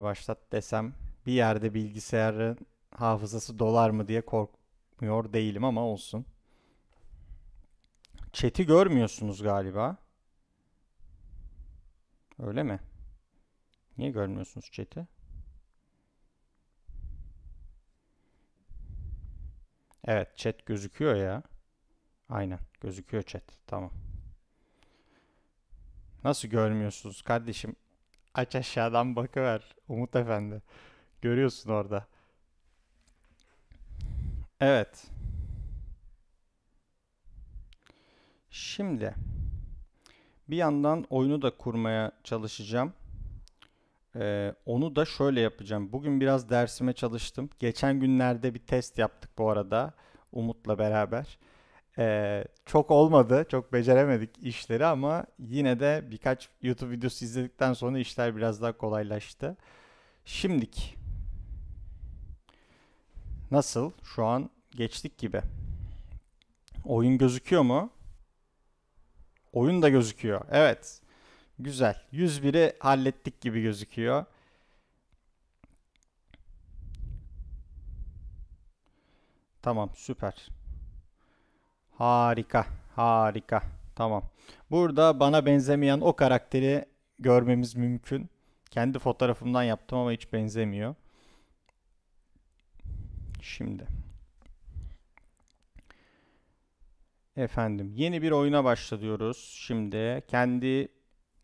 başlat desem bir yerde bilgisayarın hafızası dolar mı diye korkmuyor değilim ama olsun. Chat'i görmüyorsunuz galiba. Öyle mi? Niye görmüyorsunuz chat'i? Evet chat gözüküyor ya. Aynen gözüküyor chat. Tamam. Nasıl görmüyorsunuz kardeşim? Aç aşağıdan bakıver Umut Efendi. Görüyorsun orada. Evet. Şimdi bir yandan oyunu da kurmaya çalışacağım. Ee, onu da şöyle yapacağım. Bugün biraz dersime çalıştım. Geçen günlerde bir test yaptık bu arada. Umut'la beraber. Ee, çok olmadı, çok beceremedik işleri ama yine de birkaç YouTube videosu izledikten sonra işler biraz daha kolaylaştı. Şimdik. Nasıl? Şu an geçtik gibi. Oyun gözüküyor mu? Oyun da gözüküyor. Evet. Güzel. 101'i hallettik gibi gözüküyor. Tamam, süper. Harika, harika. Tamam. Burada bana benzemeyen o karakteri görmemiz mümkün. Kendi fotoğrafımdan yaptım ama hiç benzemiyor. Şimdi. Efendim, yeni bir oyuna başlıyoruz. Şimdi kendi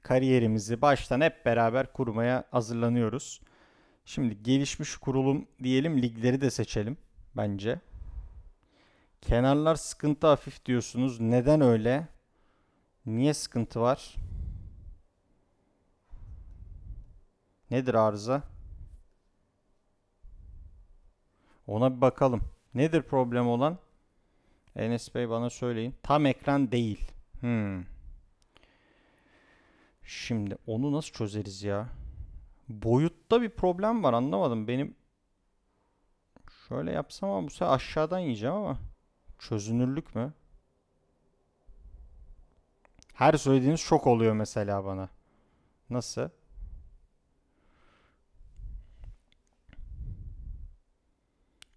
kariyerimizi baştan hep beraber kurmaya hazırlanıyoruz. Şimdi gelişmiş kurulum diyelim, ligleri de seçelim bence. Kenarlar sıkıntı hafif diyorsunuz. Neden öyle? Niye sıkıntı var? Nedir arıza? Ona bir bakalım. Nedir problem olan? Enes Bey bana söyleyin. Tam ekran değil. Hmm. Şimdi onu nasıl çözeriz ya? Boyutta bir problem var anlamadım. Benim şöyle yapsam ama bu sefer aşağıdan yiyeceğim ama. Çözünürlük mü? Her söylediğiniz şok oluyor mesela bana. Nasıl?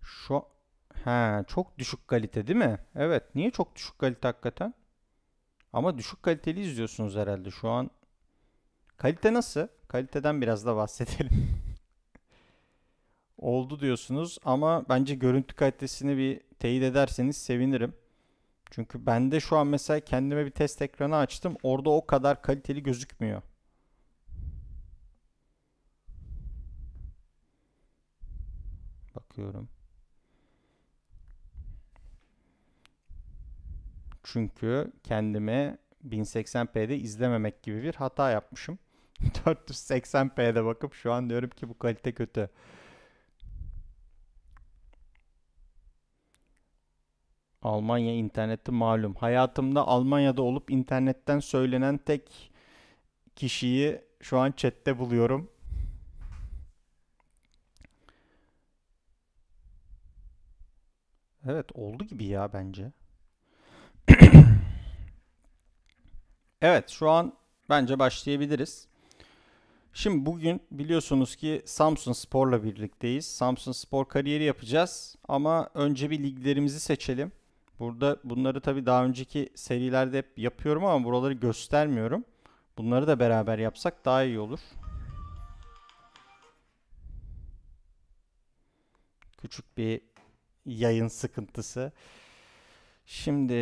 Şu ha çok düşük kalite değil mi? Evet. Niye çok düşük kalite hakikaten? Ama düşük kaliteli izliyorsunuz herhalde şu an. Kalite nasıl? Kaliteden biraz da bahsedelim. Oldu diyorsunuz ama bence görüntü kalitesini bir teyit ederseniz sevinirim. Çünkü ben de şu an mesela kendime bir test ekranı açtım. Orada o kadar kaliteli gözükmüyor. Bakıyorum. Çünkü kendime 1080p'de izlememek gibi bir hata yapmışım. 480p'de bakıp şu an diyorum ki bu kalite kötü. Almanya interneti malum. Hayatımda Almanya'da olup internetten söylenen tek kişiyi şu an chatte buluyorum. Evet oldu gibi ya bence. evet şu an bence başlayabiliriz. Şimdi bugün biliyorsunuz ki Samsun Spor'la birlikteyiz. Samsun Spor kariyeri yapacağız ama önce bir liglerimizi seçelim. Burada bunları tabii daha önceki serilerde hep yapıyorum ama buraları göstermiyorum. Bunları da beraber yapsak daha iyi olur. Küçük bir yayın sıkıntısı. Şimdi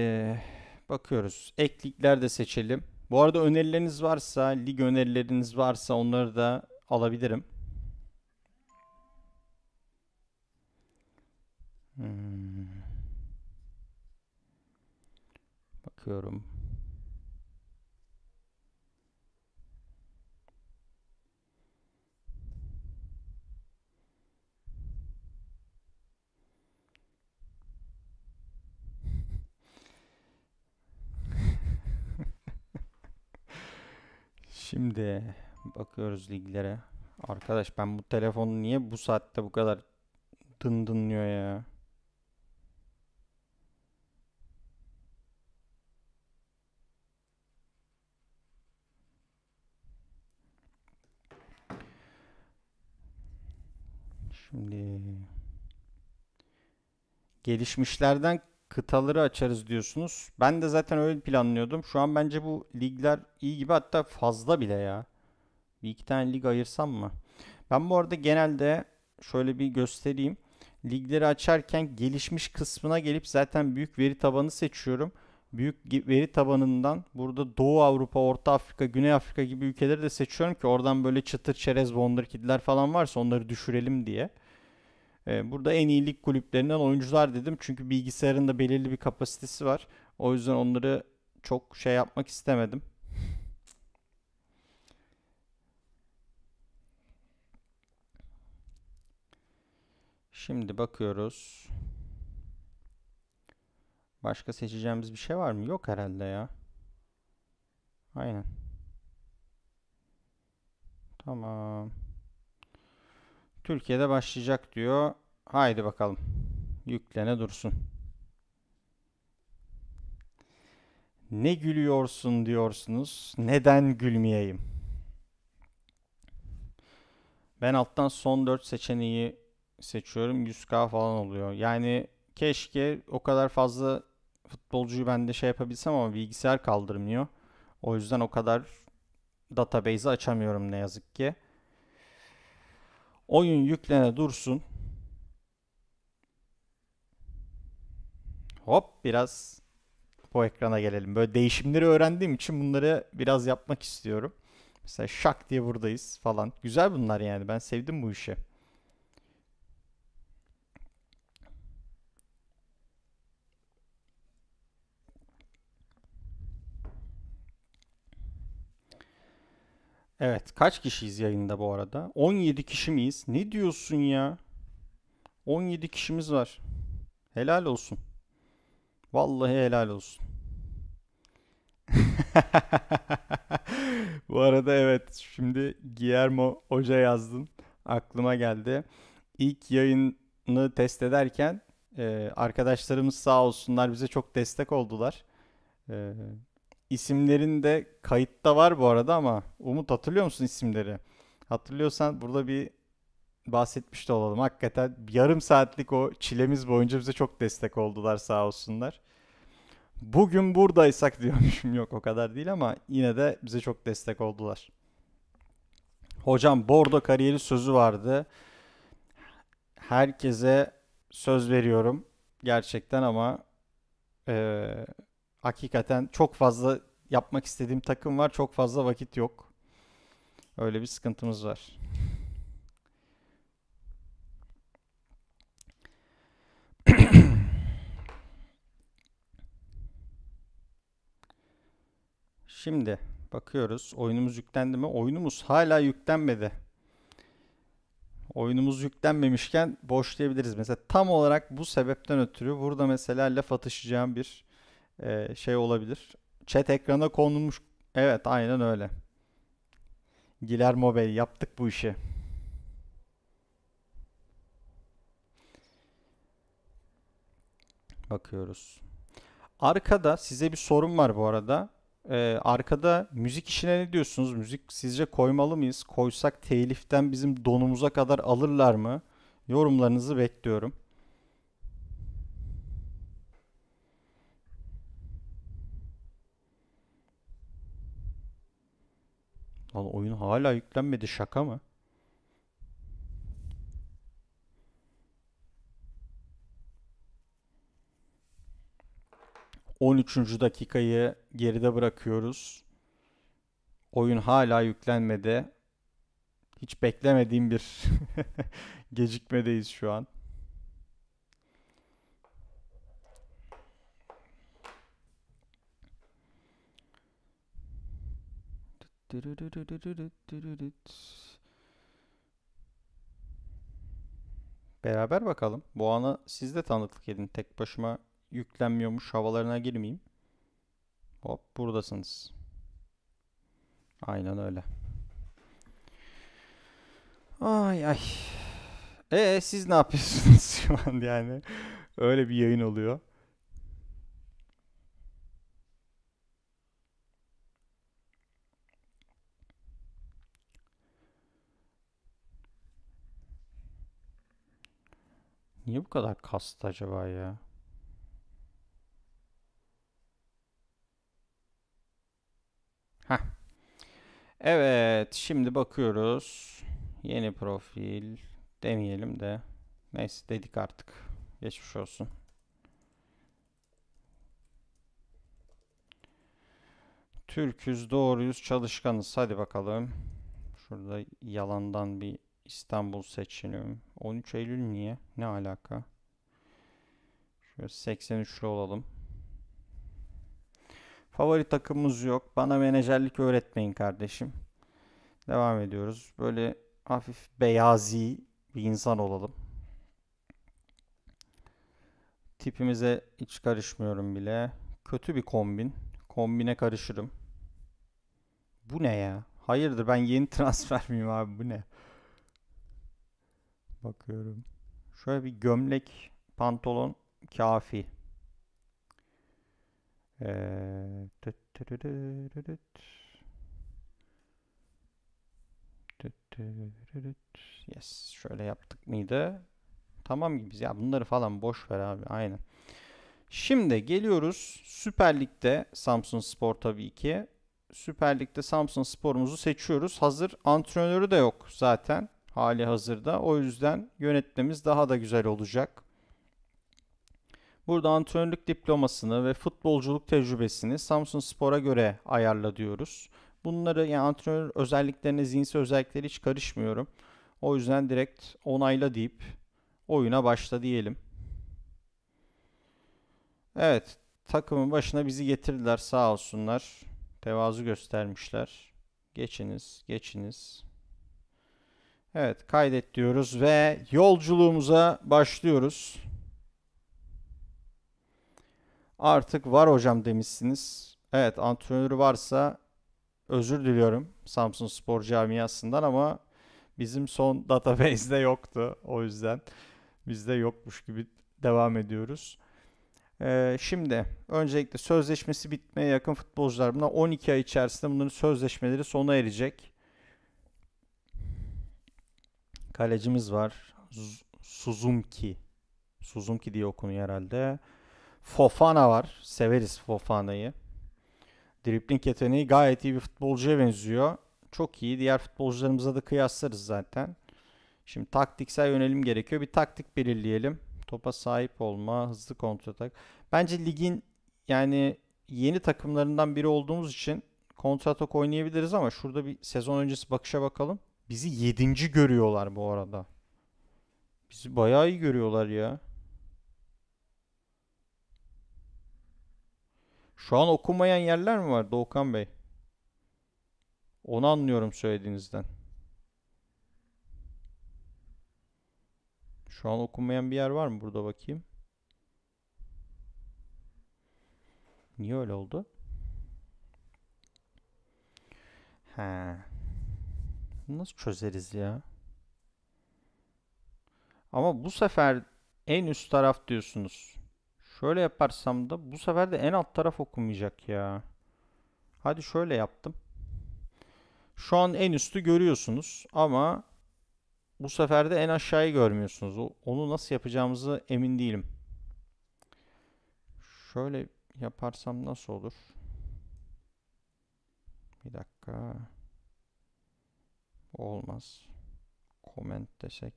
bakıyoruz. Eklikler de seçelim. Bu arada önerileriniz varsa, lig önerileriniz varsa onları da alabilirim. Hmm. bakıyorum. Şimdi bakıyoruz liglere. Arkadaş ben bu telefonu niye bu saatte bu kadar dınlıyor ya? Şimdi gelişmişlerden kıtaları açarız diyorsunuz. Ben de zaten öyle planlıyordum. Şu an bence bu ligler iyi gibi hatta fazla bile ya. Bir iki tane lig ayırsam mı? Ben bu arada genelde şöyle bir göstereyim. Ligleri açarken gelişmiş kısmına gelip zaten büyük veri tabanı seçiyorum. Büyük veri tabanından burada Doğu Avrupa, Orta Afrika, Güney Afrika gibi ülkeleri de seçiyorum ki oradan böyle çıtır çerez wonderkidler falan varsa onları düşürelim diye. Ee, burada en iyilik kulüplerinden oyuncular dedim. Çünkü bilgisayarın da belirli bir kapasitesi var. O yüzden onları çok şey yapmak istemedim. Şimdi bakıyoruz. Başka seçeceğimiz bir şey var mı? Yok herhalde ya. Aynen. Tamam. Türkiye'de başlayacak diyor. Haydi bakalım. Yüklene dursun. Ne gülüyorsun diyorsunuz. Neden gülmeyeyim? Ben alttan son 4 seçeneği seçiyorum. 100k falan oluyor. Yani keşke o kadar fazla futbolcuyu ben de şey yapabilsem ama bilgisayar kaldırmıyor. O yüzden o kadar database'i açamıyorum ne yazık ki. Oyun yüklene dursun. Hop biraz bu ekrana gelelim. Böyle değişimleri öğrendiğim için bunları biraz yapmak istiyorum. Mesela şak diye buradayız falan. Güzel bunlar yani. Ben sevdim bu işi. Evet. Kaç kişiyiz yayında bu arada? 17 kişi miyiz? Ne diyorsun ya? 17 kişimiz var. Helal olsun. Vallahi helal olsun. bu arada evet şimdi Guillermo Hoca yazdın. Aklıma geldi. İlk yayını test ederken arkadaşlarımız sağ olsunlar bize çok destek oldular. E, isimlerinde kayıtta var bu arada ama Umut hatırlıyor musun isimleri? Hatırlıyorsan burada bir bahsetmiş de olalım. Hakikaten yarım saatlik o çilemiz boyunca bize çok destek oldular sağ olsunlar. Bugün buradaysak diyormuşum yok o kadar değil ama yine de bize çok destek oldular. Hocam Bordo kariyeri sözü vardı. Herkese söz veriyorum gerçekten ama e, hakikaten çok fazla yapmak istediğim takım var. Çok fazla vakit yok. Öyle bir sıkıntımız var. Şimdi bakıyoruz. Oyunumuz yüklendi mi? Oyunumuz hala yüklenmedi. Oyunumuz yüklenmemişken boşlayabiliriz. Mesela tam olarak bu sebepten ötürü burada mesela laf atışacağım bir e, şey olabilir. Chat ekrana konulmuş. Evet aynen öyle. Gilermo Bey yaptık bu işi. Bakıyoruz. Arkada size bir sorum var bu arada. Ee, arkada müzik işine ne diyorsunuz? Müzik sizce koymalı mıyız? Koysak teliften bizim donumuza kadar alırlar mı? Yorumlarınızı bekliyorum. Lan oyun hala yüklenmedi şaka mı? On üçüncü dakikayı geride bırakıyoruz. Oyun hala yüklenmedi. Hiç beklemediğim bir gecikmedeyiz şu an. Beraber bakalım. Bu ana siz de tanıklık edin. Tek başıma yüklenmiyormuş havalarına girmeyeyim. Hop buradasınız. Aynen öyle. Ay ay. E siz ne yapıyorsunuz şu an yani? Öyle bir yayın oluyor. Niye bu kadar kast acaba ya? Ha, Evet, şimdi bakıyoruz. Yeni profil demeyelim de. Neyse dedik artık. Geçmiş olsun. Türküz, doğruyuz, çalışkanız. Hadi bakalım. Şurada yalandan bir İstanbul seçelim. 13 Eylül niye? Ne alaka? Şöyle 83 olalım. Favori takımımız yok. Bana menajerlik öğretmeyin kardeşim. Devam ediyoruz. Böyle hafif beyazi bir insan olalım. Tipimize hiç karışmıyorum bile. Kötü bir kombin. Kombine karışırım. Bu ne ya? Hayırdır ben yeni transfer miyim abi bu ne? Bakıyorum. Şöyle bir gömlek, pantolon kafi. Ee, Yes. Şöyle yaptık mıydı? Tamam gibiyiz. Ya bunları falan boş ver abi. Aynen. Şimdi geliyoruz Süper Lig'de Samsun Spor tabii ki. Süper Lig'de Samsun Spor'umuzu seçiyoruz. Hazır antrenörü de yok zaten hali hazırda. O yüzden yönetmemiz daha da güzel olacak. Burada antrenörlük diplomasını ve futbolculuk tecrübesini Samsun Spor'a göre ayarla diyoruz. Bunları yani antrenör özelliklerine, zihinsel özellikleri hiç karışmıyorum. O yüzden direkt onayla deyip oyuna başla diyelim. Evet, takımın başına bizi getirdiler sağ olsunlar. Tevazu göstermişler. Geçiniz, geçiniz. Evet kaydet diyoruz ve yolculuğumuza başlıyoruz. Artık var hocam demişsiniz. Evet antrenörü varsa özür diliyorum Samsun Spor camiasından ama bizim son database'de yoktu. O yüzden bizde yokmuş gibi devam ediyoruz. Ee, şimdi öncelikle sözleşmesi bitmeye yakın futbolcular buna 12 ay içerisinde bunların sözleşmeleri sona erecek. Kalecimiz var. Suzumki. Suzumki diye okunuyor herhalde. Fofana var. Severiz Fofana'yı. Dribling yeteneği gayet iyi bir futbolcuya benziyor. Çok iyi. Diğer futbolcularımıza da kıyaslarız zaten. Şimdi taktiksel yönelim gerekiyor. Bir taktik belirleyelim. Topa sahip olma, hızlı kontrol kontratak. Bence ligin yani yeni takımlarından biri olduğumuz için kontratak oynayabiliriz ama şurada bir sezon öncesi bakışa bakalım. Bizi yedinci görüyorlar bu arada. Bizi bayağı iyi görüyorlar ya. Şu an okumayan yerler mi var Doğukan Bey? Onu anlıyorum söylediğinizden. Şu an okumayan bir yer var mı burada bakayım? Niye öyle oldu? Ha. Bunu nasıl çözeriz ya? Ama bu sefer en üst taraf diyorsunuz. Şöyle yaparsam da bu sefer de en alt taraf okumayacak ya. Hadi şöyle yaptım. Şu an en üstü görüyorsunuz ama bu sefer de en aşağıyı görmüyorsunuz. Onu nasıl yapacağımızı emin değilim. Şöyle yaparsam nasıl olur? Bir dakika. Olmaz. Comment desek.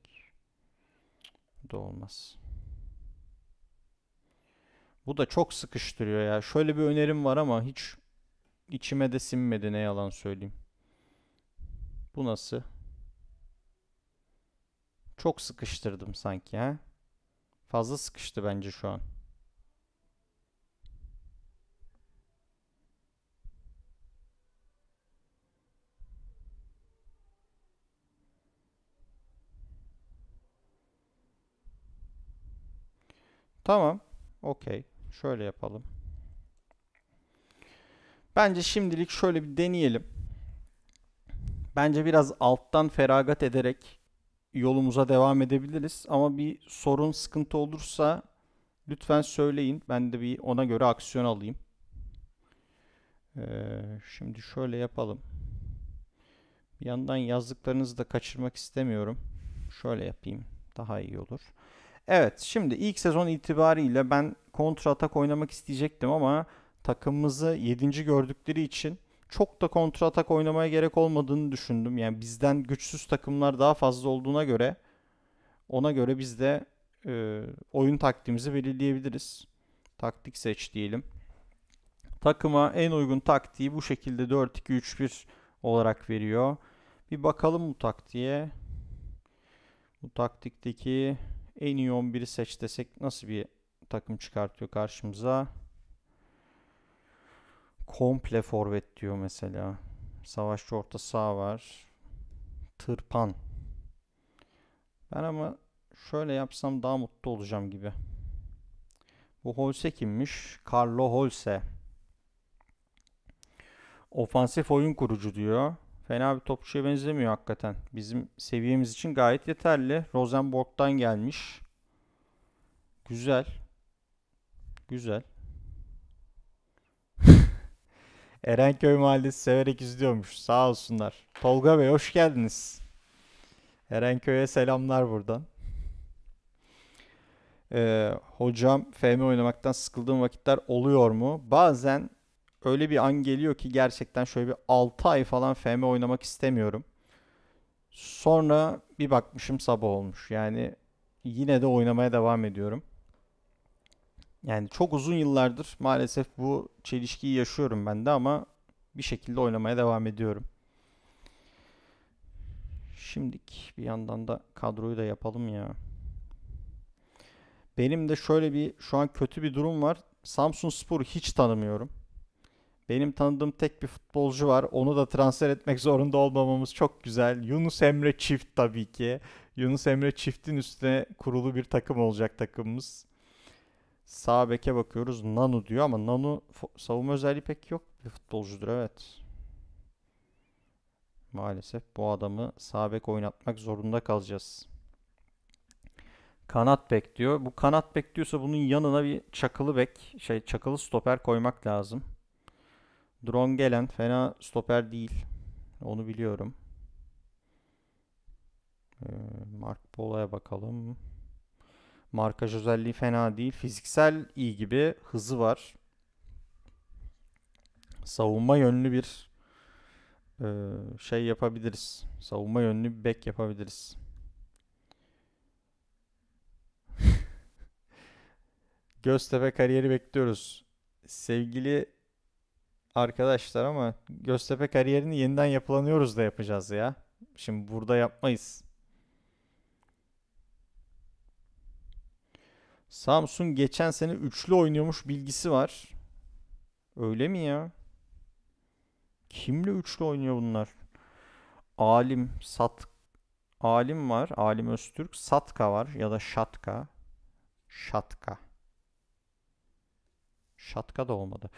Bu da olmaz. Bu da çok sıkıştırıyor ya. Şöyle bir önerim var ama hiç içime de sinmedi ne yalan söyleyeyim. Bu nasıl? Çok sıkıştırdım sanki ha. Fazla sıkıştı bence şu an. Tamam. Okey. Şöyle yapalım. Bence şimdilik şöyle bir deneyelim. Bence biraz alttan feragat ederek yolumuza devam edebiliriz. Ama bir sorun, sıkıntı olursa lütfen söyleyin. Ben de bir ona göre aksiyon alayım. Ee, şimdi şöyle yapalım. Bir yandan yazdıklarınızı da kaçırmak istemiyorum. Şöyle yapayım. Daha iyi olur. Evet şimdi ilk sezon itibariyle ben kontra atak oynamak isteyecektim ama takımımızı 7. gördükleri için çok da kontra atak oynamaya gerek olmadığını düşündüm. Yani bizden güçsüz takımlar daha fazla olduğuna göre ona göre biz de e, oyun taktiğimizi belirleyebiliriz. Taktik seç diyelim. Takıma en uygun taktiği bu şekilde 4-2-3-1 olarak veriyor. Bir bakalım bu taktiğe. Bu taktikteki en iyi 11'i seç desek nasıl bir takım çıkartıyor karşımıza? Komple forvet diyor mesela. Savaşçı orta saha var. Tırpan. Ben ama şöyle yapsam daha mutlu olacağım gibi. Bu Holse kimmiş? Carlo Holse. Ofansif oyun kurucu diyor. Fena bir topçuya benzemiyor hakikaten. Bizim seviyemiz için gayet yeterli. Rosenborg'dan gelmiş. Güzel. Güzel. Erenköy Mahallesi severek izliyormuş. Sağ olsunlar. Tolga Bey hoş geldiniz. Erenköy'e selamlar buradan. Ee, hocam FM oynamaktan sıkıldığım vakitler oluyor mu? Bazen öyle bir an geliyor ki gerçekten şöyle bir 6 ay falan FM oynamak istemiyorum. Sonra bir bakmışım sabah olmuş. Yani yine de oynamaya devam ediyorum. Yani çok uzun yıllardır maalesef bu çelişkiyi yaşıyorum ben de ama bir şekilde oynamaya devam ediyorum. Şimdik bir yandan da kadroyu da yapalım ya. Benim de şöyle bir şu an kötü bir durum var. Samsun Spor'u hiç tanımıyorum. Benim tanıdığım tek bir futbolcu var. Onu da transfer etmek zorunda olmamamız çok güzel. Yunus Emre çift tabii ki. Yunus Emre çiftin üstüne kurulu bir takım olacak takımımız. Sağ beke bakıyoruz. Nanu diyor ama Nanu savunma özelliği pek yok bir futbolcudur evet. Maalesef bu adamı sağ bek oynatmak zorunda kalacağız. Kanat bek diyor. Bu kanat bek diyorsa bunun yanına bir çakılı bek, şey çakılı stoper koymak lazım. Drone gelen fena stoper değil. Onu biliyorum. Ee, Mark Pola'ya bakalım. Markaj özelliği fena değil. Fiziksel iyi gibi. Hızı var. Savunma yönlü bir e, şey yapabiliriz. Savunma yönlü bir bek yapabiliriz. Göztepe kariyeri bekliyoruz. Sevgili Arkadaşlar ama Göztepe kariyerini yeniden yapılanıyoruz da yapacağız ya. Şimdi burada yapmayız. Samsun geçen sene üçlü oynuyormuş bilgisi var. Öyle mi ya? Kimle üçlü oynuyor bunlar? Alim, Sat Alim var. Alim Öztürk. Satka var ya da Şatka. Şatka. Şatka da olmadı.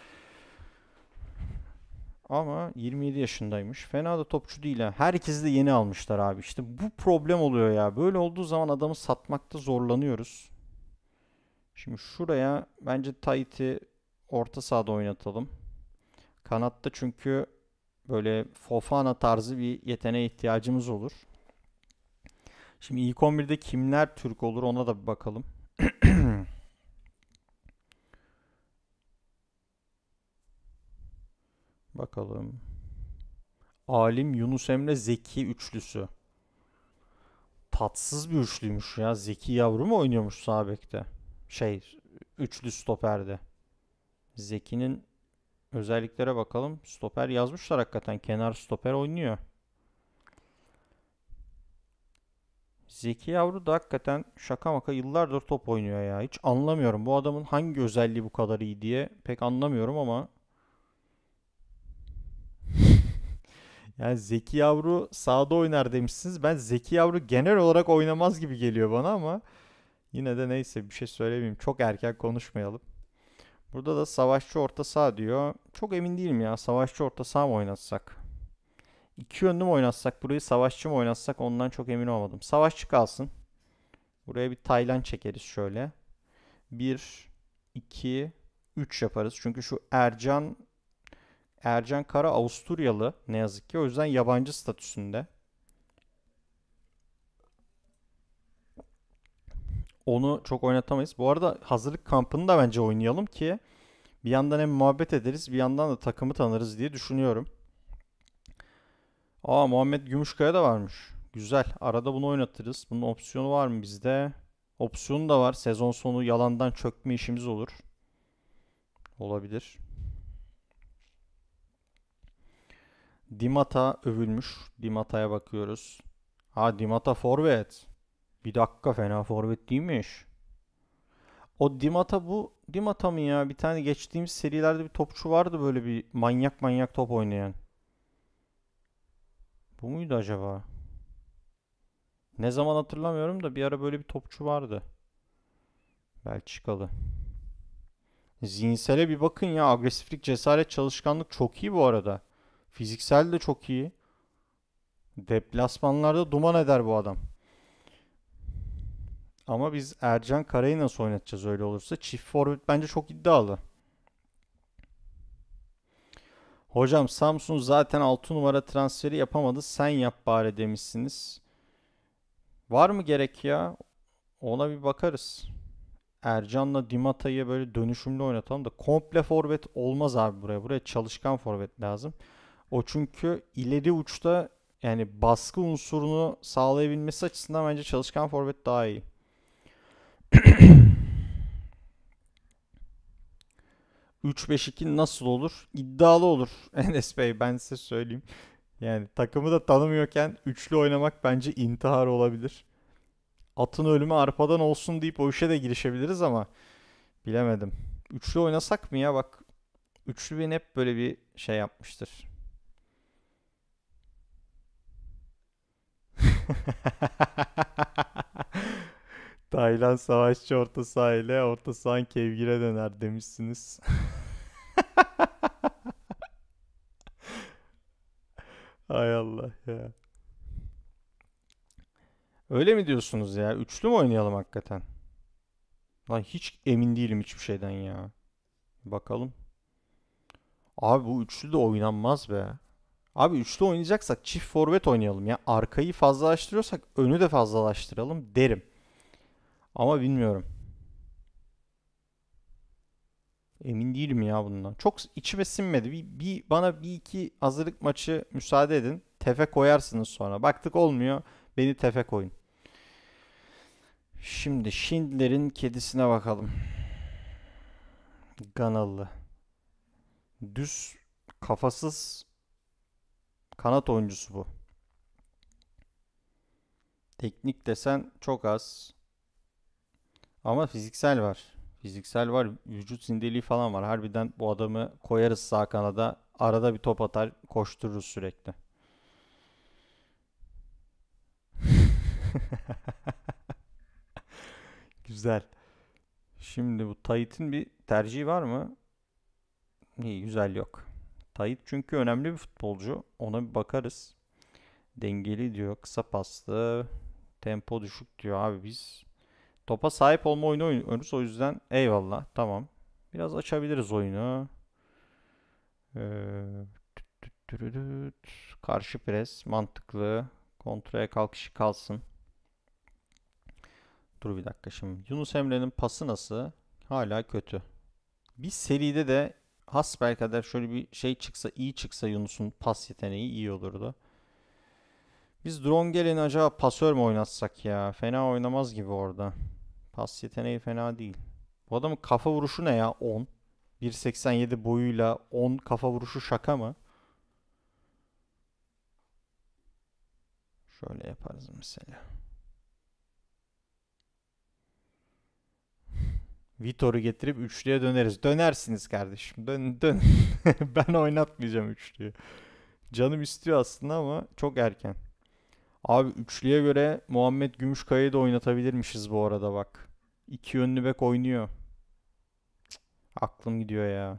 Ama 27 yaşındaymış. Fena da topçu değil ha. Herkesi de yeni almışlar abi. İşte bu problem oluyor ya. Böyle olduğu zaman adamı satmakta zorlanıyoruz. Şimdi şuraya bence Taiti orta sahada oynatalım. Kanatta çünkü böyle Fofana tarzı bir yeteneğe ihtiyacımız olur. Şimdi ilk 11'de kimler Türk olur ona da bir bakalım. Bakalım. Alim Yunus Emre Zeki üçlüsü. Tatsız bir üçlüymüş ya. Zeki Yavru mu oynuyormuş sabekte. Şey, üçlü stoperde. Zeki'nin özelliklere bakalım. Stoper yazmışlar hakikaten. Kenar stoper oynuyor. Zeki Yavru da hakikaten şaka maka yıllardır top oynuyor ya. Hiç anlamıyorum. Bu adamın hangi özelliği bu kadar iyi diye pek anlamıyorum ama Yani Zeki Yavru sağda oynar demişsiniz. Ben Zeki Yavru genel olarak oynamaz gibi geliyor bana ama yine de neyse bir şey söylemeyeyim. Çok erken konuşmayalım. Burada da savaşçı orta sağ diyor. Çok emin değilim ya. Savaşçı orta sağ mı oynatsak? İki yönlü mü oynatsak? Burayı savaşçı mı oynatsak? Ondan çok emin olmadım. Savaşçı kalsın. Buraya bir Taylan çekeriz şöyle. Bir, iki, üç yaparız. Çünkü şu Ercan Ercan Kara Avusturyalı ne yazık ki. O yüzden yabancı statüsünde. Onu çok oynatamayız. Bu arada hazırlık kampını da bence oynayalım ki bir yandan hem muhabbet ederiz bir yandan da takımı tanırız diye düşünüyorum. Aa Muhammed Gümüşkaya da varmış. Güzel. Arada bunu oynatırız. Bunun opsiyonu var mı bizde? Opsiyonu da var. Sezon sonu yalandan çökme işimiz olur. Olabilir. Dimata övülmüş. Dimata'ya bakıyoruz. Ha Dimata forvet. Bir dakika fena forvet değilmiş. O Dimata bu Dimata mı ya? Bir tane geçtiğimiz serilerde bir topçu vardı böyle bir manyak manyak top oynayan. Bu muydu acaba? Ne zaman hatırlamıyorum da bir ara böyle bir topçu vardı. Belçikalı. Zinsel'e bir bakın ya. Agresiflik, cesaret, çalışkanlık çok iyi bu arada. Fiziksel de çok iyi. Deplasmanlarda duman eder bu adam. Ama biz Ercan Karay'ı nasıl oynatacağız öyle olursa? Çift forvet bence çok iddialı. Hocam Samsun zaten 6 numara transferi yapamadı. Sen yap bari demişsiniz. Var mı gerek ya? Ona bir bakarız. Ercan'la Dimata'yı böyle dönüşümlü oynatalım da komple forvet olmaz abi buraya. Buraya çalışkan forvet lazım. O çünkü ileri uçta yani baskı unsurunu sağlayabilmesi açısından bence çalışkan forvet daha iyi. ...3-5-2 nasıl olur? İddialı olur Enes Bey ben size söyleyeyim. Yani takımı da tanımıyorken üçlü oynamak bence intihar olabilir. Atın ölümü arpadan olsun deyip o işe de girişebiliriz ama bilemedim. Üçlü oynasak mı ya bak. Üçlü beni hep böyle bir şey yapmıştır. Tayland savaşçı orta sahile orta sahan kevgire döner demişsiniz. Hay Allah ya. Öyle mi diyorsunuz ya? Üçlü mü oynayalım hakikaten? Lan hiç emin değilim hiçbir şeyden ya. Bakalım. Abi bu üçlü de oynanmaz be. Abi üçlü oynayacaksak çift forvet oynayalım ya. Arkayı fazlalaştırıyorsak önü de fazlalaştıralım derim. Ama bilmiyorum. Emin değilim ya bundan. Çok içime sinmedi. Bir, bir bana bir iki hazırlık maçı müsaade edin. Tefe koyarsınız sonra. Baktık olmuyor. Beni tefe koyun. Şimdi Schindler'in kedisine bakalım. Ganalı. Düz, kafasız Kanat oyuncusu bu. Teknik desen çok az. Ama fiziksel var. Fiziksel var. Vücut sindeliği falan var. Harbiden bu adamı koyarız sağ kanada. Arada bir top atar koştururuz sürekli. Güzel. Şimdi bu Tayit'in bir tercihi var mı? İyi güzel yok. Tayit çünkü önemli bir futbolcu. Ona bir bakarız. Dengeli diyor. Kısa paslı. Tempo düşük diyor abi biz. Topa sahip olma oyunu oynuyoruz. O yüzden eyvallah. Tamam. Biraz açabiliriz oyunu. Ee, karşı pres mantıklı. Kontraya kalkışı kalsın. Dur bir dakika şimdi. Yunus Emre'nin pası nasıl? Hala kötü. Biz seride de hasbelkader şöyle bir şey çıksa iyi çıksa Yunus'un pas yeteneği iyi olurdu. Biz drone gelin acaba pasör mü oynatsak ya? Fena oynamaz gibi orada. Pas yeteneği fena değil. Bu adamın kafa vuruşu ne ya? 10. 1.87 boyuyla 10 kafa vuruşu şaka mı? Şöyle yaparız mesela. Vitor'u getirip üçlüye döneriz. Dönersiniz kardeşim. Dön, dön. ben oynatmayacağım üçlüyü. Canım istiyor aslında ama çok erken. Abi üçlüye göre Muhammed Gümüşkaya'yı da oynatabilirmişiz bu arada bak. İki yönlü bek oynuyor. Cık, aklım gidiyor ya.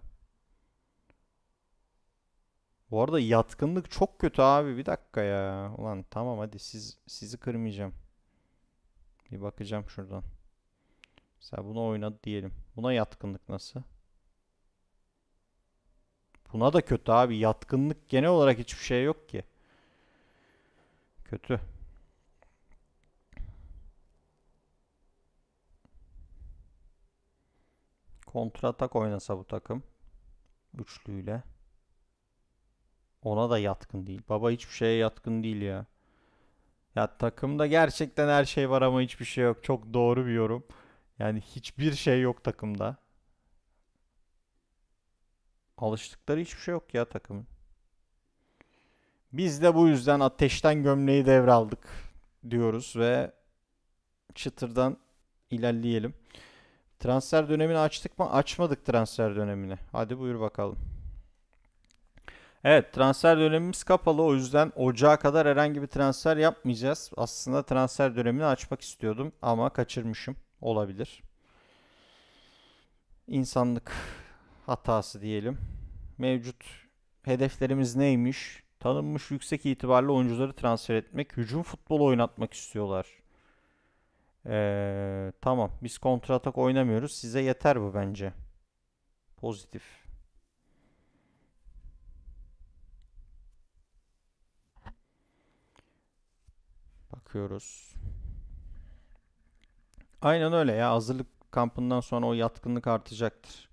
Bu arada yatkınlık çok kötü abi. Bir dakika ya. Ulan tamam hadi siz sizi kırmayacağım. Bir bakacağım şuradan. Mesela bunu oynadı diyelim. Buna yatkınlık nasıl? Buna da kötü abi. Yatkınlık genel olarak hiçbir şey yok ki. Kötü. Kontratak oynasa bu takım. Üçlüyle. Ona da yatkın değil. Baba hiçbir şeye yatkın değil ya. Ya takımda gerçekten her şey var ama hiçbir şey yok. Çok doğru bir yorum. Yani hiçbir şey yok takımda. Alıştıkları hiçbir şey yok ya takımın. Biz de bu yüzden ateşten gömleği devraldık diyoruz ve çıtırdan ilerleyelim. Transfer dönemini açtık mı? Açmadık transfer dönemini. Hadi buyur bakalım. Evet transfer dönemimiz kapalı. O yüzden ocağa kadar herhangi bir transfer yapmayacağız. Aslında transfer dönemini açmak istiyordum ama kaçırmışım olabilir. İnsanlık hatası diyelim. Mevcut hedeflerimiz neymiş? Tanınmış yüksek itibarlı oyuncuları transfer etmek, hücum futbolu oynatmak istiyorlar. Ee, tamam biz kontratak oynamıyoruz. Size yeter bu bence. Pozitif. Bakıyoruz. Aynen öyle ya hazırlık kampından sonra o yatkınlık artacaktır.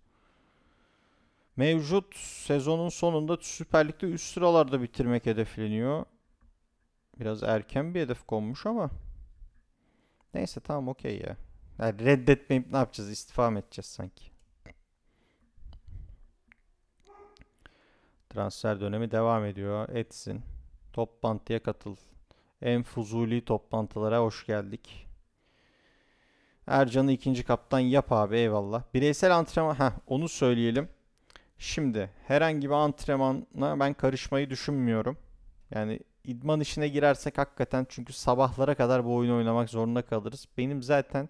Mevcut sezonun sonunda Süper Lig'de üst sıralarda bitirmek hedefleniyor. Biraz erken bir hedef konmuş ama. Neyse tamam okey ya. Yani reddetmeyip ne yapacağız? İstifa mı edeceğiz sanki? Transfer dönemi devam ediyor. Etsin. Toplantıya katıl. En fuzuli toplantılara hoş geldik. Ercan'ı ikinci kaptan yap abi eyvallah. Bireysel antrenman heh, onu söyleyelim. Şimdi herhangi bir antrenmana ben karışmayı düşünmüyorum. Yani idman işine girersek hakikaten çünkü sabahlara kadar bu oyunu oynamak zorunda kalırız. Benim zaten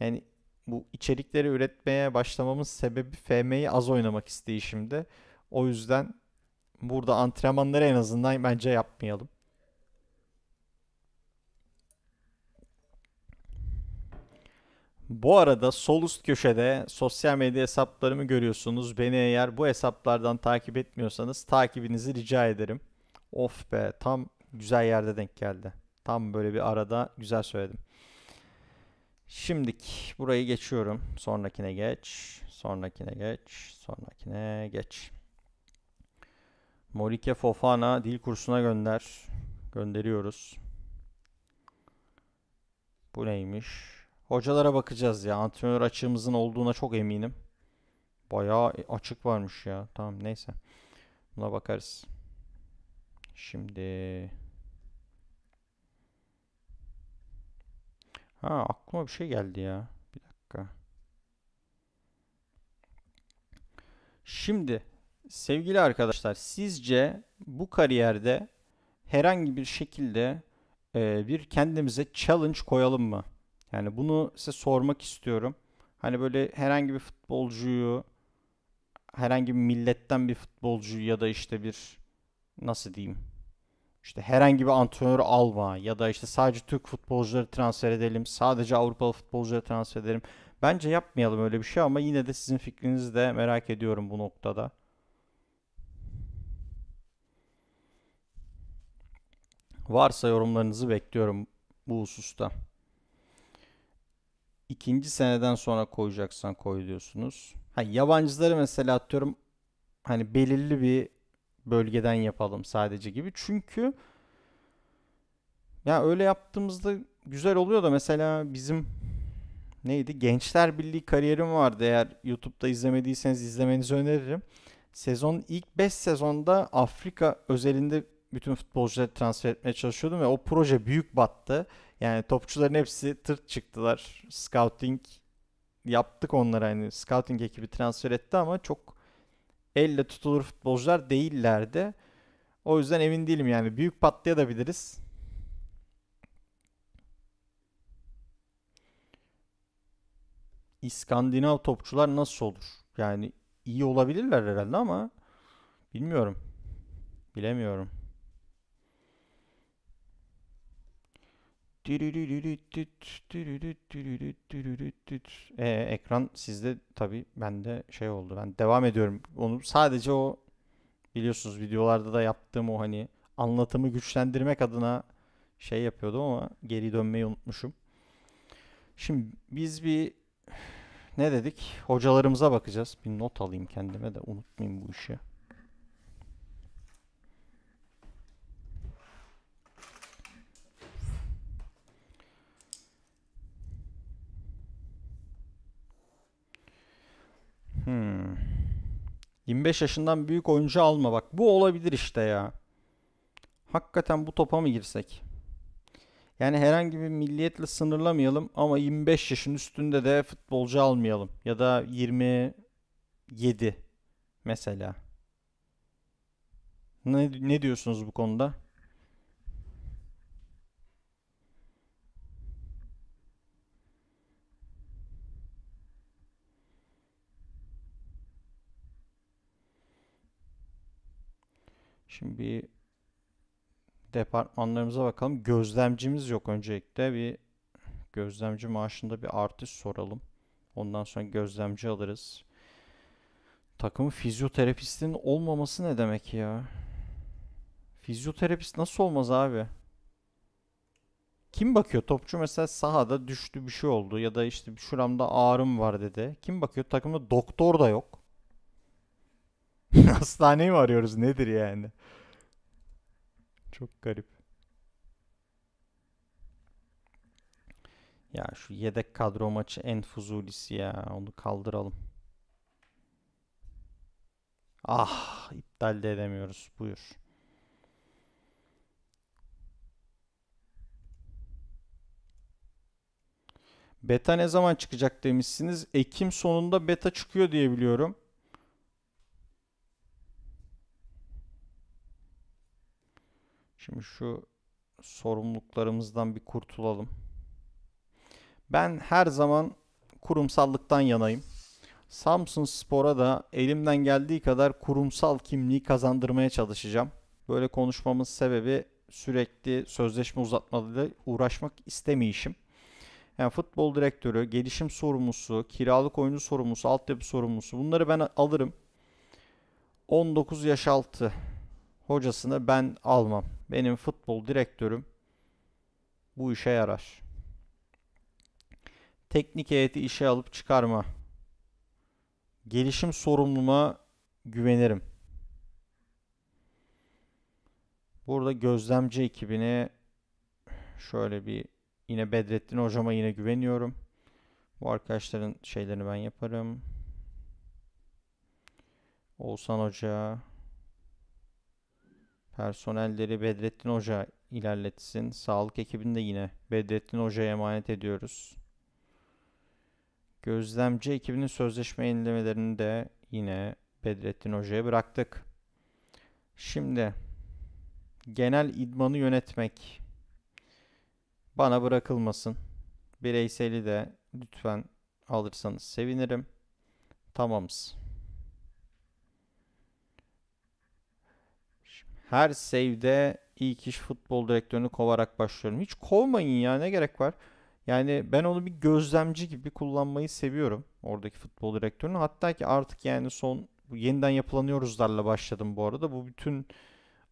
yani bu içerikleri üretmeye başlamamın sebebi FM'yi az oynamak isteği şimdi. O yüzden burada antrenmanları en azından bence yapmayalım. Bu arada sol üst köşede sosyal medya hesaplarımı görüyorsunuz. Beni eğer bu hesaplardan takip etmiyorsanız takibinizi rica ederim. Of be tam güzel yerde denk geldi. Tam böyle bir arada güzel söyledim. Şimdik burayı geçiyorum. Sonrakine geç. Sonrakine geç. Sonrakine geç. Morike Fofana dil kursuna gönder. Gönderiyoruz. Bu neymiş? Hocalara bakacağız ya. Antrenör açığımızın olduğuna çok eminim. Bayağı açık varmış ya. Tamam neyse. Buna bakarız. Şimdi... Ha aklıma bir şey geldi ya. Bir dakika. Şimdi sevgili arkadaşlar sizce bu kariyerde herhangi bir şekilde e, bir kendimize challenge koyalım mı? Yani bunu size sormak istiyorum. Hani böyle herhangi bir futbolcuyu, herhangi bir milletten bir futbolcu ya da işte bir nasıl diyeyim? İşte herhangi bir antrenör alma ya da işte sadece Türk futbolcuları transfer edelim, sadece Avrupalı futbolcuları transfer edelim. Bence yapmayalım öyle bir şey ama yine de sizin fikrinizi de merak ediyorum bu noktada. Varsa yorumlarınızı bekliyorum bu hususta ikinci seneden sonra koyacaksan koy diyorsunuz. Ha, yabancıları mesela atıyorum hani belirli bir bölgeden yapalım sadece gibi. Çünkü ya öyle yaptığımızda güzel oluyor da mesela bizim neydi? Gençler Birliği kariyerim vardı. Eğer YouTube'da izlemediyseniz izlemenizi öneririm. Sezon ilk 5 sezonda Afrika özelinde bütün futbolcuları transfer etmeye çalışıyordum ve o proje büyük battı. Yani topçuların hepsi tırt çıktılar. Scouting yaptık onlara hani scouting ekibi transfer etti ama çok elle tutulur futbolcular değillerdi. O yüzden emin değilim yani büyük patlayabiliriz. İskandinav topçular nasıl olur? Yani iyi olabilirler herhalde ama bilmiyorum. Bilemiyorum. Ee, ekran sizde tabi bende şey oldu ben devam ediyorum onu sadece o biliyorsunuz videolarda da yaptığım o hani anlatımı güçlendirmek adına şey yapıyordu ama geri dönmeyi unutmuşum. Şimdi biz bir ne dedik hocalarımıza bakacağız bir not alayım kendime de unutmayayım bu işi. Hmm. 25 yaşından büyük oyuncu alma bak. Bu olabilir işte ya. Hakikaten bu topa mı girsek? Yani herhangi bir milliyetle sınırlamayalım ama 25 yaşın üstünde de futbolcu almayalım. Ya da 27 mesela. Ne, ne diyorsunuz bu konuda? Şimdi bir departmanlarımıza bakalım. Gözlemcimiz yok öncelikle. Bir gözlemci maaşında bir artış soralım. Ondan sonra gözlemci alırız. Takımın fizyoterapistinin olmaması ne demek ya? Fizyoterapist nasıl olmaz abi? Kim bakıyor? Topçu mesela sahada düştü bir şey oldu ya da işte şuramda ağrım var dedi. Kim bakıyor? Takımda doktor da yok. Hastaneyi mi arıyoruz nedir yani? Çok garip. Ya şu yedek kadro maçı en fuzulisi ya. Onu kaldıralım. Ah iptal de edemiyoruz. Buyur. Beta ne zaman çıkacak demişsiniz. Ekim sonunda beta çıkıyor diye biliyorum. Şimdi şu sorumluluklarımızdan bir kurtulalım. Ben her zaman kurumsallıktan yanayım. Samsun Spor'a da elimden geldiği kadar kurumsal kimliği kazandırmaya çalışacağım. Böyle konuşmamın sebebi sürekli sözleşme uzatmalarıyla uğraşmak istemeyişim. Yani futbol direktörü, gelişim sorumlusu, kiralık oyuncu sorumlusu, altyapı sorumlusu bunları ben alırım. 19 yaş altı hocasını ben almam. Benim futbol direktörüm bu işe yarar. Teknik heyeti işe alıp çıkarma. Gelişim sorumluma güvenirim. Burada gözlemci ekibine şöyle bir yine Bedrettin hocama yine güveniyorum. Bu arkadaşların şeylerini ben yaparım. Oğuzhan Hoca, Personelleri Bedrettin Hoca ilerletsin. Sağlık ekibini de yine Bedrettin Hoca'ya emanet ediyoruz. Gözlemci ekibinin sözleşme yenilemelerini de yine Bedrettin Hoca'ya bıraktık. Şimdi genel idmanı yönetmek bana bırakılmasın. Bireyseli de lütfen alırsanız sevinirim. Tamamız. Her save'de ilk iş futbol direktörünü kovarak başlıyorum. Hiç kovmayın ya ne gerek var? Yani ben onu bir gözlemci gibi kullanmayı seviyorum. Oradaki futbol direktörünü. Hatta ki artık yani son yeniden yapılanıyoruzlarla başladım bu arada. Bu bütün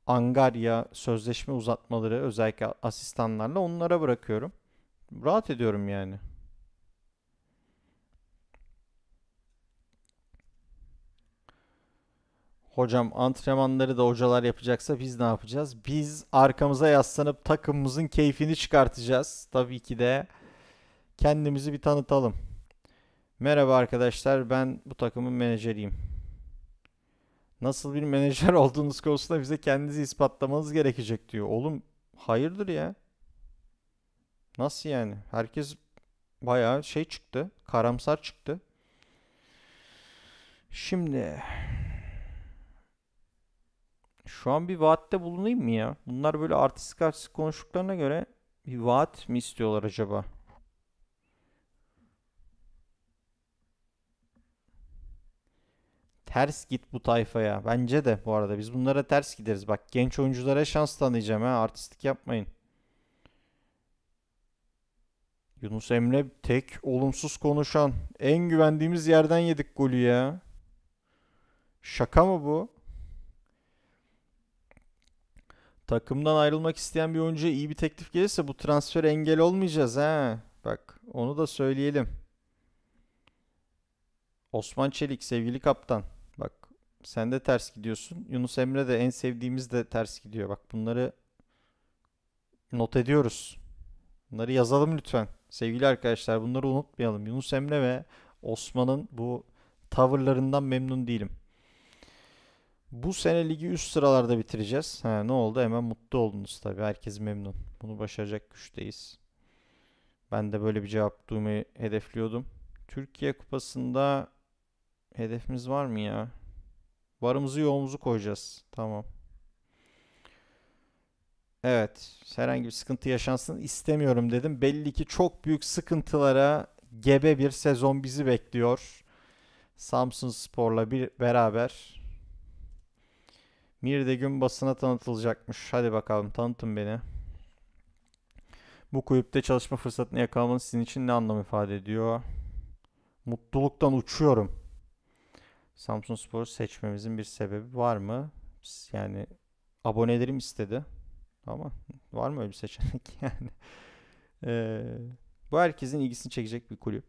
angarya sözleşme uzatmaları özellikle asistanlarla onlara bırakıyorum. Rahat ediyorum yani. Hocam antrenmanları da hocalar yapacaksa biz ne yapacağız? Biz arkamıza yaslanıp takımımızın keyfini çıkartacağız. Tabii ki de kendimizi bir tanıtalım. Merhaba arkadaşlar ben bu takımın menajeriyim. Nasıl bir menajer olduğunuz konusunda bize kendinizi ispatlamanız gerekecek diyor. Oğlum hayırdır ya? Nasıl yani? Herkes bayağı şey çıktı. Karamsar çıktı. Şimdi şu an bir vaatte bulunayım mı ya? Bunlar böyle artistik artistik konuştuklarına göre bir vaat mi istiyorlar acaba? Ters git bu tayfaya. Bence de bu arada biz bunlara ters gideriz. Bak genç oyunculara şans tanıyacağım ha. Artistik yapmayın. Yunus Emre tek olumsuz konuşan. En güvendiğimiz yerden yedik golü ya. Şaka mı bu? Takımdan ayrılmak isteyen bir oyuncuya iyi bir teklif gelirse bu transfer engel olmayacağız ha. Bak onu da söyleyelim. Osman Çelik sevgili kaptan. Bak sen de ters gidiyorsun. Yunus Emre de en sevdiğimiz de ters gidiyor. Bak bunları not ediyoruz. Bunları yazalım lütfen. Sevgili arkadaşlar bunları unutmayalım. Yunus Emre ve Osman'ın bu tavırlarından memnun değilim. Bu sene ligi üst sıralarda bitireceğiz. Ha, ne oldu? Hemen mutlu oldunuz tabii. Herkes memnun. Bunu başaracak güçteyiz. Ben de böyle bir cevap duymayı hedefliyordum. Türkiye Kupası'nda hedefimiz var mı ya? Varımızı yoğumuzu koyacağız. Tamam. Evet. Herhangi bir sıkıntı yaşansın istemiyorum dedim. Belli ki çok büyük sıkıntılara gebe bir sezon bizi bekliyor. Samsun Spor'la bir beraber Mirde gün basına tanıtılacakmış. Hadi bakalım tanıtın beni. Bu kulüpte çalışma fırsatını yakalamanız sizin için ne anlam ifade ediyor? Mutluluktan uçuyorum. Samsun Spor'u seçmemizin bir sebebi var mı? Yani abonelerim istedi. Ama var mı öyle bir seçenek yani? Ee, bu herkesin ilgisini çekecek bir kulüp.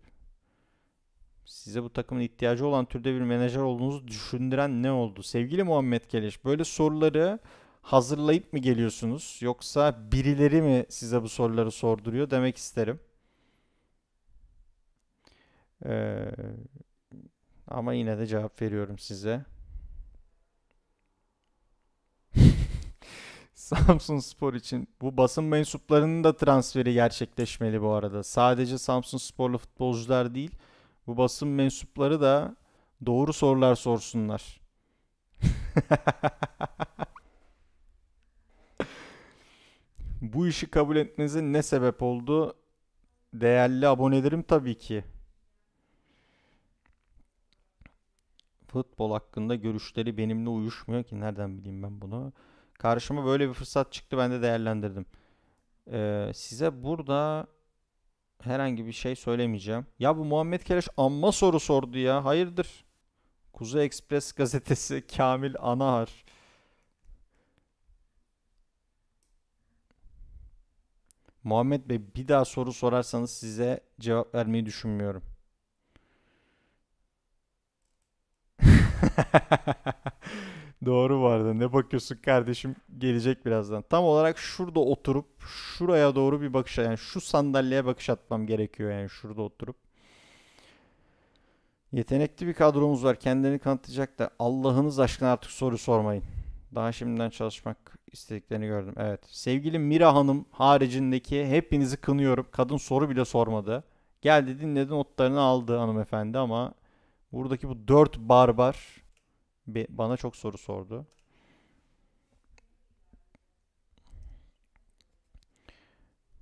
Size bu takımın ihtiyacı olan türde bir menajer olduğunuzu düşündüren ne oldu? Sevgili Muhammed Keleş böyle soruları hazırlayıp mı geliyorsunuz yoksa birileri mi size bu soruları sorduruyor demek isterim. Ee, ama yine de cevap veriyorum size. Samsun Spor için bu basın mensuplarının da transferi gerçekleşmeli bu arada. Sadece Samsun Sporlu futbolcular değil. Bu basın mensupları da doğru sorular sorsunlar. Bu işi kabul etmenizin ne sebep oldu? Değerli abonelerim tabii ki. Futbol hakkında görüşleri benimle uyuşmuyor ki nereden bileyim ben bunu. Karşıma böyle bir fırsat çıktı ben de değerlendirdim. Ee, size burada herhangi bir şey söylemeyeceğim. Ya bu Muhammed Keleş amma soru sordu ya. Hayırdır? Kuzu Ekspres gazetesi Kamil Anahar. Muhammed Bey bir daha soru sorarsanız size cevap vermeyi düşünmüyorum. Doğru bu arada. Ne bakıyorsun kardeşim? Gelecek birazdan. Tam olarak şurada oturup şuraya doğru bir bakış yani şu sandalyeye bakış atmam gerekiyor yani şurada oturup. Yetenekli bir kadromuz var. Kendini kanıtlayacak da Allah'ınız aşkına artık soru sormayın. Daha şimdiden çalışmak istediklerini gördüm. Evet. Sevgili Mira Hanım haricindeki hepinizi kınıyorum. Kadın soru bile sormadı. Geldi dinledi notlarını aldı hanımefendi ama buradaki bu dört barbar bana çok soru sordu.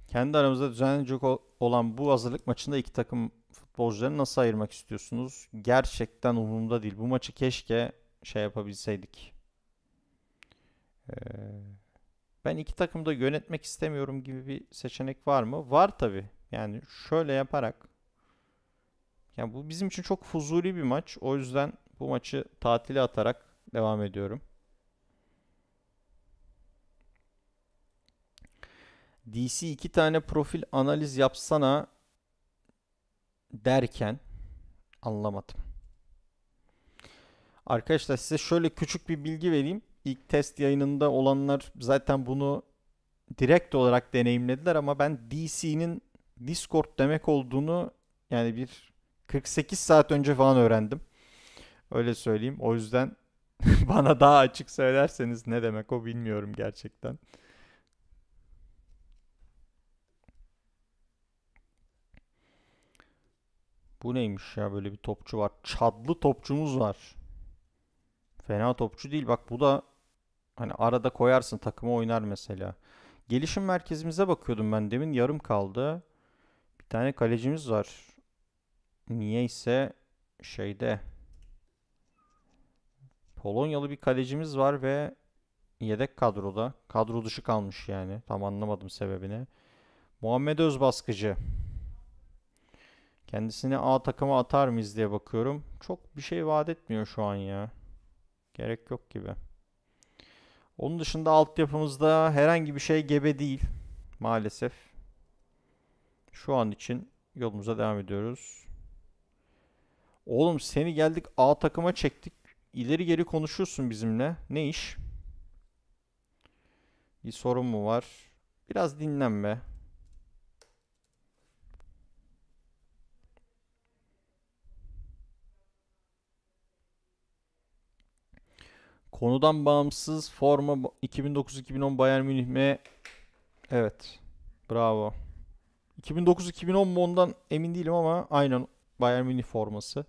Kendi aramızda düzenlenecek olan bu hazırlık maçında iki takım futbolcuları nasıl ayırmak istiyorsunuz? Gerçekten umurumda değil. Bu maçı keşke şey yapabilseydik. Ee, ben iki takımda yönetmek istemiyorum gibi bir seçenek var mı? Var tabi. Yani şöyle yaparak. Yani bu bizim için çok fuzuli bir maç. O yüzden bu maçı tatile atarak devam ediyorum. DC iki tane profil analiz yapsana derken anlamadım. Arkadaşlar size şöyle küçük bir bilgi vereyim. İlk test yayınında olanlar zaten bunu direkt olarak deneyimlediler ama ben DC'nin Discord demek olduğunu yani bir 48 saat önce falan öğrendim. Öyle söyleyeyim. O yüzden bana daha açık söylerseniz ne demek o bilmiyorum gerçekten. Bu neymiş ya böyle bir topçu var. Çadlı topçumuz var. Fena topçu değil. Bak bu da hani arada koyarsın takıma oynar mesela. Gelişim merkezimize bakıyordum ben demin yarım kaldı. Bir tane kalecimiz var. Niye ise şeyde Polonyalı bir kalecimiz var ve yedek kadroda. Kadro dışı kalmış yani. Tam anlamadım sebebini. Muhammed Özbaskıcı. Kendisini A takıma atar mıyız diye bakıyorum. Çok bir şey vaat etmiyor şu an ya. Gerek yok gibi. Onun dışında altyapımızda herhangi bir şey gebe değil. Maalesef. Şu an için yolumuza devam ediyoruz. Oğlum seni geldik A takıma çektik ileri geri konuşuyorsun bizimle. Ne iş? Bir sorun mu var? Biraz dinlenme. Konudan bağımsız forma 2009-2010 Bayern Münih mi? Evet. Bravo. 2009-2010 mu ondan emin değilim ama aynen Bayern Münih forması.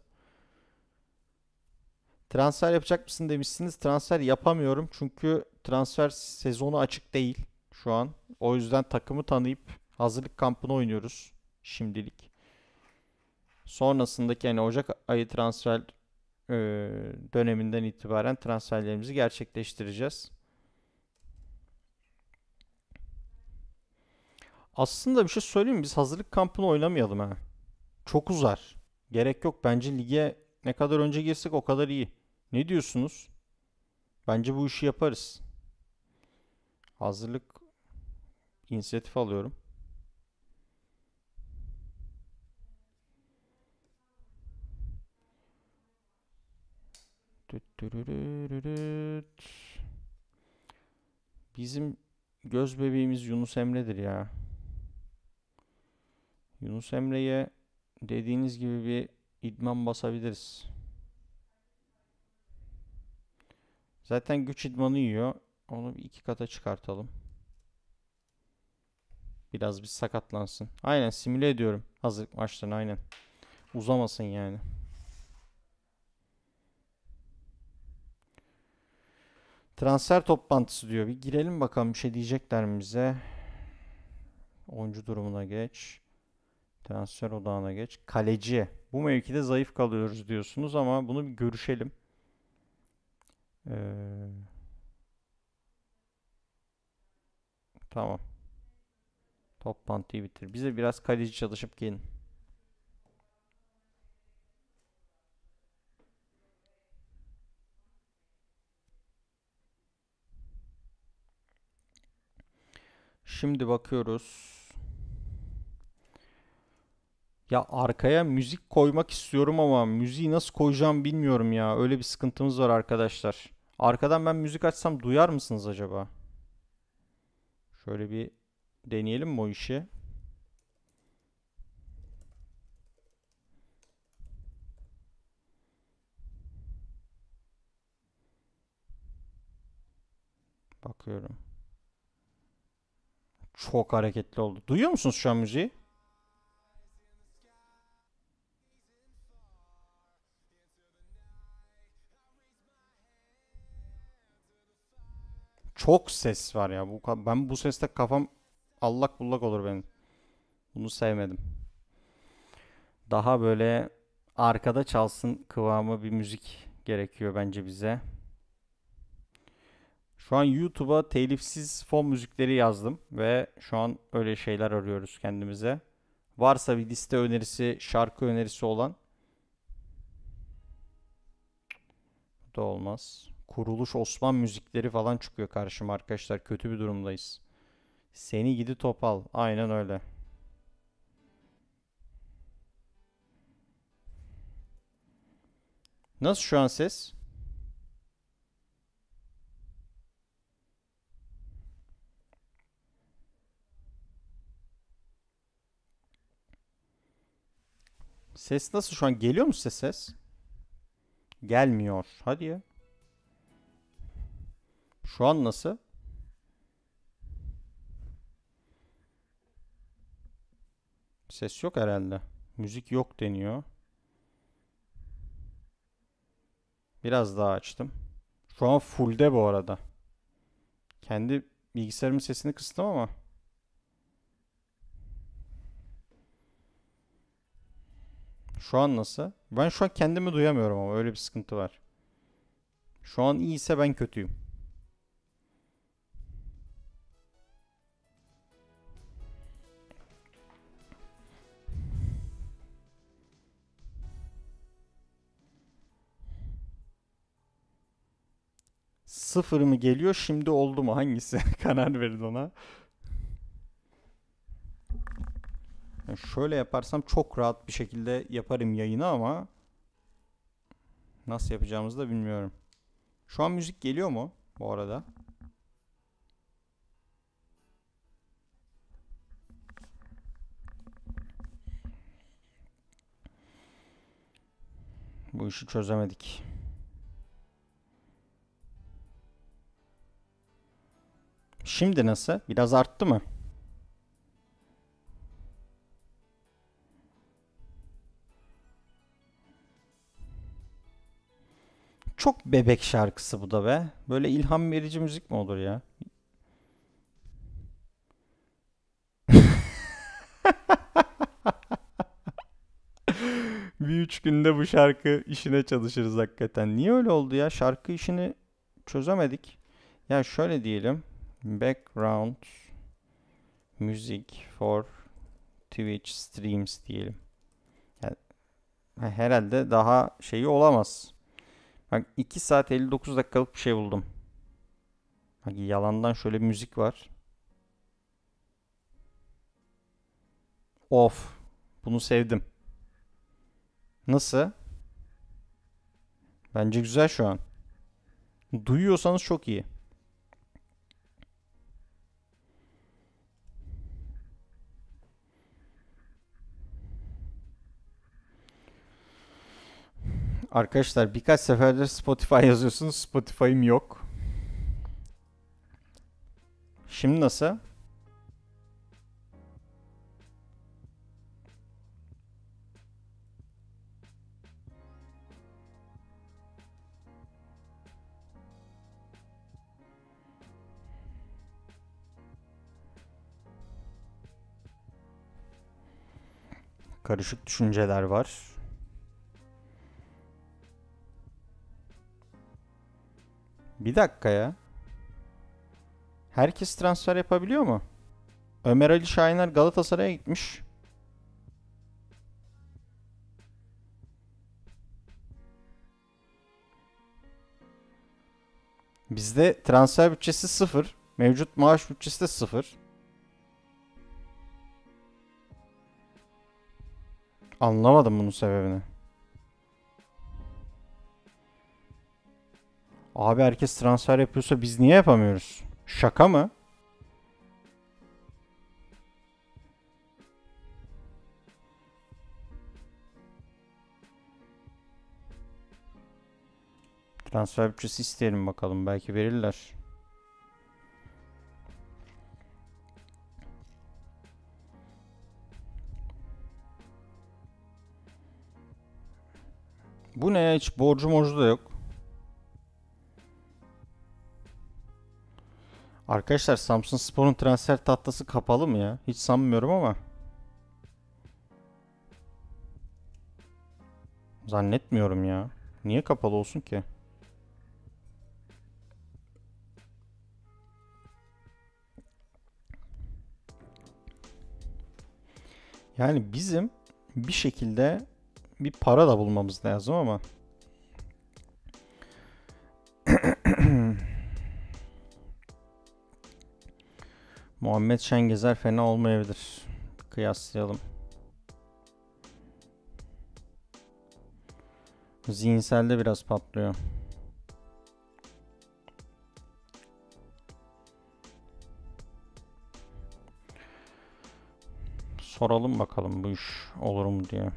Transfer yapacak mısın demişsiniz. Transfer yapamıyorum çünkü transfer sezonu açık değil şu an. O yüzden takımı tanıyıp hazırlık kampını oynuyoruz şimdilik. Sonrasındaki yani Ocak ayı transfer e, döneminden itibaren transferlerimizi gerçekleştireceğiz. Aslında bir şey söyleyeyim mi? Biz hazırlık kampını oynamayalım ha. Çok uzar. Gerek yok. Bence lige ne kadar önce girsek o kadar iyi. Ne diyorsunuz? Bence bu işi yaparız. Hazırlık inisiyatif alıyorum. Bizim göz bebeğimiz Yunus Emre'dir ya. Yunus Emre'ye dediğiniz gibi bir idman basabiliriz. Zaten güç idmanı yiyor. Onu iki kata çıkartalım. Biraz bir sakatlansın. Aynen simüle ediyorum. Hazırlık maçlarını aynen. Uzamasın yani. Transfer toplantısı diyor. Bir girelim bakalım bir şey diyecekler mi bize. Oyuncu durumuna geç. Transfer odağına geç. Kaleci. Bu mevkide zayıf kalıyoruz diyorsunuz ama bunu bir görüşelim. Ee, tamam. Toplantıyı bitir. Bize biraz kaleci çalışıp gelin. Şimdi bakıyoruz. Ya arkaya müzik koymak istiyorum ama müziği nasıl koyacağım bilmiyorum ya. Öyle bir sıkıntımız var arkadaşlar. Arkadan ben müzik açsam duyar mısınız acaba? Şöyle bir deneyelim mi o işi? Bakıyorum. Çok hareketli oldu. Duyuyor musunuz şu an müziği? Çok ses var ya. Bu, ben bu seste kafam allak bullak olur benim. Bunu sevmedim. Daha böyle arkada çalsın kıvamı bir müzik gerekiyor bence bize. Şu an YouTube'a telifsiz fon müzikleri yazdım ve şu an öyle şeyler arıyoruz kendimize. Varsa bir liste önerisi, şarkı önerisi olan da olmaz. Kuruluş Osman müzikleri falan çıkıyor karşıma arkadaşlar. Kötü bir durumdayız. Seni gidi topal. Aynen öyle. Nasıl şu an ses? Ses nasıl şu an? Geliyor mu size ses? Gelmiyor. Hadi ya. Şu an nasıl? Ses yok herhalde. Müzik yok deniyor. Biraz daha açtım. Şu an fullde bu arada. Kendi bilgisayarımın sesini kıstım ama. Şu an nasıl? Ben şu an kendimi duyamıyorum ama öyle bir sıkıntı var. Şu an iyiyse ben kötüyüm. Sıfır mı geliyor şimdi oldu mu hangisi? Karar verin ona. Yani şöyle yaparsam çok rahat bir şekilde yaparım yayını ama nasıl yapacağımızı da bilmiyorum. Şu an müzik geliyor mu bu arada? Bu işi çözemedik. Şimdi nasıl? Biraz arttı mı? Çok bebek şarkısı bu da be. Böyle ilham verici müzik mi olur ya? Bir üç günde bu şarkı işine çalışırız hakikaten. Niye öyle oldu ya? Şarkı işini çözemedik. Ya yani şöyle diyelim background music for Twitch streams diyelim. Yani, herhalde daha şeyi olamaz. Bak 2 saat 59 dakikalık bir şey buldum. Bak yalandan şöyle müzik var. Of. Bunu sevdim. Nasıl? Bence güzel şu an. Duyuyorsanız çok iyi. Arkadaşlar birkaç seferdir Spotify yazıyorsunuz. Spotify'm yok. Şimdi nasıl? Karışık düşünceler var. Bir dakika ya. Herkes transfer yapabiliyor mu? Ömer Ali Şahiner Galatasaray'a gitmiş. Bizde transfer bütçesi sıfır. Mevcut maaş bütçesi de sıfır. Anlamadım bunun sebebini. Abi herkes transfer yapıyorsa biz niye yapamıyoruz? Şaka mı? Transfer bütçesi isteyelim bakalım. Belki verirler. Bu ne? Hiç borcu morcu da yok. Arkadaşlar Samsun Spor'un transfer tahtası kapalı mı ya? Hiç sanmıyorum ama. Zannetmiyorum ya. Niye kapalı olsun ki? Yani bizim bir şekilde bir para da bulmamız lazım ama Muhammed Şengezer fena olmayabilir. Kıyaslayalım. Zihinselde biraz patlıyor. Soralım bakalım bu iş olur mu diye.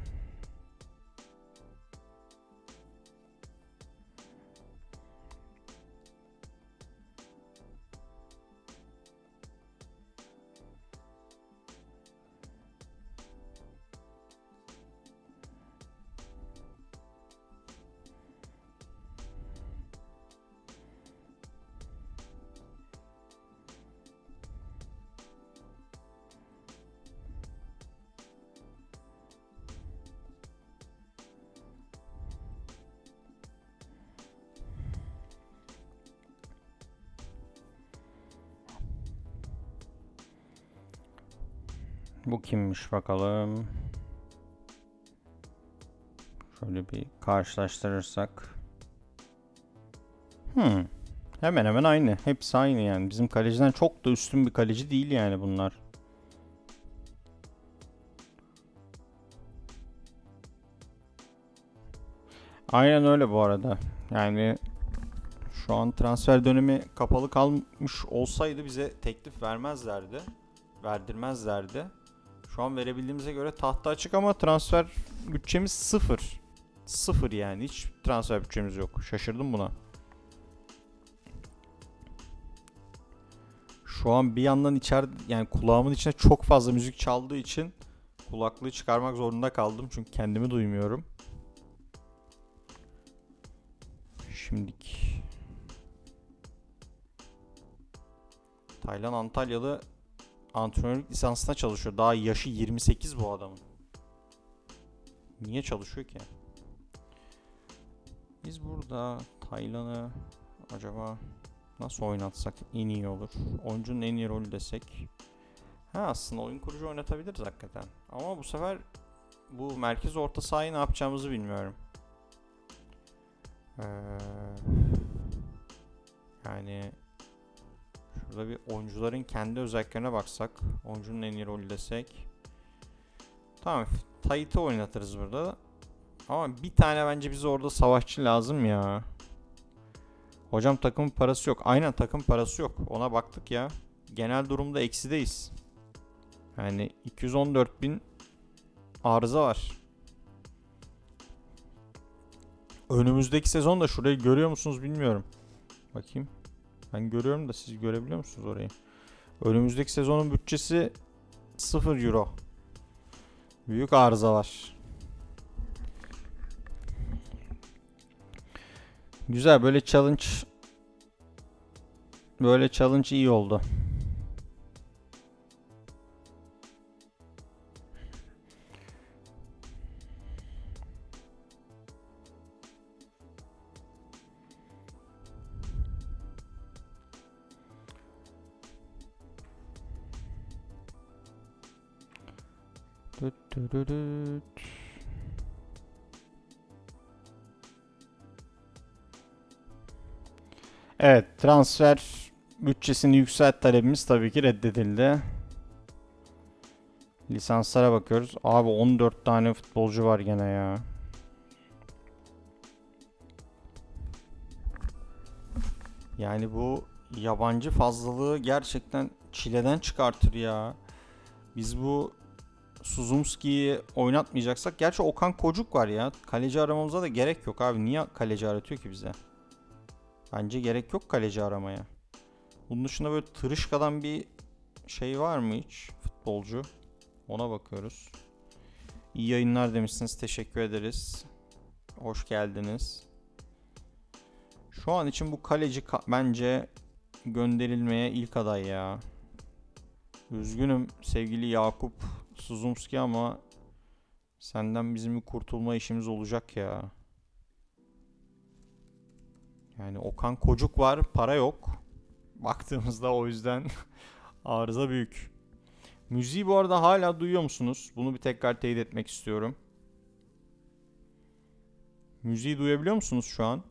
varmış bakalım. Şöyle bir karşılaştırırsak. Hmm. Hemen hemen aynı. Hepsi aynı yani. Bizim kaleciden çok da üstün bir kaleci değil yani bunlar. Aynen öyle bu arada. Yani şu an transfer dönemi kapalı kalmış olsaydı bize teklif vermezlerdi. Verdirmezlerdi. Şu an verebildiğimize göre tahta açık ama transfer bütçemiz sıfır. Sıfır yani. Hiç transfer bütçemiz yok. Şaşırdım buna. Şu an bir yandan içeride yani kulağımın içine çok fazla müzik çaldığı için kulaklığı çıkarmak zorunda kaldım. Çünkü kendimi duymuyorum. Şimdiki Taylan Antalyalı antrenörlük lisansına çalışıyor. Daha yaşı 28 bu adamın. Niye çalışıyor ki? Biz burada Taylan'ı acaba nasıl oynatsak en iyi olur? Oyuncunun en iyi rolü desek. Ha aslında oyun kurucu oynatabiliriz hakikaten. Ama bu sefer bu merkez orta sahayı ne yapacağımızı bilmiyorum. Ee, yani Burada bir oyuncuların kendi özelliklerine baksak. Oyuncunun en iyi rolü desek. Tamam Tait'i oynatırız burada. Ama bir tane bence bize orada savaşçı lazım ya. Hocam takım parası yok. Aynen takım parası yok. Ona baktık ya. Genel durumda eksideyiz. Yani 214 bin arıza var. Önümüzdeki sezon da şurayı görüyor musunuz bilmiyorum. Bakayım. Ben görüyorum da siz görebiliyor musunuz orayı? Önümüzdeki sezonun bütçesi 0 euro. Büyük arıza var. Güzel böyle challenge böyle challenge iyi oldu. Evet transfer bütçesini yükselt talebimiz tabii ki reddedildi. Lisanslara bakıyoruz. Abi 14 tane futbolcu var gene ya. Yani bu yabancı fazlalığı gerçekten çileden çıkartır ya. Biz bu Suzumski'yi oynatmayacaksak. Gerçi Okan Kocuk var ya. Kaleci aramamıza da gerek yok abi. Niye kaleci aratıyor ki bize? Bence gerek yok kaleci aramaya. Bunun dışında böyle tırışkadan bir şey var mı hiç? Futbolcu. Ona bakıyoruz. İyi yayınlar demişsiniz. Teşekkür ederiz. Hoş geldiniz. Şu an için bu kaleci ka bence gönderilmeye ilk aday ya. Üzgünüm sevgili Yakup Suzumski ama senden bizim bir kurtulma işimiz olacak ya. Yani Okan Kocuk var, para yok. Baktığımızda o yüzden arıza büyük. Müziği bu arada hala duyuyor musunuz? Bunu bir tekrar teyit etmek istiyorum. Müziği duyabiliyor musunuz şu an?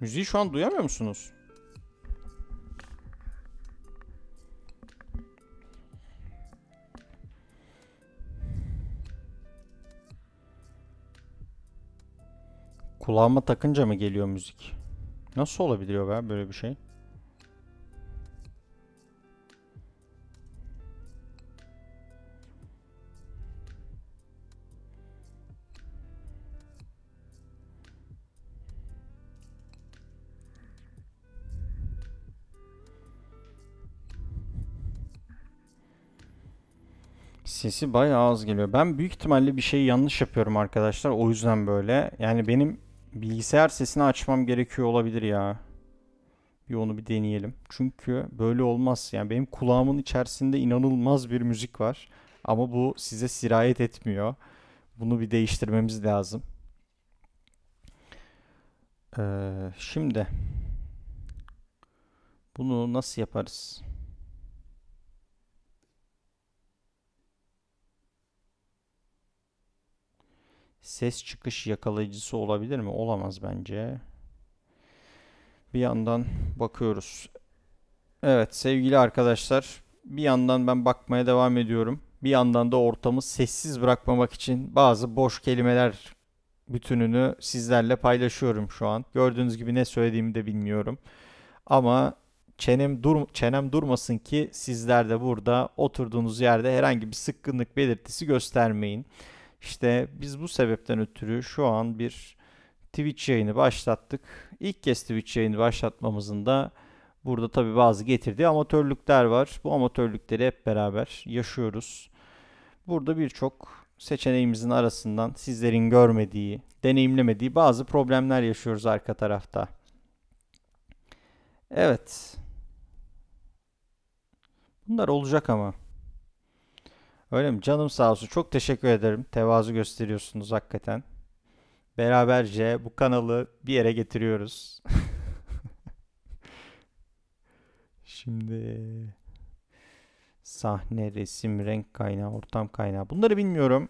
Müziği şu an duyamıyor musunuz? Kulağıma takınca mı geliyor müzik? Nasıl olabiliyor be böyle bir şey? Sesi bayağı az geliyor. Ben büyük ihtimalle bir şey yanlış yapıyorum arkadaşlar. O yüzden böyle. Yani benim Bilgisayar sesini açmam gerekiyor olabilir ya. Bir onu bir deneyelim. Çünkü böyle olmaz. Yani benim kulağımın içerisinde inanılmaz bir müzik var. Ama bu size sirayet etmiyor. Bunu bir değiştirmemiz lazım. Ee, şimdi bunu nasıl yaparız? ses çıkış yakalayıcısı olabilir mi? Olamaz bence. Bir yandan bakıyoruz. Evet sevgili arkadaşlar bir yandan ben bakmaya devam ediyorum. Bir yandan da ortamı sessiz bırakmamak için bazı boş kelimeler bütününü sizlerle paylaşıyorum şu an. Gördüğünüz gibi ne söylediğimi de bilmiyorum. Ama çenem dur çenem durmasın ki sizler de burada oturduğunuz yerde herhangi bir sıkkınlık belirtisi göstermeyin. İşte biz bu sebepten ötürü şu an bir Twitch yayını başlattık. İlk kez Twitch yayını başlatmamızın da burada tabi bazı getirdiği amatörlükler var. Bu amatörlükleri hep beraber yaşıyoruz. Burada birçok seçeneğimizin arasından sizlerin görmediği, deneyimlemediği bazı problemler yaşıyoruz arka tarafta. Evet. Bunlar olacak ama. Öyle mi? Canım sağ olsun. Çok teşekkür ederim. Tevazu gösteriyorsunuz hakikaten. Beraberce bu kanalı bir yere getiriyoruz. Şimdi sahne, resim, renk kaynağı, ortam kaynağı. Bunları bilmiyorum.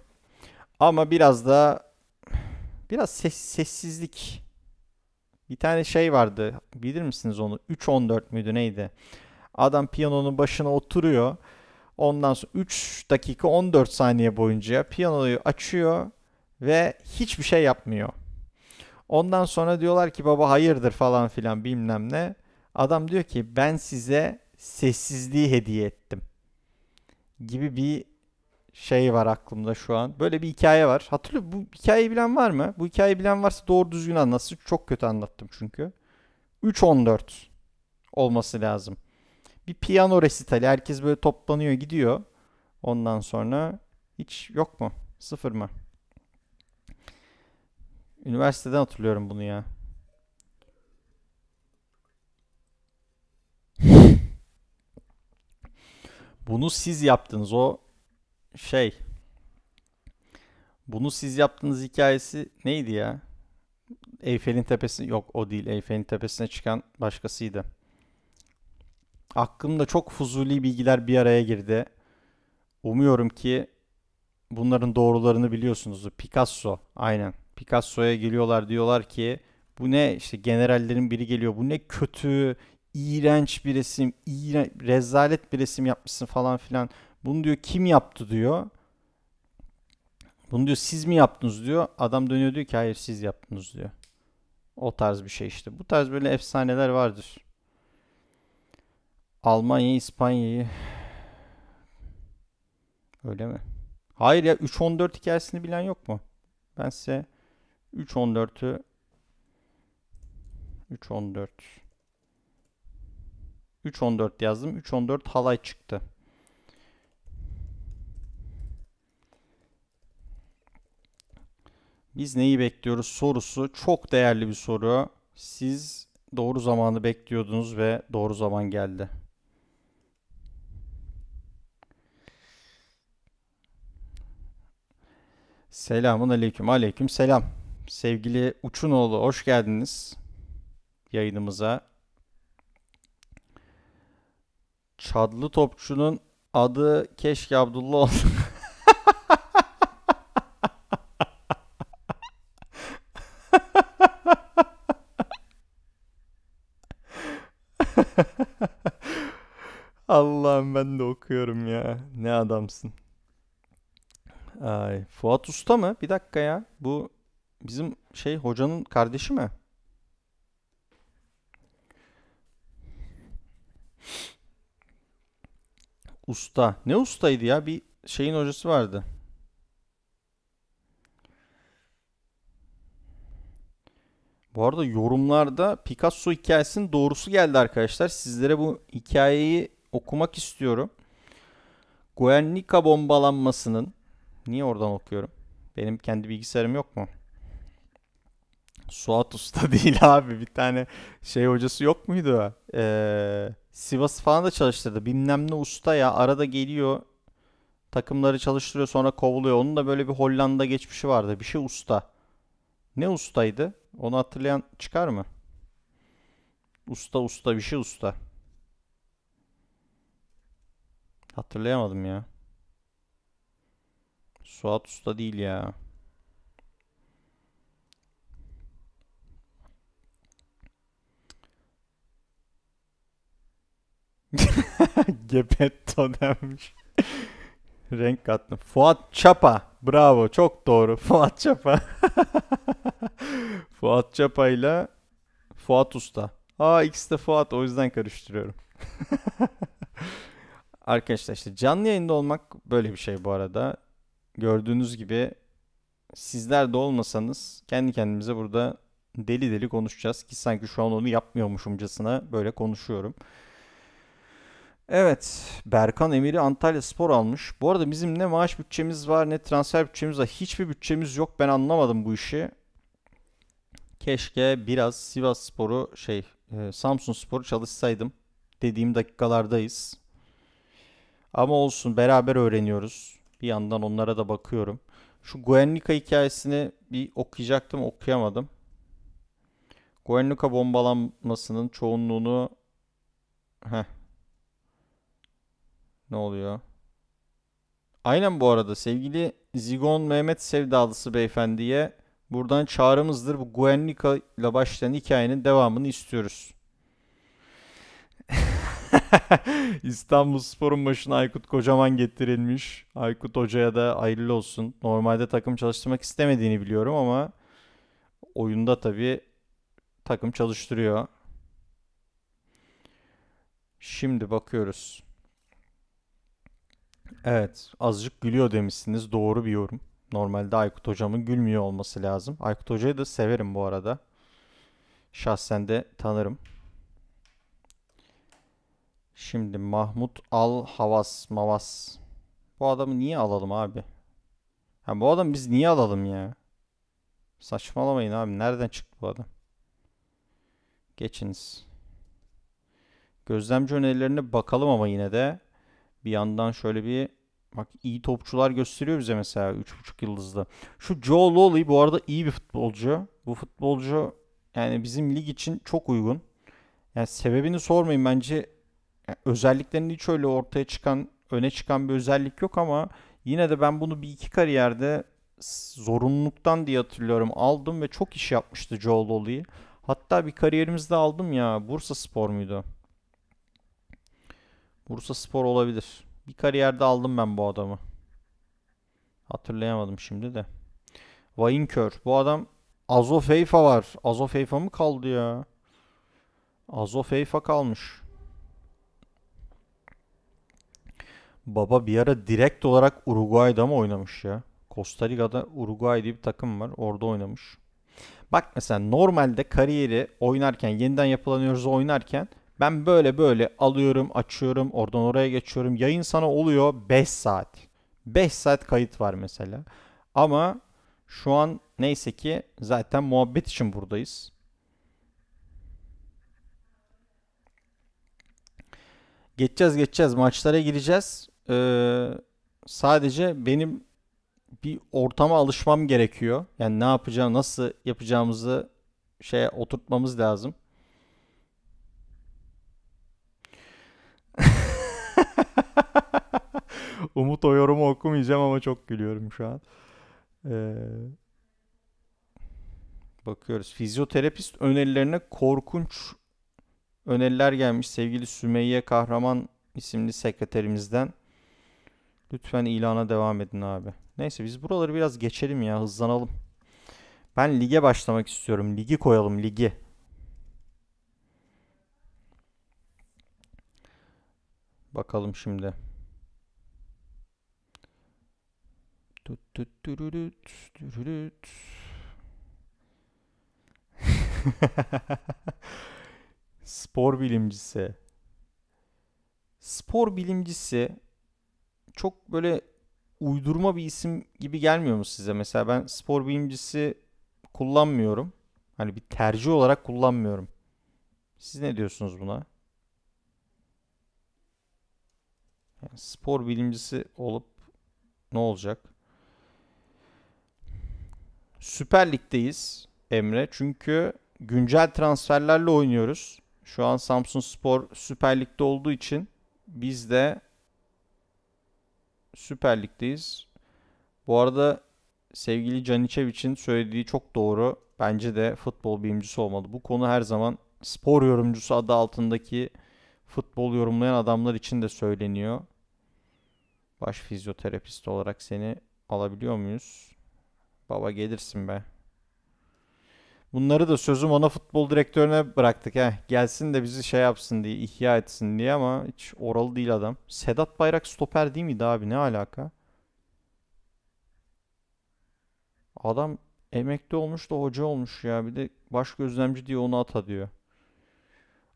Ama biraz da biraz ses, sessizlik. Bir tane şey vardı. Bilir misiniz onu? 3.14 müydü neydi? Adam piyanonun başına oturuyor. Ondan sonra 3 dakika 14 saniye boyunca piyanoyu açıyor ve hiçbir şey yapmıyor. Ondan sonra diyorlar ki baba hayırdır falan filan bilmem ne. Adam diyor ki ben size sessizliği hediye ettim gibi bir şey var aklımda şu an. Böyle bir hikaye var. Hatırlıyor bu hikayeyi bilen var mı? Bu hikayeyi bilen varsa doğru düzgün anlatsın. Çok kötü anlattım çünkü. 3.14 olması lazım bir piyano resitali. Herkes böyle toplanıyor gidiyor. Ondan sonra hiç yok mu? Sıfır mı? Üniversiteden hatırlıyorum bunu ya. bunu siz yaptınız o şey. Bunu siz yaptınız hikayesi neydi ya? Eyfel'in tepesi yok o değil. Eyfel'in tepesine çıkan başkasıydı. Aklımda çok fuzuli bilgiler bir araya girdi. Umuyorum ki bunların doğrularını biliyorsunuz. Picasso aynen. Picasso'ya geliyorlar diyorlar ki bu ne işte generallerin biri geliyor. Bu ne kötü, iğrenç bir resim, iğren, rezalet bir resim yapmışsın falan filan. Bunu diyor kim yaptı diyor. Bunu diyor siz mi yaptınız diyor. Adam dönüyor diyor ki hayır siz yaptınız diyor. O tarz bir şey işte. Bu tarz böyle efsaneler vardır. Almanya, İspanya'yı öyle mi? Hayır ya 3-14 hikayesini bilen yok mu? Ben size 3-14'ü 3-14 3-14 yazdım. 3-14 halay çıktı. Biz neyi bekliyoruz sorusu çok değerli bir soru. Siz doğru zamanı bekliyordunuz ve doğru zaman geldi. Selamun aleyküm. Aleyküm selam. Sevgili Uçunoğlu hoş geldiniz yayınımıza. Çadlı topçunun adı keşke Abdullah olsun. Allah'ım ben de okuyorum ya. Ne adamsın. Ay, Fuat Usta mı? Bir dakika ya. Bu bizim şey hocanın kardeşi mi? Usta. Ne ustaydı ya? Bir şeyin hocası vardı. Bu arada yorumlarda Picasso hikayesinin doğrusu geldi arkadaşlar. Sizlere bu hikayeyi okumak istiyorum. Guernica bombalanmasının Niye oradan okuyorum? Benim kendi bilgisayarım yok mu? Suat Usta değil abi. Bir tane şey hocası yok muydu? Ee, Sivas falan da çalıştırdı. Bilmem ne usta ya. Arada geliyor takımları çalıştırıyor sonra kovuluyor. Onun da böyle bir Hollanda geçmişi vardı. Bir şey usta. Ne ustaydı? Onu hatırlayan çıkar mı? Usta usta bir şey usta. Hatırlayamadım ya. Suat Usta değil ya. Gepetto demiş. Renk kattım. Fuat Çapa. Bravo. Çok doğru. Fuat Çapa. Fuat Çapa ile Fuat Usta. Aa ikisi de Fuat. O yüzden karıştırıyorum. Arkadaşlar işte canlı yayında olmak böyle bir şey bu arada gördüğünüz gibi sizler de olmasanız kendi kendimize burada deli deli konuşacağız ki sanki şu an onu yapmıyormuşumcasına böyle konuşuyorum. Evet Berkan Emir'i Antalya Spor almış. Bu arada bizim ne maaş bütçemiz var ne transfer bütçemiz var. Hiçbir bütçemiz yok ben anlamadım bu işi. Keşke biraz Sivas Spor'u şey e, Samsun Spor'u çalışsaydım dediğim dakikalardayız. Ama olsun beraber öğreniyoruz. Bir yandan onlara da bakıyorum. Şu Guernica hikayesini bir okuyacaktım okuyamadım. Guernica bombalanmasının çoğunluğunu Heh. Ne oluyor? Aynen bu arada sevgili Zigon Mehmet sevdalısı beyefendiye buradan çağrımızdır. Bu Guernica ile başlayan hikayenin devamını istiyoruz. İstanbul Spor'un başına Aykut Kocaman getirilmiş. Aykut Hoca'ya da hayırlı olsun. Normalde takım çalıştırmak istemediğini biliyorum ama oyunda tabii takım çalıştırıyor. Şimdi bakıyoruz. Evet azıcık gülüyor demişsiniz. Doğru bir yorum. Normalde Aykut hocamın gülmüyor olması lazım. Aykut hocayı da severim bu arada. Şahsen de tanırım. Şimdi Mahmut Al Havas Mavas. Bu adamı niye alalım abi? Ha bu adam biz niye alalım ya? Saçmalamayın abi. Nereden çıktı bu adam? Geçiniz. Gözlemci önerilerine bakalım ama yine de bir yandan şöyle bir bak iyi topçular gösteriyor bize mesela 3.5 yıldızlı. Şu Joe Lolly bu arada iyi bir futbolcu. Bu futbolcu yani bizim lig için çok uygun. Yani sebebini sormayın bence yani özelliklerinin hiç öyle ortaya çıkan, öne çıkan bir özellik yok ama yine de ben bunu bir iki kariyerde zorunluluktan diye hatırlıyorum aldım ve çok iş yapmıştı Joel Lolly'i. Hatta bir kariyerimizde aldım ya Bursa Spor muydu? Bursa Spor olabilir. Bir kariyerde aldım ben bu adamı. Hatırlayamadım şimdi de. Vainkör. Bu adam Azofeyfa var. Azofeyfa mı kaldı ya? Azofeyfa kalmış. Baba bir ara direkt olarak Uruguay'da mı oynamış ya? Costa Rica'da Uruguay diye bir takım var. Orada oynamış. Bak mesela normalde kariyeri oynarken, yeniden yapılanıyoruz oynarken ben böyle böyle alıyorum, açıyorum, oradan oraya geçiyorum. Yayın sana oluyor 5 saat. 5 saat kayıt var mesela. Ama şu an neyse ki zaten muhabbet için buradayız. Geçeceğiz geçeceğiz maçlara gireceğiz e, sadece benim bir ortama alışmam gerekiyor. Yani ne yapacağım, nasıl yapacağımızı şeye oturtmamız lazım. Umut o yorumu okumayacağım ama çok gülüyorum şu an. Ee, bakıyoruz. Fizyoterapist önerilerine korkunç öneriler gelmiş sevgili Sümeyye Kahraman isimli sekreterimizden. Lütfen ilana devam edin abi. Neyse biz buraları biraz geçelim ya hızlanalım. Ben lige başlamak istiyorum. Ligi koyalım ligi. Bakalım şimdi. Spor bilimcisi. Spor bilimcisi çok böyle uydurma bir isim gibi gelmiyor mu size? Mesela ben spor bilimcisi kullanmıyorum. Hani bir tercih olarak kullanmıyorum. Siz ne diyorsunuz buna? Yani spor bilimcisi olup ne olacak? Süper Lig'deyiz Emre. Çünkü güncel transferlerle oynuyoruz. Şu an Samsun Spor Süper Lig'de olduğu için biz de Süper Lig'deyiz. Bu arada sevgili Caniçevic'in söylediği çok doğru. Bence de futbol bilimcisi olmalı. Bu konu her zaman spor yorumcusu adı altındaki futbol yorumlayan adamlar için de söyleniyor. Baş fizyoterapist olarak seni alabiliyor muyuz? Baba gelirsin be. Bunları da sözüm ona futbol direktörüne bıraktık. Heh, gelsin de bizi şey yapsın diye, ihya etsin diye ama hiç oralı değil adam. Sedat Bayrak stoper değil miydi abi? Ne alaka? Adam emekli olmuş da hoca olmuş ya. Bir de baş gözlemci diye onu ata diyor.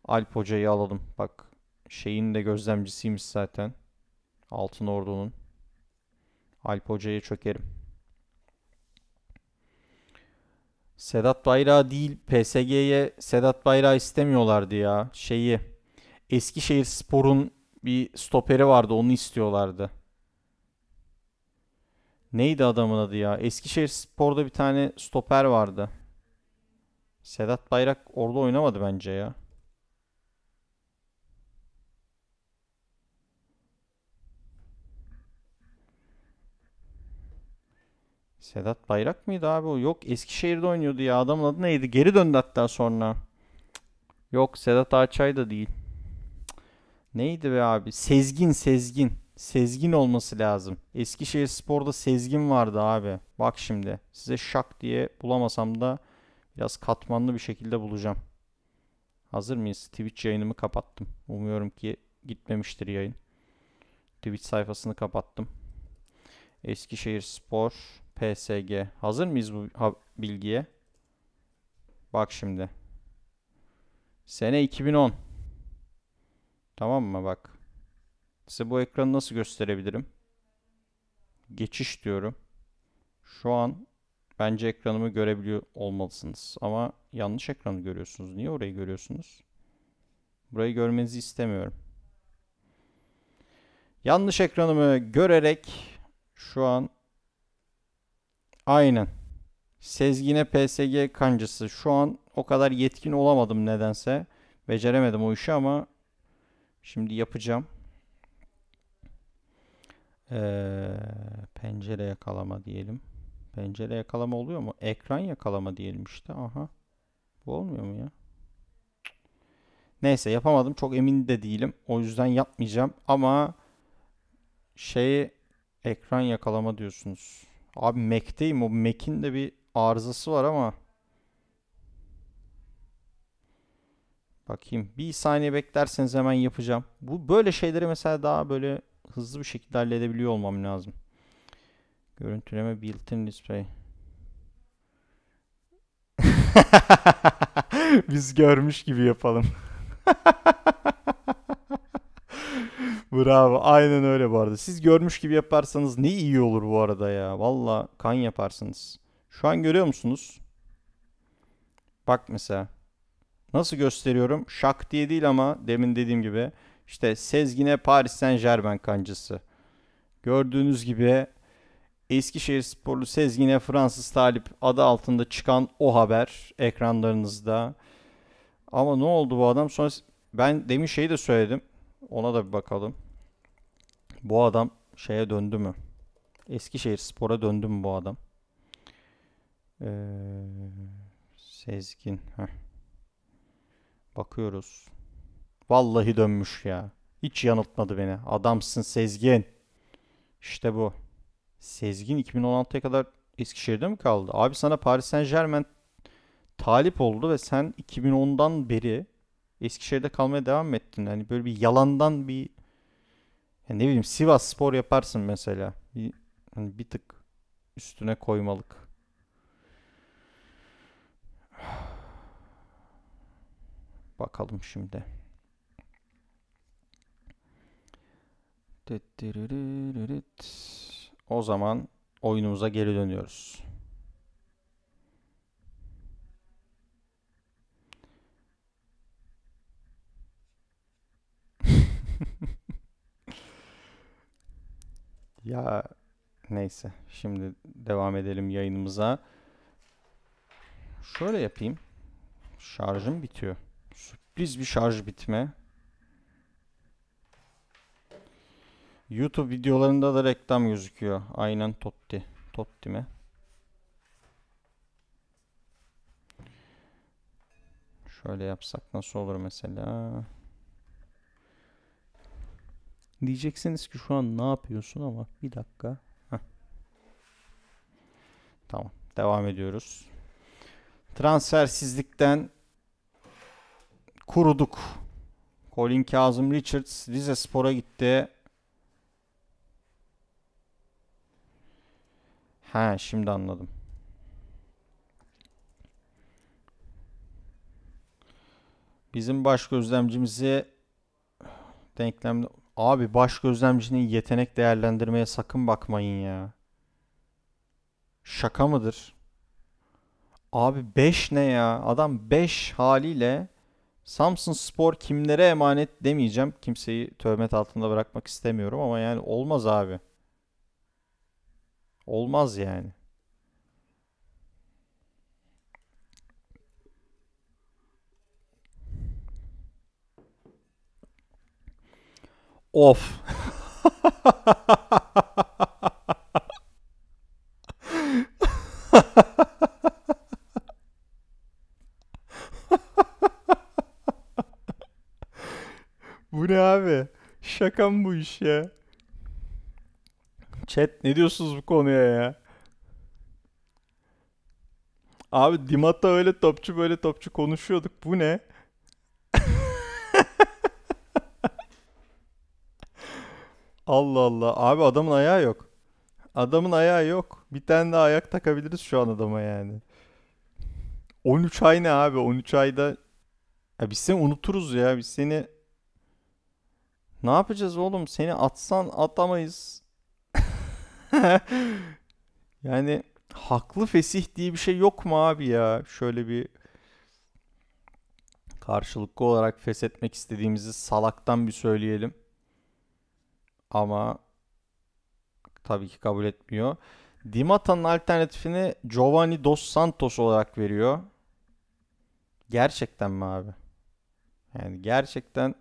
Alp Hoca'yı alalım. Bak şeyin de gözlemcisiymiş zaten. Altın Ordu'nun. Alp Hoca'ya çökerim. Sedat Bayrağı değil PSG'ye Sedat Bayrağı istemiyorlardı ya. Şeyi Eskişehir Spor'un bir stoperi vardı onu istiyorlardı. Neydi adamın adı ya? Eskişehir Spor'da bir tane stoper vardı. Sedat Bayrak orada oynamadı bence ya. Sedat Bayrak mıydı abi o? Yok Eskişehir'de oynuyordu ya. Adamın adı neydi? Geri döndü hatta sonra. Yok Sedat Ağaçay da değil. Neydi be abi? Sezgin Sezgin. Sezgin olması lazım. Eskişehir Spor'da Sezgin vardı abi. Bak şimdi size şak diye bulamasam da biraz katmanlı bir şekilde bulacağım. Hazır mıyız? Twitch yayınımı kapattım. Umuyorum ki gitmemiştir yayın. Twitch sayfasını kapattım. Eskişehir Spor PSG. Hazır mıyız bu bilgiye? Bak şimdi. Sene 2010. Tamam mı bak. Size bu ekranı nasıl gösterebilirim? Geçiş diyorum. Şu an bence ekranımı görebiliyor olmalısınız. Ama yanlış ekranı görüyorsunuz. Niye orayı görüyorsunuz? Burayı görmenizi istemiyorum. Yanlış ekranımı görerek şu an Aynen. Sezgin'e PSG kancısı. Şu an o kadar yetkin olamadım nedense. Beceremedim o işi ama şimdi yapacağım. Ee, pencere yakalama diyelim. Pencere yakalama oluyor mu? Ekran yakalama diyelim işte. Aha. Bu olmuyor mu ya? Neyse yapamadım. Çok emin de değilim. O yüzden yapmayacağım. Ama şeyi ekran yakalama diyorsunuz. Abi Mac'teyim. O Mac'in de bir arızası var ama. Bakayım. Bir saniye beklerseniz hemen yapacağım. Bu böyle şeyleri mesela daha böyle hızlı bir şekilde halledebiliyor olmam lazım. Görüntüleme built-in display. Biz görmüş gibi yapalım. Bravo. Aynen öyle bu arada. Siz görmüş gibi yaparsanız ne iyi olur bu arada ya. Valla kan yaparsınız. Şu an görüyor musunuz? Bak mesela. Nasıl gösteriyorum? Şak diye değil ama demin dediğim gibi. İşte Sezgin'e Paris Saint Germain kancısı. Gördüğünüz gibi Eskişehir sporlu Sezgin'e Fransız talip adı altında çıkan o haber ekranlarınızda. Ama ne oldu bu adam? Sonra ben demin şeyi de söyledim. Ona da bir bakalım. Bu adam şeye döndü mü? Eskişehir Spor'a döndü mü bu adam? Ee, Sezgin. Heh. Bakıyoruz. Vallahi dönmüş ya. Hiç yanıltmadı beni. Adamsın Sezgin. İşte bu. Sezgin 2016'ya kadar Eskişehir'de mi kaldı? Abi sana Paris Saint Germain talip oldu ve sen 2010'dan beri Eskişehir'de kalmaya devam ettin. Yani böyle bir yalandan bir yani ne bileyim Sivas Spor yaparsın mesela. Bir, hani bir tık üstüne koymalık. Bakalım şimdi. O zaman oyunumuza geri dönüyoruz. Ya neyse şimdi devam edelim yayınımıza. Şöyle yapayım. Şarjım bitiyor. Sürpriz bir şarj bitme. YouTube videolarında da reklam gözüküyor. Aynen Totti. Totti mi? Şöyle yapsak nasıl olur mesela? Diyeceksiniz ki şu an ne yapıyorsun ama bir dakika. Heh. Tamam devam ediyoruz. Transfersizlikten kuruduk. Colin Kazım Richards Rize Spor'a gitti. Ha şimdi anladım. Bizim baş gözlemcimizi denklemde Abi baş gözlemcinin yetenek değerlendirmeye sakın bakmayın ya. Şaka mıdır? Abi 5 ne ya? Adam 5 haliyle Samsun Spor kimlere emanet demeyeceğim. Kimseyi tövmet altında bırakmak istemiyorum ama yani olmaz abi. Olmaz yani. Of. bu ne abi? Şakam bu iş ya. Chat ne diyorsunuz bu konuya ya? Abi Dimatta öyle topçu böyle topçu konuşuyorduk. Bu ne? Allah Allah. Abi adamın ayağı yok. Adamın ayağı yok. Bir tane daha ayak takabiliriz şu an adama yani. 13 ay ne abi? 13 ayda ya biz seni unuturuz ya. Biz seni ne yapacağız oğlum? Seni atsan atamayız. yani haklı fesih diye bir şey yok mu abi ya? Şöyle bir karşılıklı olarak feshetmek istediğimizi salaktan bir söyleyelim ama tabii ki kabul etmiyor. Dimata'nın alternatifini Giovanni Dos Santos olarak veriyor. Gerçekten mi abi? Yani gerçekten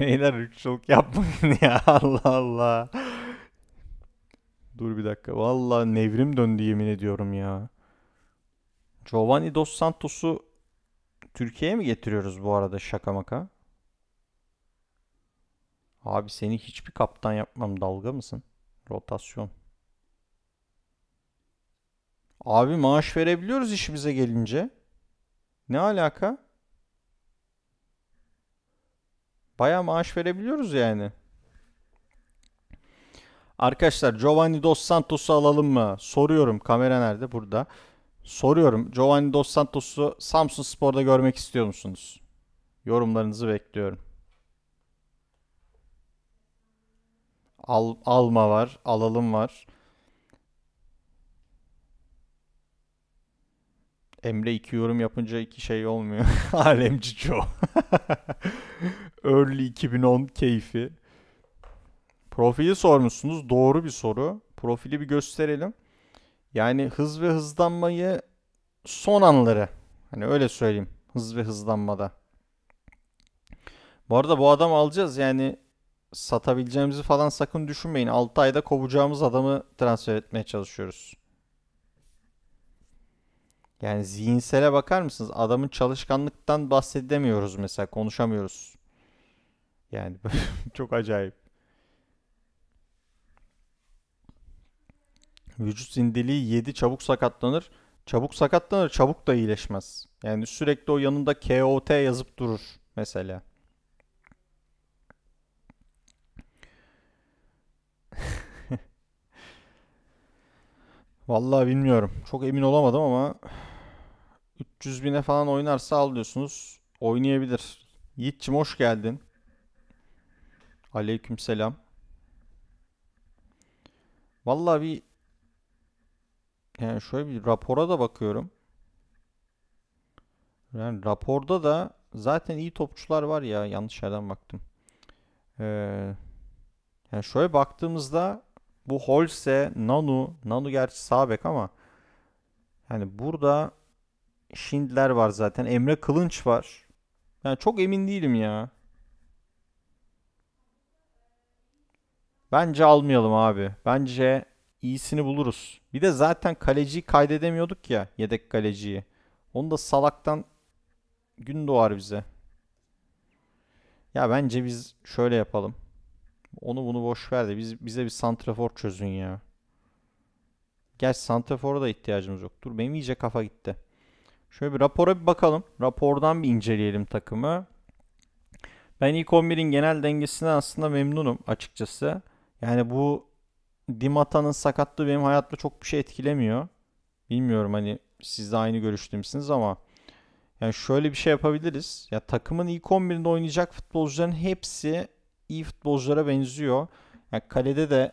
Beyler ırkçılık yapmayın ya Allah Allah. Dur bir dakika. Valla nevrim döndü yemin ediyorum ya. Giovanni Dos Santos'u Türkiye'ye mi getiriyoruz bu arada şaka maka? Abi seni hiçbir kaptan yapmam dalga mısın? Rotasyon. Abi maaş verebiliyoruz işimize gelince. Ne alaka? Baya maaş verebiliyoruz yani. Arkadaşlar Giovanni Dos Santos'u alalım mı? Soruyorum. Kamera nerede? Burada. Soruyorum Giovanni Dos Santos'u Samsun Spor'da görmek istiyor musunuz? Yorumlarınızı bekliyorum. Al, alma var, alalım var. Emre iki yorum yapınca iki şey olmuyor. Alemci Joe. Early 2010 keyfi. Profili sormuşsunuz. Doğru bir soru. Profili bir gösterelim. Yani hız ve hızlanmayı son anları. Hani öyle söyleyeyim. Hız ve hızlanmada. Bu arada bu adam alacağız yani satabileceğimizi falan sakın düşünmeyin. 6 ayda kovacağımız adamı transfer etmeye çalışıyoruz. Yani zihinsele bakar mısınız? Adamın çalışkanlıktan bahsedemiyoruz mesela. Konuşamıyoruz. Yani çok acayip. Vücut zindeliği yedi çabuk sakatlanır. Çabuk sakatlanır çabuk da iyileşmez. Yani sürekli o yanında KOT yazıp durur mesela. Vallahi bilmiyorum. Çok emin olamadım ama 300 bine falan oynarsa al diyorsunuz. Oynayabilir. Yiğitçim hoş geldin. Aleyküm selam. Vallahi bir yani şöyle bir rapora da bakıyorum. Yani raporda da zaten iyi topçular var ya yanlış yerden baktım. Ee, yani şöyle baktığımızda bu Holse, Nanu, Nanu gerçi sağ bek ama yani burada Şindler var zaten. Emre Kılınç var. Yani çok emin değilim ya. Bence almayalım abi. Bence iyisini buluruz. Bir de zaten kaleciyi kaydedemiyorduk ya yedek kaleciyi. Onu da salaktan gün doğar bize. Ya bence biz şöyle yapalım. Onu bunu boş ver de biz, bize bir santrafor çözün ya. Gerçi santrafora da ihtiyacımız yok. Dur benim iyice kafa gitti. Şöyle bir rapora bir bakalım. Rapordan bir inceleyelim takımı. Ben ilk 11'in genel dengesinden aslında memnunum açıkçası. Yani bu Dimata'nın sakatlığı benim hayatta çok bir şey etkilemiyor. Bilmiyorum hani siz de aynı görüşte misiniz ama yani şöyle bir şey yapabiliriz. Ya takımın ilk 11'inde oynayacak futbolcuların hepsi iyi futbolculara benziyor. Yani kalede de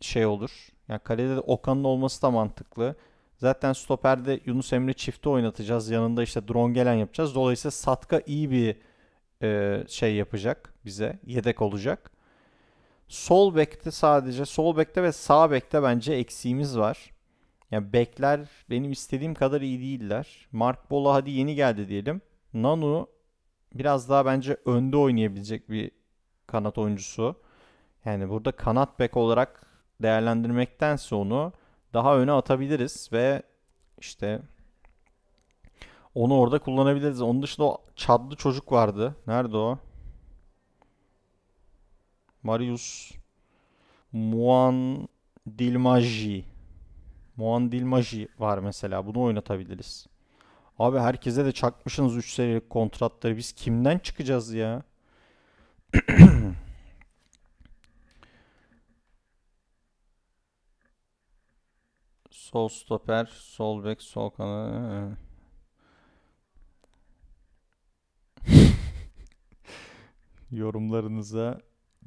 şey olur. Yani kalede de Okan'ın olması da mantıklı. Zaten stoperde Yunus Emre çifti oynatacağız. Yanında işte Drongelen yapacağız. Dolayısıyla Satka iyi bir e, şey yapacak bize. Yedek olacak. Sol bekte sadece sol bekte ve sağ bekte bence eksiğimiz var. Yani bekler benim istediğim kadar iyi değiller. Mark Bola hadi yeni geldi diyelim. Nanu biraz daha bence önde oynayabilecek bir kanat oyuncusu. Yani burada kanat bek olarak değerlendirmektense onu daha öne atabiliriz ve işte onu orada kullanabiliriz. Onun dışında o çadlı çocuk vardı. Nerede o? Marius Muan Dilmaji. Muan Dilmaji var mesela. Bunu oynatabiliriz. Abi herkese de çakmışsınız 3 senelik kontratları. Biz kimden çıkacağız ya? sol stoper, sol bek, sol kanat. Yorumlarınıza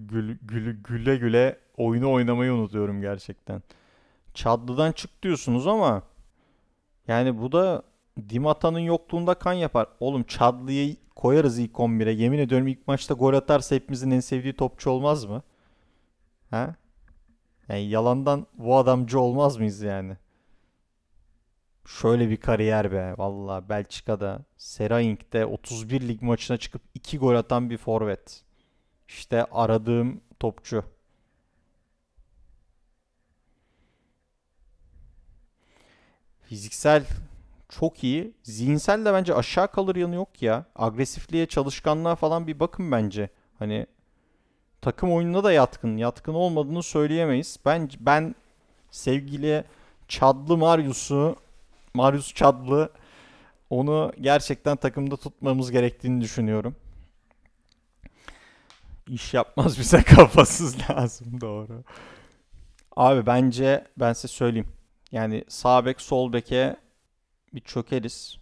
gül, gül, güle güle oyunu oynamayı unutuyorum gerçekten. Çadlı'dan çık diyorsunuz ama yani bu da Dimata'nın yokluğunda kan yapar. Oğlum Çadlı'yı koyarız ilk 11'e. Yemin ediyorum ilk maçta gol atarsa hepimizin en sevdiği topçu olmaz mı? Ha? Yani yalandan bu adamcı olmaz mıyız yani? Şöyle bir kariyer be. Valla Belçika'da Seraink'te 31 lig maçına çıkıp 2 gol atan bir forvet. İşte aradığım topçu. Fiziksel çok iyi. Zihinsel de bence aşağı kalır yanı yok ya. Agresifliğe, çalışkanlığa falan bir bakın bence. Hani takım oyununa da yatkın. Yatkın olmadığını söyleyemeyiz. Ben ben sevgili Çadlı Marius'u Marius Çadlı onu gerçekten takımda tutmamız gerektiğini düşünüyorum iş yapmaz bize kafasız lazım doğru. Abi bence ben size söyleyeyim. Yani sağ bek sol beke bir çökeriz.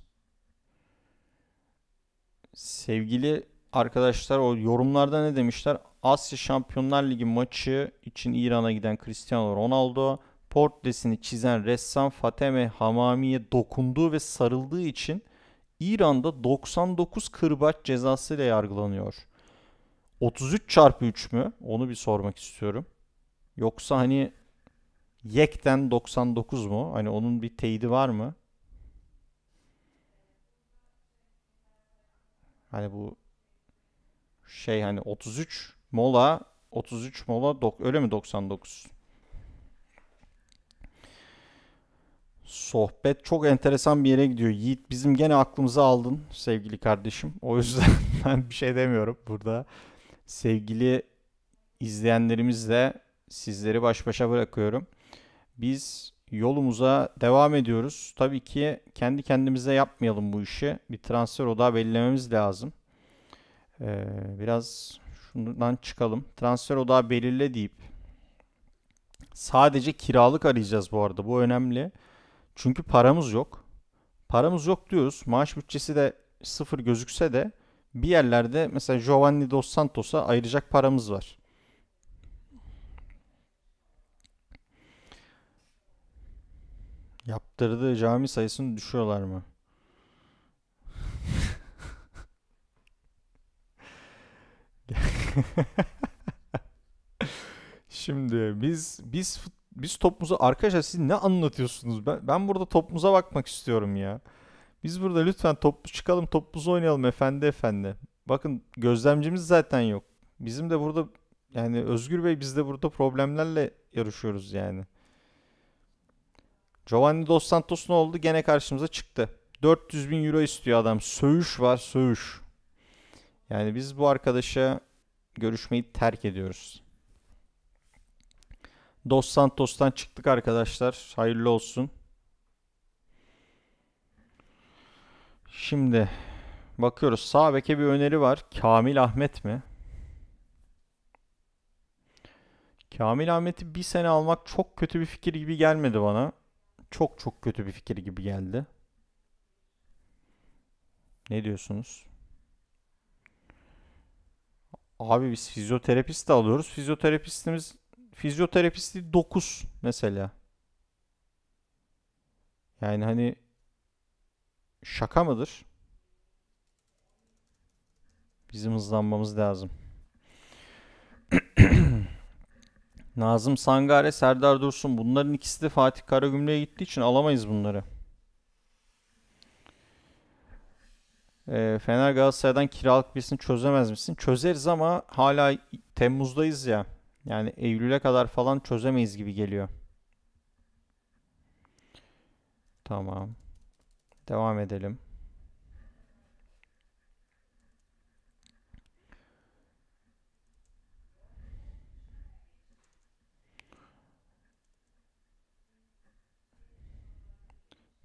Sevgili arkadaşlar o yorumlarda ne demişler? Asya Şampiyonlar Ligi maçı için İran'a giden Cristiano Ronaldo portresini çizen ressam Fateme Hamami'ye dokunduğu ve sarıldığı için İran'da 99 kırbaç cezası ile yargılanıyor. 33 çarpı 3 mü? Onu bir sormak istiyorum. Yoksa hani yekten 99 mu? Hani onun bir teyidi var mı? Hani bu şey hani 33 mola 33 mola dok öyle mi 99? Sohbet çok enteresan bir yere gidiyor. Yiğit bizim gene aklımızı aldın sevgili kardeşim. O yüzden ben bir şey demiyorum burada sevgili izleyenlerimizle sizleri baş başa bırakıyorum. Biz yolumuza devam ediyoruz. Tabii ki kendi kendimize yapmayalım bu işi. Bir transfer odağı belirlememiz lazım. Ee, biraz şundan çıkalım. Transfer odağı belirle deyip sadece kiralık arayacağız bu arada. Bu önemli. Çünkü paramız yok. Paramız yok diyoruz. Maaş bütçesi de sıfır gözükse de bir yerlerde mesela Giovanni Dos Santos'a ayıracak paramız var. Yaptırdığı cami sayısını düşüyorlar mı? Şimdi biz biz biz topumuza arkadaşlar siz ne anlatıyorsunuz? Ben ben burada topumuza bakmak istiyorum ya. Biz burada lütfen toplu çıkalım toplu oynayalım efendi efendi. Bakın gözlemcimiz zaten yok. Bizim de burada yani Özgür Bey biz de burada problemlerle yarışıyoruz yani. Giovanni Dos Santos ne oldu? Gene karşımıza çıktı. 400 bin euro istiyor adam. Söğüş var söğüş. Yani biz bu arkadaşa görüşmeyi terk ediyoruz. Dos Santos'tan çıktık arkadaşlar. Hayırlı olsun. Şimdi bakıyoruz. Sağ beke bir öneri var. Kamil Ahmet mi? Kamil Ahmet'i bir sene almak çok kötü bir fikir gibi gelmedi bana. Çok çok kötü bir fikir gibi geldi. Ne diyorsunuz? Abi biz fizyoterapist de alıyoruz. Fizyoterapistimiz fizyoterapisti 9 mesela. Yani hani şaka mıdır? Bizim hızlanmamız lazım. Nazım Sangare, Serdar Dursun. Bunların ikisi de Fatih Karagümrük'e gittiği için alamayız bunları. E, Fener Galatasaray'dan kiralık birisini çözemez misin? Çözeriz ama hala Temmuz'dayız ya. Yani Eylül'e kadar falan çözemeyiz gibi geliyor. Tamam. Devam edelim.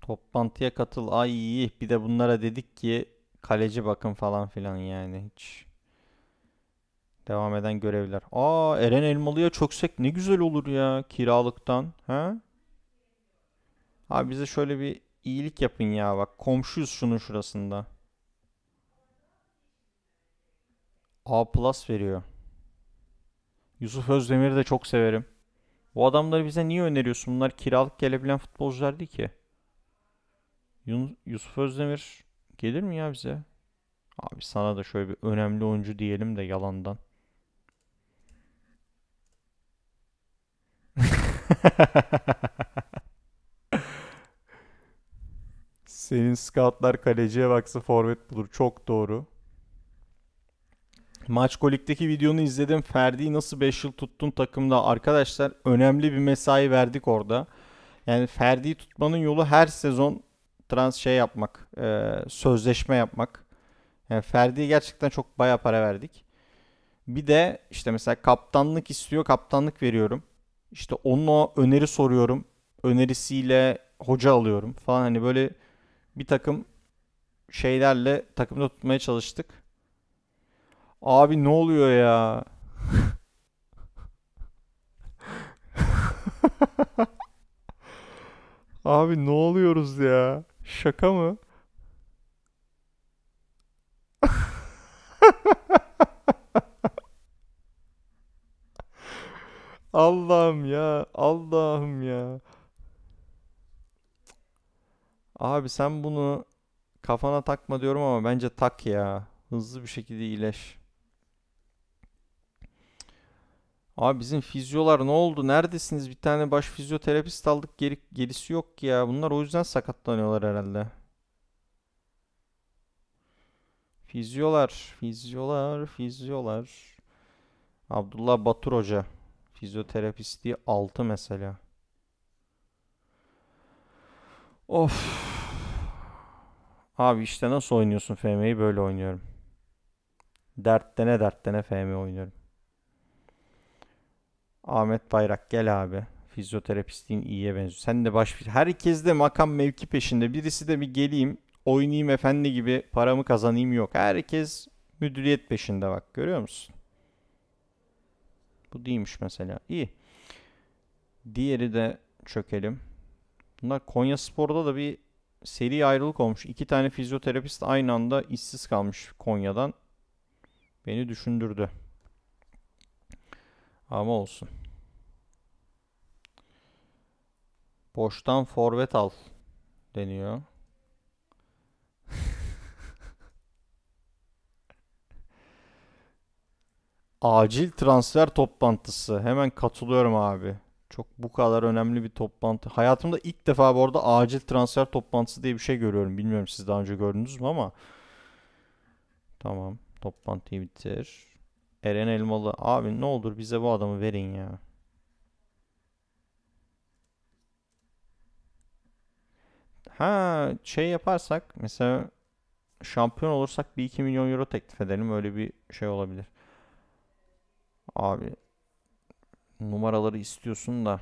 Toplantıya katıl. Ay bir de bunlara dedik ki kaleci bakın falan filan yani hiç. Devam eden görevler. Aa Eren Elmalı'ya çöksek ne güzel olur ya kiralıktan. Ha? Abi bize şöyle bir iyilik yapın ya bak. Komşuyuz şunun şurasında. A plus veriyor. Yusuf Özdemir'i de çok severim. Bu adamları bize niye öneriyorsun? Bunlar kiralık gelebilen futbolcular değil ki. Yun Yusuf Özdemir gelir mi ya bize? Abi sana da şöyle bir önemli oyuncu diyelim de yalandan. Senin scoutlar kaleciye baksa forvet bulur. Çok doğru. Maç Kolik'teki videonu izledim. Ferdi'yi nasıl 5 yıl tuttun takımda? Arkadaşlar önemli bir mesai verdik orada. Yani Ferdi'yi tutmanın yolu her sezon trans şey yapmak. E, sözleşme yapmak. Yani Ferdi'ye gerçekten çok baya para verdik. Bir de işte mesela kaptanlık istiyor. Kaptanlık veriyorum. İşte onun o öneri soruyorum. Önerisiyle hoca alıyorum falan. Hani böyle bir takım şeylerle takımda tutmaya çalıştık. Abi ne oluyor ya? Abi ne oluyoruz ya? Şaka mı? Allah'ım ya, Allah'ım ya. Abi sen bunu kafana takma diyorum ama bence tak ya. Hızlı bir şekilde iyileş. Abi bizim fizyolar ne oldu? Neredesiniz? Bir tane baş fizyoterapist aldık. Geri, gerisi yok ki ya. Bunlar o yüzden sakatlanıyorlar herhalde. Fizyolar, fizyolar, fizyolar. Abdullah Batur Hoca. Fizyoterapistliği 6 mesela. Of. Abi işte nasıl oynuyorsun FM'yi böyle oynuyorum. Derttene derttene FM oynuyorum. Ahmet Bayrak gel abi. Fizyoterapistliğin iyiye benziyor. Sen de baş... Herkes de makam mevki peşinde. Birisi de bir geleyim oynayayım efendi gibi paramı kazanayım yok. Herkes müdüriyet peşinde bak görüyor musun? Bu değilmiş mesela. İyi. Diğeri de çökelim. Bunlar Konya Spor'da da bir seri ayrılık olmuş. İki tane fizyoterapist aynı anda işsiz kalmış Konya'dan. Beni düşündürdü. Ama olsun. Boştan forvet al deniyor. Acil transfer toplantısı. Hemen katılıyorum abi. Çok bu kadar önemli bir toplantı. Hayatımda ilk defa bu arada acil transfer toplantısı diye bir şey görüyorum. Bilmiyorum siz daha önce gördünüz mü ama. Tamam. Toplantıyı bitir. Eren Elmalı. Abi ne olur bize bu adamı verin ya. Ha şey yaparsak mesela şampiyon olursak bir 2 milyon euro teklif edelim. Öyle bir şey olabilir. Abi numaraları istiyorsun da.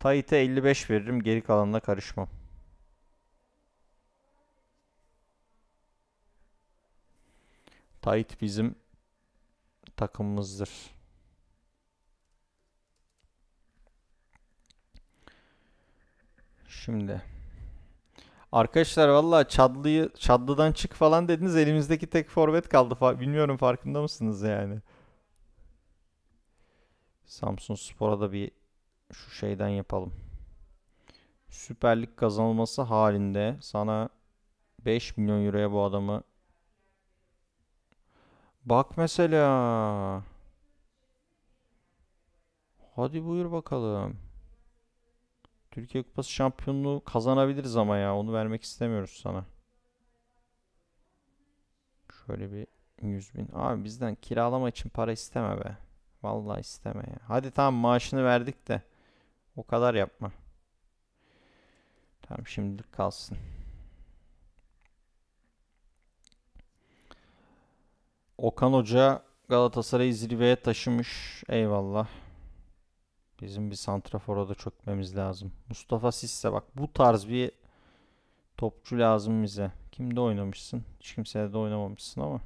Tait'e 55 veririm. Geri kalanına karışmam. Tait bizim takımımızdır. Şimdi arkadaşlar valla Çadlı'yı Çadlı'dan çık falan dediniz. Elimizdeki tek forvet kaldı. Bilmiyorum farkında mısınız yani? Samsun Spor'a da bir şu şeyden yapalım. Süper Lig kazanılması halinde sana 5 milyon euroya bu adamı Bak mesela. Hadi buyur bakalım. Türkiye Kupası şampiyonluğu kazanabiliriz ama ya. Onu vermek istemiyoruz sana. Şöyle bir 100 bin. Abi bizden kiralama için para isteme be. Vallahi isteme ya. Hadi tamam maaşını verdik de o kadar yapma. Tamam şimdilik kalsın. Okan Hoca Galatasaray'ı zirveye taşımış. Eyvallah. Bizim bir santrafora da çökmemiz lazım. Mustafa Sisse bak bu tarz bir topçu lazım bize. Kimde oynamışsın? Hiç kimseye de oynamamışsın ama.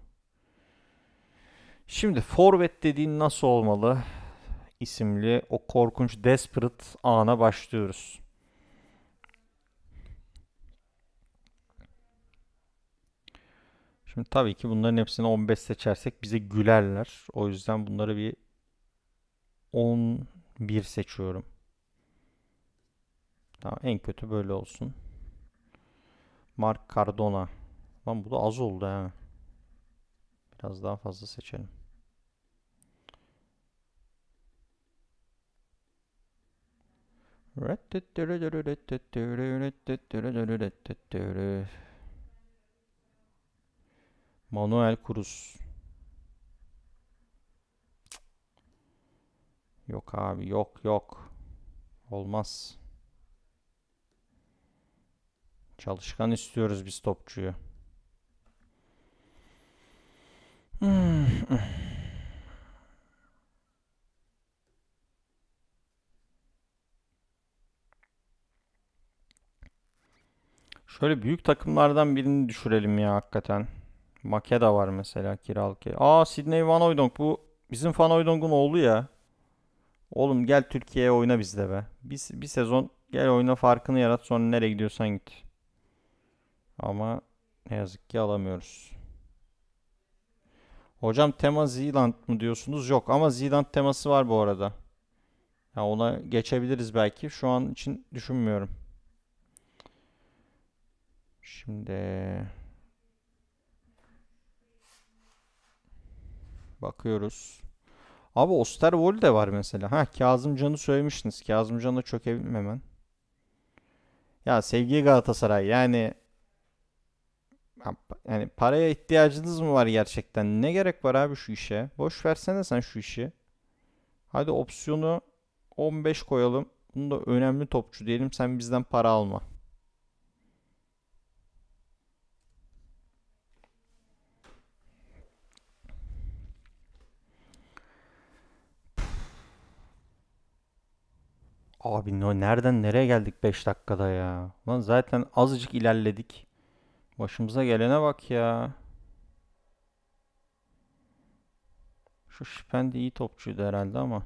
Şimdi forvet dediğin nasıl olmalı? isimli o korkunç desperate ana başlıyoruz. Şimdi tabii ki bunların hepsini 15 seçersek bize gülerler. O yüzden bunları bir 11 seçiyorum. Tamam en kötü böyle olsun. Mark Cardona. Lan bu da az oldu ha. Biraz daha fazla seçelim. Manuel Cruz. Yok abi yok yok. Olmaz. Çalışkan istiyoruz biz topçuyu. Hmm. Şöyle büyük takımlardan birini düşürelim ya hakikaten. Makeda var mesela kiralık. Aa Sydney Van Oydonk bu bizim Van Oydonk'un oğlu ya. Oğlum gel Türkiye'ye oyna bizde be. Bir, bir sezon gel oyna farkını yarat sonra nereye gidiyorsan git. Ama ne yazık ki alamıyoruz. Hocam tema Zealand mı diyorsunuz? Yok ama Zealand teması var bu arada. Ya ona geçebiliriz belki. Şu an için düşünmüyorum. Şimdi bakıyoruz. Abi Osterwold de var mesela. Ha Kazımcan'ı söylemiştiniz. Kazımcan'a çökelim hemen. Ya sevgi Galatasaray yani yani paraya ihtiyacınız mı var gerçekten? Ne gerek var abi şu işe? Boş versene sen şu işi. Hadi opsiyonu 15 koyalım. Bunu da önemli topçu diyelim. Sen bizden para alma. Abi no, nereden nereye geldik 5 dakikada ya? Lan zaten azıcık ilerledik. Başımıza gelene bak ya. Şu Şipendi iyi topçuydu herhalde ama.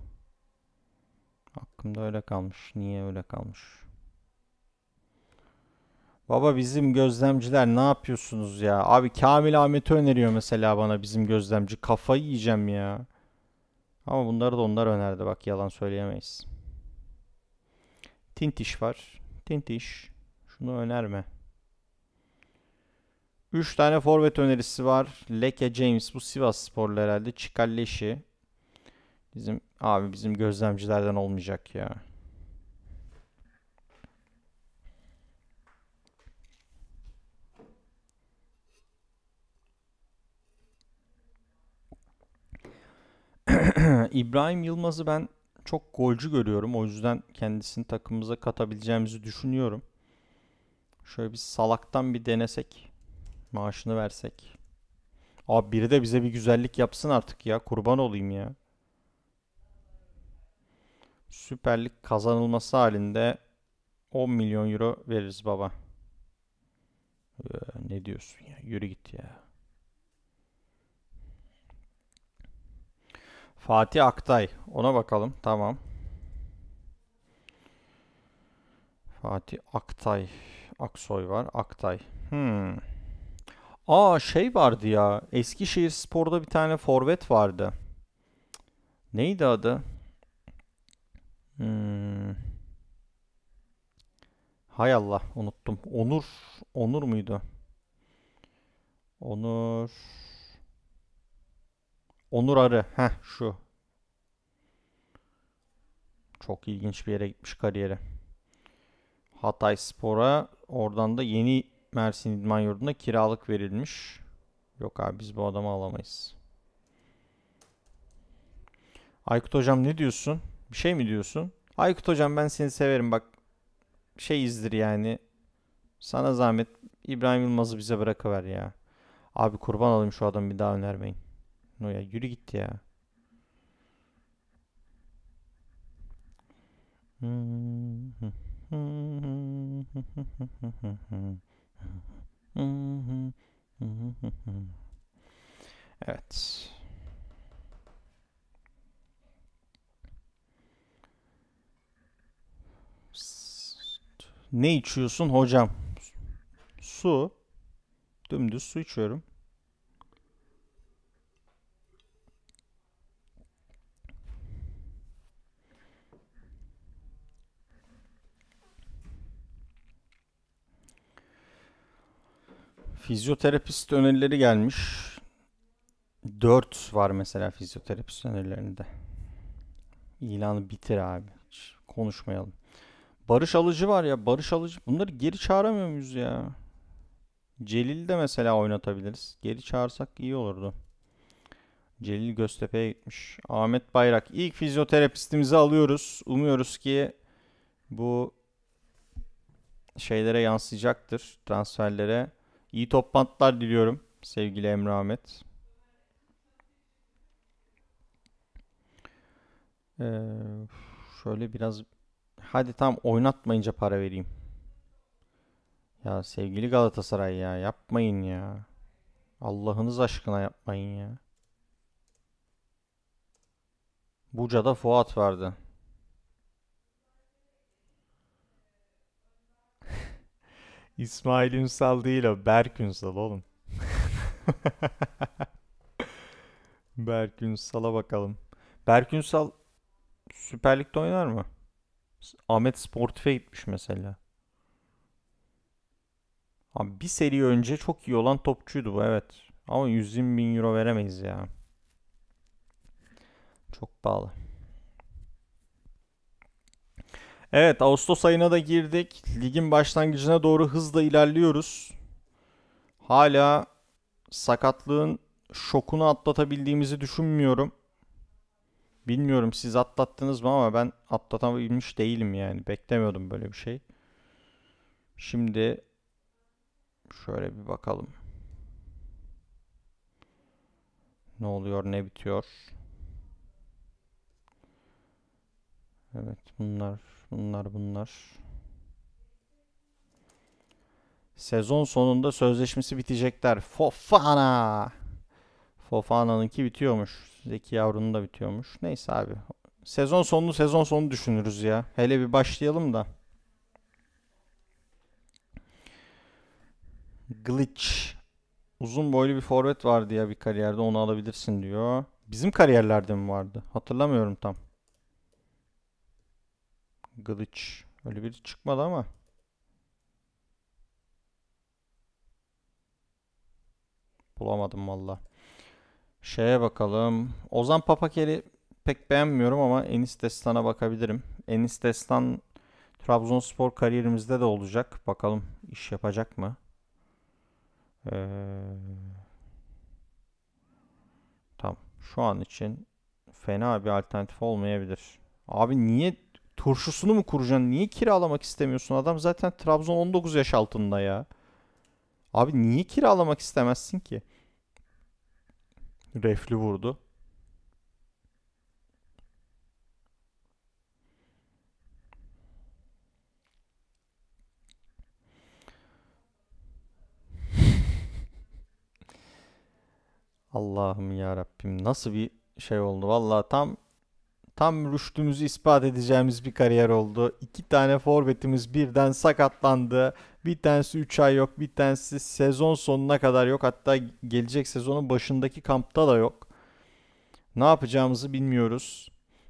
Aklımda öyle kalmış. Niye öyle kalmış? Baba bizim gözlemciler ne yapıyorsunuz ya? Abi Kamil Ahmet'i öneriyor mesela bana bizim gözlemci. Kafayı yiyeceğim ya. Ama bunları da onlar önerdi bak yalan söyleyemeyiz. Tintiş var. Tintiş. Şunu önerme. 3 tane forvet önerisi var. Leke James bu Sivas sporlu herhalde. Çikalleşi. Bizim abi bizim gözlemcilerden olmayacak ya. İbrahim Yılmaz'ı ben çok golcü görüyorum. O yüzden kendisini takımımıza katabileceğimizi düşünüyorum. Şöyle bir salaktan bir denesek. Maaşını versek. Abi biri de bize bir güzellik yapsın artık ya. Kurban olayım ya. Süperlik kazanılması halinde 10 milyon euro veririz baba. Ee, ne diyorsun ya? Yürü git ya. Fatih Aktay. Ona bakalım. Tamam. Fatih Aktay. Aksoy var. Aktay. Hmm. Aa şey vardı ya. Eskişehir Spor'da bir tane forvet vardı. Neydi adı? Hmm. Hay Allah unuttum. Onur. Onur muydu? Onur. Onur Arı. Heh şu. Çok ilginç bir yere gitmiş kariyeri. Hatay Spor'a oradan da yeni Mersin İdman Yurdu'na kiralık verilmiş. Yok abi biz bu adamı alamayız. Aykut hocam ne diyorsun? Bir şey mi diyorsun? Aykut hocam ben seni severim bak. Şey izdir yani. Sana zahmet İbrahim Yılmaz'ı bize bırakıver ya. Abi kurban alayım şu adamı bir daha önermeyin. Tekno ya. Yürü git ya. Evet. Ne içiyorsun hocam? Su. Dümdüz su içiyorum. Fizyoterapist önerileri gelmiş. 4 var mesela fizyoterapist önerilerinde. İlanı bitir abi. Hiç konuşmayalım. Barış Alıcı var ya. Barış Alıcı. Bunları geri çağıramıyor muyuz ya? Celil de mesela oynatabiliriz. Geri çağırsak iyi olurdu. Celil Göztepe'ye gitmiş. Ahmet Bayrak. ilk fizyoterapistimizi alıyoruz. Umuyoruz ki bu şeylere yansıyacaktır. Transferlere İyi toplantılar diliyorum sevgili Emre Ahmet. Ee, şöyle biraz hadi tam oynatmayınca para vereyim. Ya sevgili Galatasaray ya yapmayın ya. Allah'ınız aşkına yapmayın ya. Buca'da Fuat vardı. İsmail Ünsal değil o. Berk Ünsal oğlum. Berk Ünsal'a bakalım. Berk Ünsal Süper Lig'de oynar mı? Ahmet Sportif'e gitmiş mesela. Abi bir seri önce çok iyi olan topçuydu bu evet. Ama 120 bin euro veremeyiz ya. Çok pahalı. Evet Ağustos ayına da girdik. Ligin başlangıcına doğru hızla ilerliyoruz. Hala sakatlığın şokunu atlatabildiğimizi düşünmüyorum. Bilmiyorum siz atlattınız mı ama ben atlatabilmiş değilim yani. Beklemiyordum böyle bir şey. Şimdi şöyle bir bakalım. Ne oluyor, ne bitiyor? Evet, bunlar Bunlar bunlar. Sezon sonunda sözleşmesi bitecekler. Fofana. Fofana'nınki bitiyormuş. Zeki Yavru'nun da bitiyormuş. Neyse abi. Sezon sonunu sezon sonu düşünürüz ya. Hele bir başlayalım da. Glitch. Uzun boylu bir forvet vardı ya bir kariyerde onu alabilirsin diyor. Bizim kariyerlerde mi vardı? Hatırlamıyorum tam. Glitch. Öyle bir çıkmadı ama. Bulamadım valla. Şeye bakalım. Ozan Papaker'i pek beğenmiyorum ama Enis Destan'a bakabilirim. Enis Destan Trabzonspor kariyerimizde de olacak. Bakalım iş yapacak mı? Ee, tamam. Şu an için fena bir alternatif olmayabilir. Abi niye Turşusunu mu kuracaksın? Niye kiralamak istemiyorsun? Adam zaten Trabzon 19 yaş altında ya. Abi niye kiralamak istemezsin ki? Refli vurdu. Allah'ım ya Rabbim nasıl bir şey oldu? Vallahi tam tam rüştümüzü ispat edeceğimiz bir kariyer oldu. İki tane forvetimiz birden sakatlandı. Bir tanesi 3 ay yok, bir tanesi sezon sonuna kadar yok. Hatta gelecek sezonun başındaki kampta da yok. Ne yapacağımızı bilmiyoruz.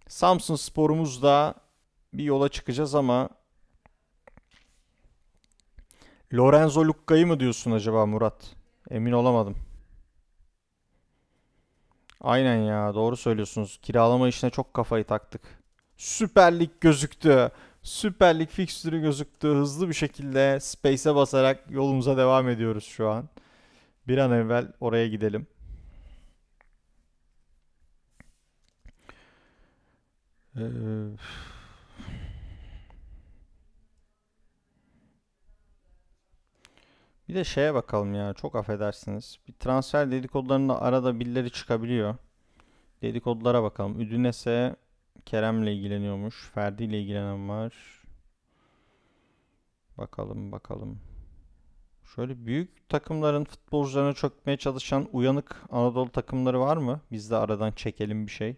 Samsun sporumuz da bir yola çıkacağız ama Lorenzo Lucca'yı mı diyorsun acaba Murat? Emin olamadım. Aynen ya doğru söylüyorsunuz. Kiralama işine çok kafayı taktık. Süper Lig gözüktü. Süper Lig fikstürü gözüktü. Hızlı bir şekilde space'e basarak yolumuza devam ediyoruz şu an. Bir an evvel oraya gidelim. Ee, Bir de şeye bakalım ya çok affedersiniz. Bir transfer dedikodularında arada birileri çıkabiliyor. Dedikodulara bakalım. Üdünese Kerem'le ilgileniyormuş. Ferdi ile ilgilenen var. Bakalım bakalım. Şöyle büyük takımların futbolcularına çökmeye çalışan uyanık Anadolu takımları var mı? Biz de aradan çekelim bir şey.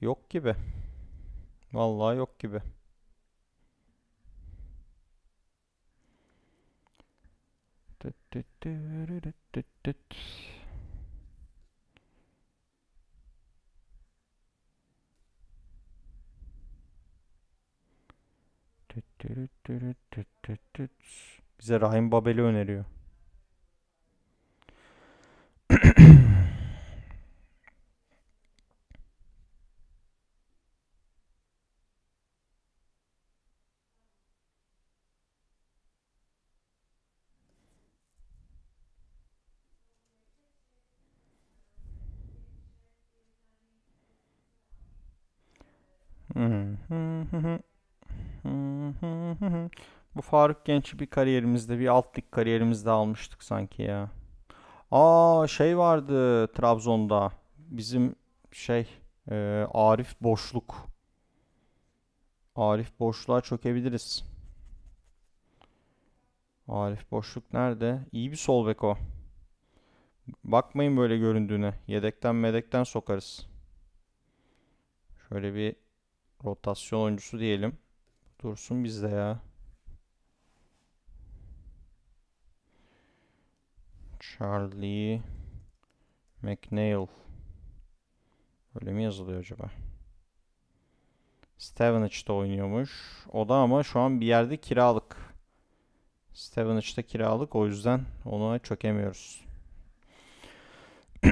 Yok gibi. Vallahi yok gibi. Bize Rahim Babel'i öneriyor. Faruk Genç'i bir kariyerimizde bir alt lig kariyerimizde almıştık sanki ya. Aa şey vardı Trabzon'da. Bizim şey e, Arif Boşluk. Arif Boşluğa çökebiliriz. Arif Boşluk nerede? İyi bir sol bek o. Bakmayın böyle göründüğüne. Yedekten medekten sokarız. Şöyle bir rotasyon oyuncusu diyelim. Dursun bizde ya. Charlie McNeil. Öyle mi yazılıyor acaba? Stevenage'da oynuyormuş. O da ama şu an bir yerde kiralık. Stevenage'da kiralık. O yüzden ona çökemiyoruz.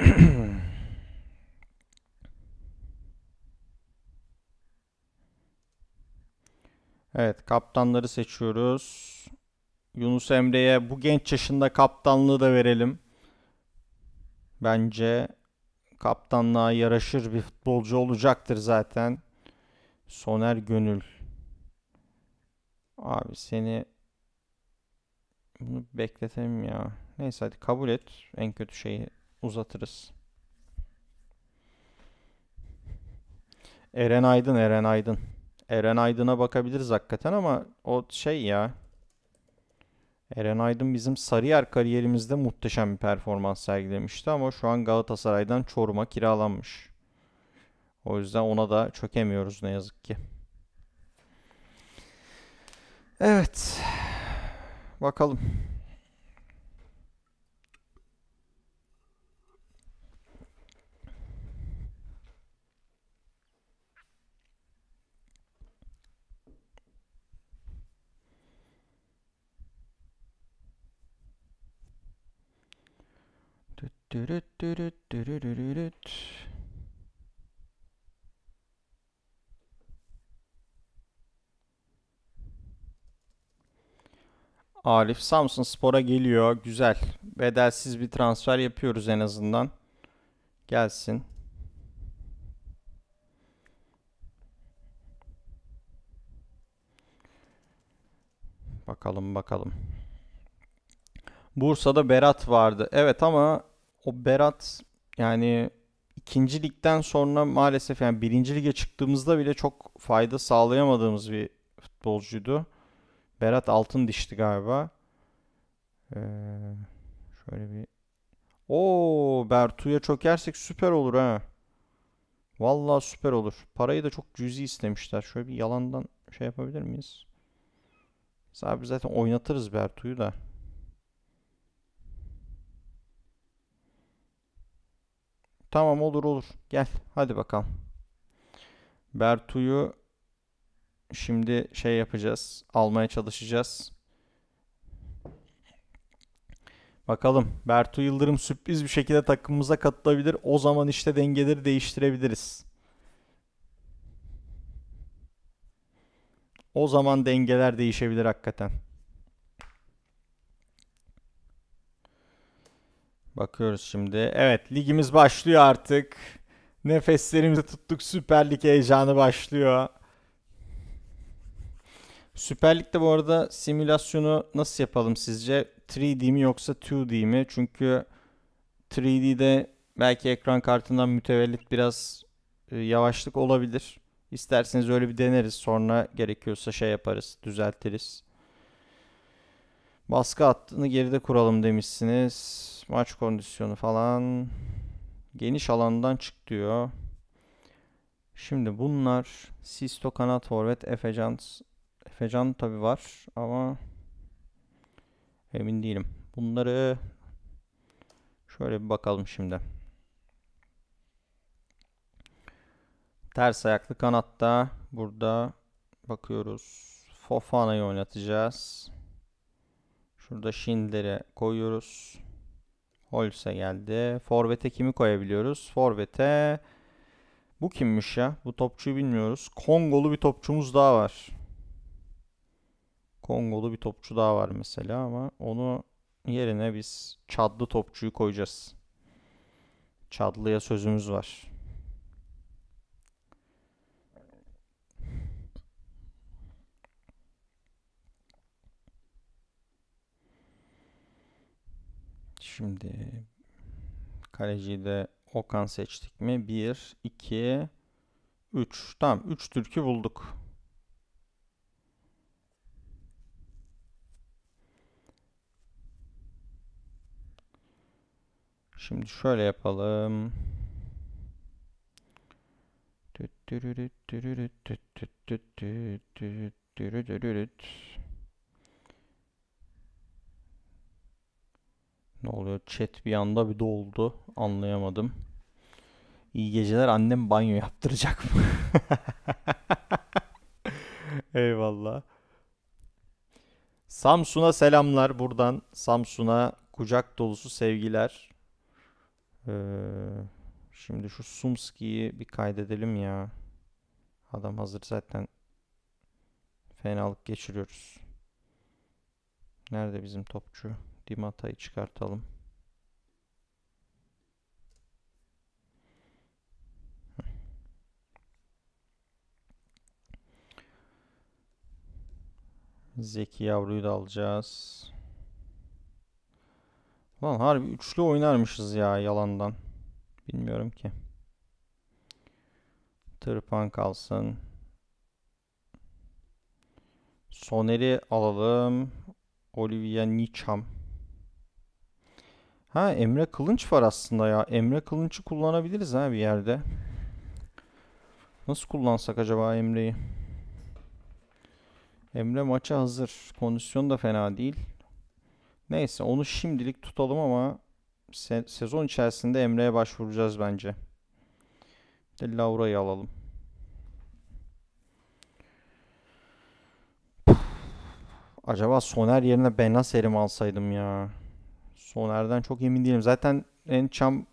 evet kaptanları seçiyoruz. Yunus Emre'ye bu genç yaşında kaptanlığı da verelim. Bence kaptanlığa yaraşır bir futbolcu olacaktır zaten. Soner Gönül. Abi seni bunu bekletelim ya. Neyse hadi kabul et. En kötü şeyi uzatırız. Eren Aydın, Eren Aydın. Eren Aydın'a bakabiliriz hakikaten ama o şey ya Eren Aydın bizim Sarıyer kariyerimizde muhteşem bir performans sergilemişti ama şu an Galatasaray'dan Çorum'a kiralanmış. O yüzden ona da çökemiyoruz ne yazık ki. Evet. Bakalım. Alif dürüt Samsun Spor'a geliyor. Güzel. Bedelsiz bir transfer yapıyoruz en azından. Gelsin. Bakalım bakalım. Bursa'da Berat vardı. Evet ama o Berat yani ikinci ligden sonra maalesef yani birinci lige çıktığımızda bile çok fayda sağlayamadığımız bir futbolcuydu. Berat altın dişti galiba. Ee, şöyle bir o Bertu'ya çökersek süper olur ha. Vallahi süper olur. Parayı da çok cüzi istemişler. Şöyle bir yalandan şey yapabilir miyiz? Biz abi zaten oynatırız Bertu'yu da. Tamam olur olur. Gel hadi bakalım. Bertu'yu şimdi şey yapacağız. Almaya çalışacağız. Bakalım Bertu Yıldırım sürpriz bir şekilde takımımıza katılabilir. O zaman işte dengeleri değiştirebiliriz. O zaman dengeler değişebilir hakikaten. Bakıyoruz şimdi. Evet ligimiz başlıyor artık. Nefeslerimizi tuttuk. Süper Lig heyecanı başlıyor. Süper Lig'de bu arada simülasyonu nasıl yapalım sizce? 3D mi yoksa 2D mi? Çünkü 3D'de belki ekran kartından mütevellit biraz e, yavaşlık olabilir. İsterseniz öyle bir deneriz. Sonra gerekiyorsa şey yaparız, düzeltiriz. Baskı hattını geride kuralım demişsiniz. Maç kondisyonu falan. Geniş alandan çık diyor. Şimdi bunlar Sisto kanat forvet Efecan Efecan tabi var ama emin değilim. Bunları şöyle bir bakalım şimdi. Ters ayaklı kanatta burada bakıyoruz. Fofana'yı oynatacağız. Şurada Schindler'e koyuyoruz. Holse geldi. Forvet'e kimi koyabiliyoruz? Forvet'e bu kimmiş ya? Bu topçuyu bilmiyoruz. Kongolu bir topçumuz daha var. Kongolu bir topçu daha var mesela ama onu yerine biz Çadlı topçuyu koyacağız. Çadlı'ya sözümüz var. Şimdi kaleciyi de Okan seçtik mi? 1, 2, 3. Tamam 3 türkü bulduk. Şimdi şöyle yapalım. Düt dürürüt dürürüt düt düt düt düt düt dürürüt. Ne oluyor? Chat bir anda bir doldu. Anlayamadım. İyi geceler annem banyo yaptıracak mı? Eyvallah. Samsun'a selamlar buradan. Samsun'a kucak dolusu sevgiler. Ee, şimdi şu Sumski'yi bir kaydedelim ya. Adam hazır zaten fenalık geçiriyoruz. Nerede bizim topçu? ettiğim hatayı çıkartalım. Zeki yavruyu da alacağız. Lan harbi üçlü oynarmışız ya yalandan. Bilmiyorum ki. Tırpan kalsın. Soner'i alalım. Olivia Nicham. Ha Emre Kılınç var aslında ya. Emre Kılınç'ı kullanabiliriz ha bir yerde. Nasıl kullansak acaba Emre'yi? Emre maça hazır. Kondisyon da fena değil. Neyse onu şimdilik tutalım ama se sezon içerisinde Emre'ye başvuracağız bence. Bir de Laura'yı alalım. Acaba Soner yerine Benaser'i mi alsaydım ya? Soner'den çok emin değilim. Zaten Encham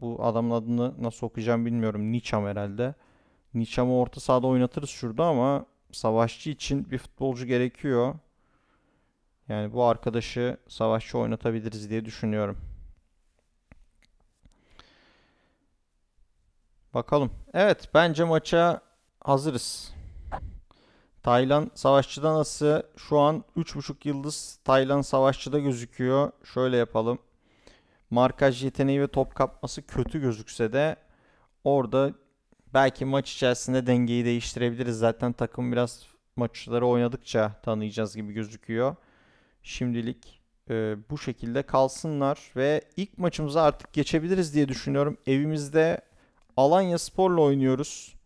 bu adamın adını nasıl okuyacağım bilmiyorum. Nicham herhalde. Nicham'ı orta sahada oynatırız şurada ama savaşçı için bir futbolcu gerekiyor. Yani bu arkadaşı savaşçı oynatabiliriz diye düşünüyorum. Bakalım. Evet bence maça hazırız. Taylan savaşçıda nasıl? Şu an 3.5 yıldız Taylan savaşçıda gözüküyor. Şöyle yapalım. Markaj yeteneği ve top kapması kötü gözükse de orada belki maç içerisinde dengeyi değiştirebiliriz. Zaten takım biraz maçları oynadıkça tanıyacağız gibi gözüküyor. Şimdilik e, bu şekilde kalsınlar ve ilk maçımıza artık geçebiliriz diye düşünüyorum. Evimizde Alanya Spor'la oynuyoruz.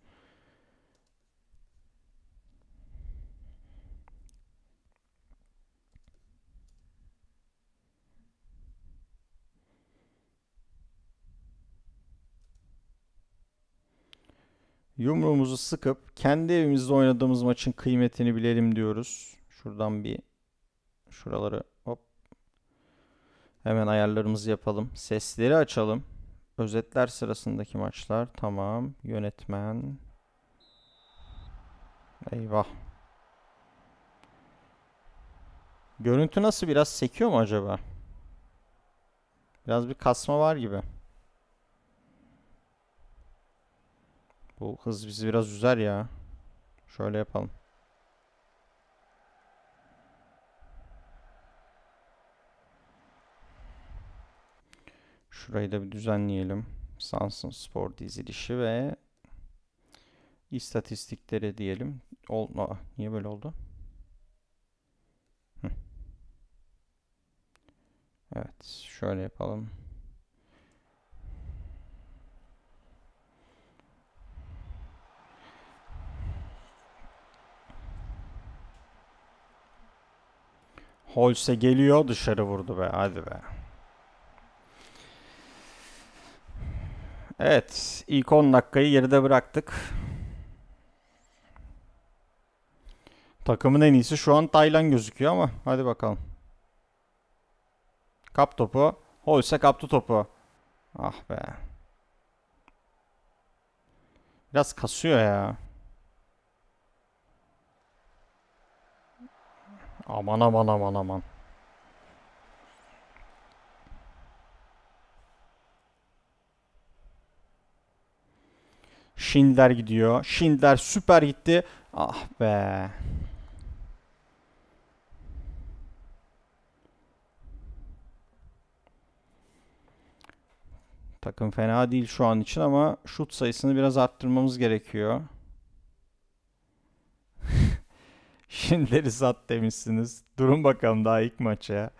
Yumruğumuzu sıkıp kendi evimizde oynadığımız maçın kıymetini bilelim diyoruz. Şuradan bir şuraları hop. Hemen ayarlarımızı yapalım. Sesleri açalım. Özetler sırasındaki maçlar. Tamam. Yönetmen. Eyvah. Görüntü nasıl biraz sekiyor mu acaba? Biraz bir kasma var gibi. Bu hız bizi biraz üzer ya. Şöyle yapalım. Şurayı da bir düzenleyelim. Samsun Spor dizilişi ve istatistikleri diyelim. Ol Aa, niye böyle oldu? Hı. Evet, şöyle yapalım. Holse geliyor dışarı vurdu be hadi be. Evet ilk 10 dakikayı geride bıraktık. Takımın en iyisi şu an Taylan gözüküyor ama hadi bakalım. Kap topu. Holse kaptı topu. Ah be. Biraz kasıyor ya. Aman aman aman aman. Schindler gidiyor. Schindler süper gitti. Ah be. Takım fena değil şu an için ama şut sayısını biraz arttırmamız gerekiyor. Şinder'i sat demişsiniz. Durun bakalım daha ilk maça ya.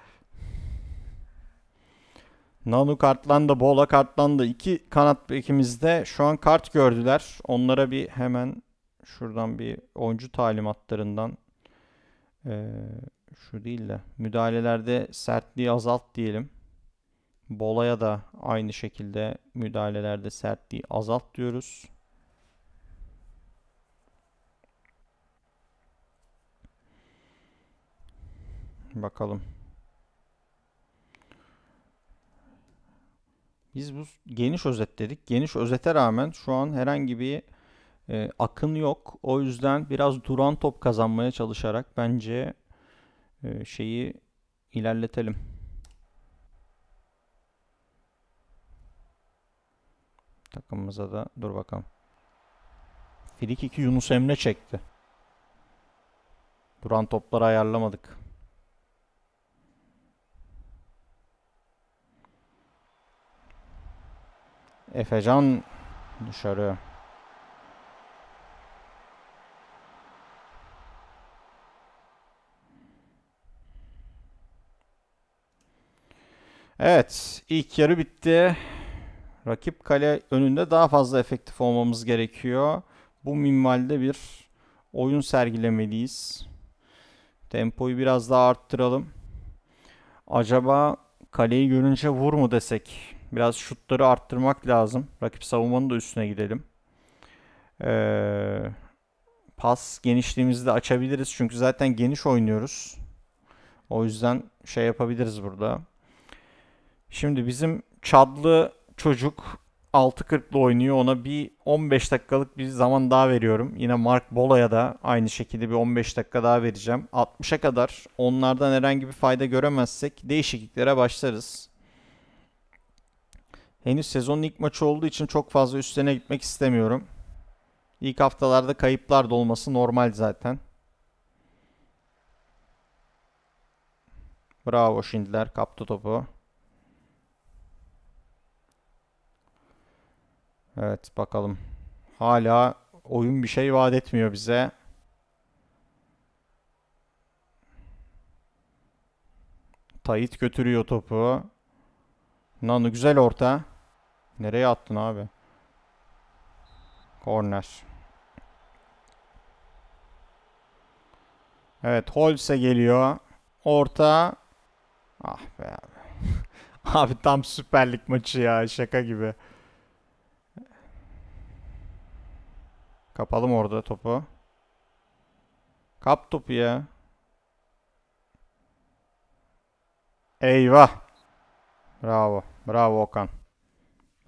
Nanu kartlandı, Bola kartlandı. İki kanat bekimizde şu an kart gördüler. Onlara bir hemen şuradan bir oyuncu talimatlarından ee, şu değil de müdahalelerde sertliği azalt diyelim. Bola'ya da aynı şekilde müdahalelerde sertliği azalt diyoruz. Bakalım. Biz bu geniş özet dedik. Geniş özete rağmen şu an herhangi bir e, akın yok. O yüzden biraz duran top kazanmaya çalışarak bence e, şeyi ilerletelim. Takımımıza da dur bakalım. Filik 2 Yunus Emre çekti. Duran topları ayarlamadık. Efecan dışarı. Evet, ilk yarı bitti. Rakip kale önünde daha fazla efektif olmamız gerekiyor. Bu minvalde bir oyun sergilemeliyiz. Tempoyu biraz daha arttıralım. Acaba kaleyi görünce vur mu desek? Biraz şutları arttırmak lazım. Rakip savunmanın da üstüne gidelim. Ee, pas genişliğimizi de açabiliriz. Çünkü zaten geniş oynuyoruz. O yüzden şey yapabiliriz burada. Şimdi bizim Çadlı çocuk 6.40'lı oynuyor. Ona bir 15 dakikalık bir zaman daha veriyorum. Yine Mark Bola'ya da aynı şekilde bir 15 dakika daha vereceğim. 60'a kadar onlardan herhangi bir fayda göremezsek değişikliklere başlarız. Henüz sezonun ilk maçı olduğu için çok fazla üstlerine gitmek istemiyorum. İlk haftalarda kayıplar da olması normal zaten. Bravo Şindler kaptı topu. Evet bakalım. Hala oyun bir şey vaat etmiyor bize. Tayit götürüyor topu. Nano güzel orta. Nereye attın abi? Corner. Evet Holse geliyor. Orta. Ah be abi. abi tam süperlik maçı ya şaka gibi. Kapalım orada topu. Kap topu ya. Eyvah. Bravo. Bravo Okan.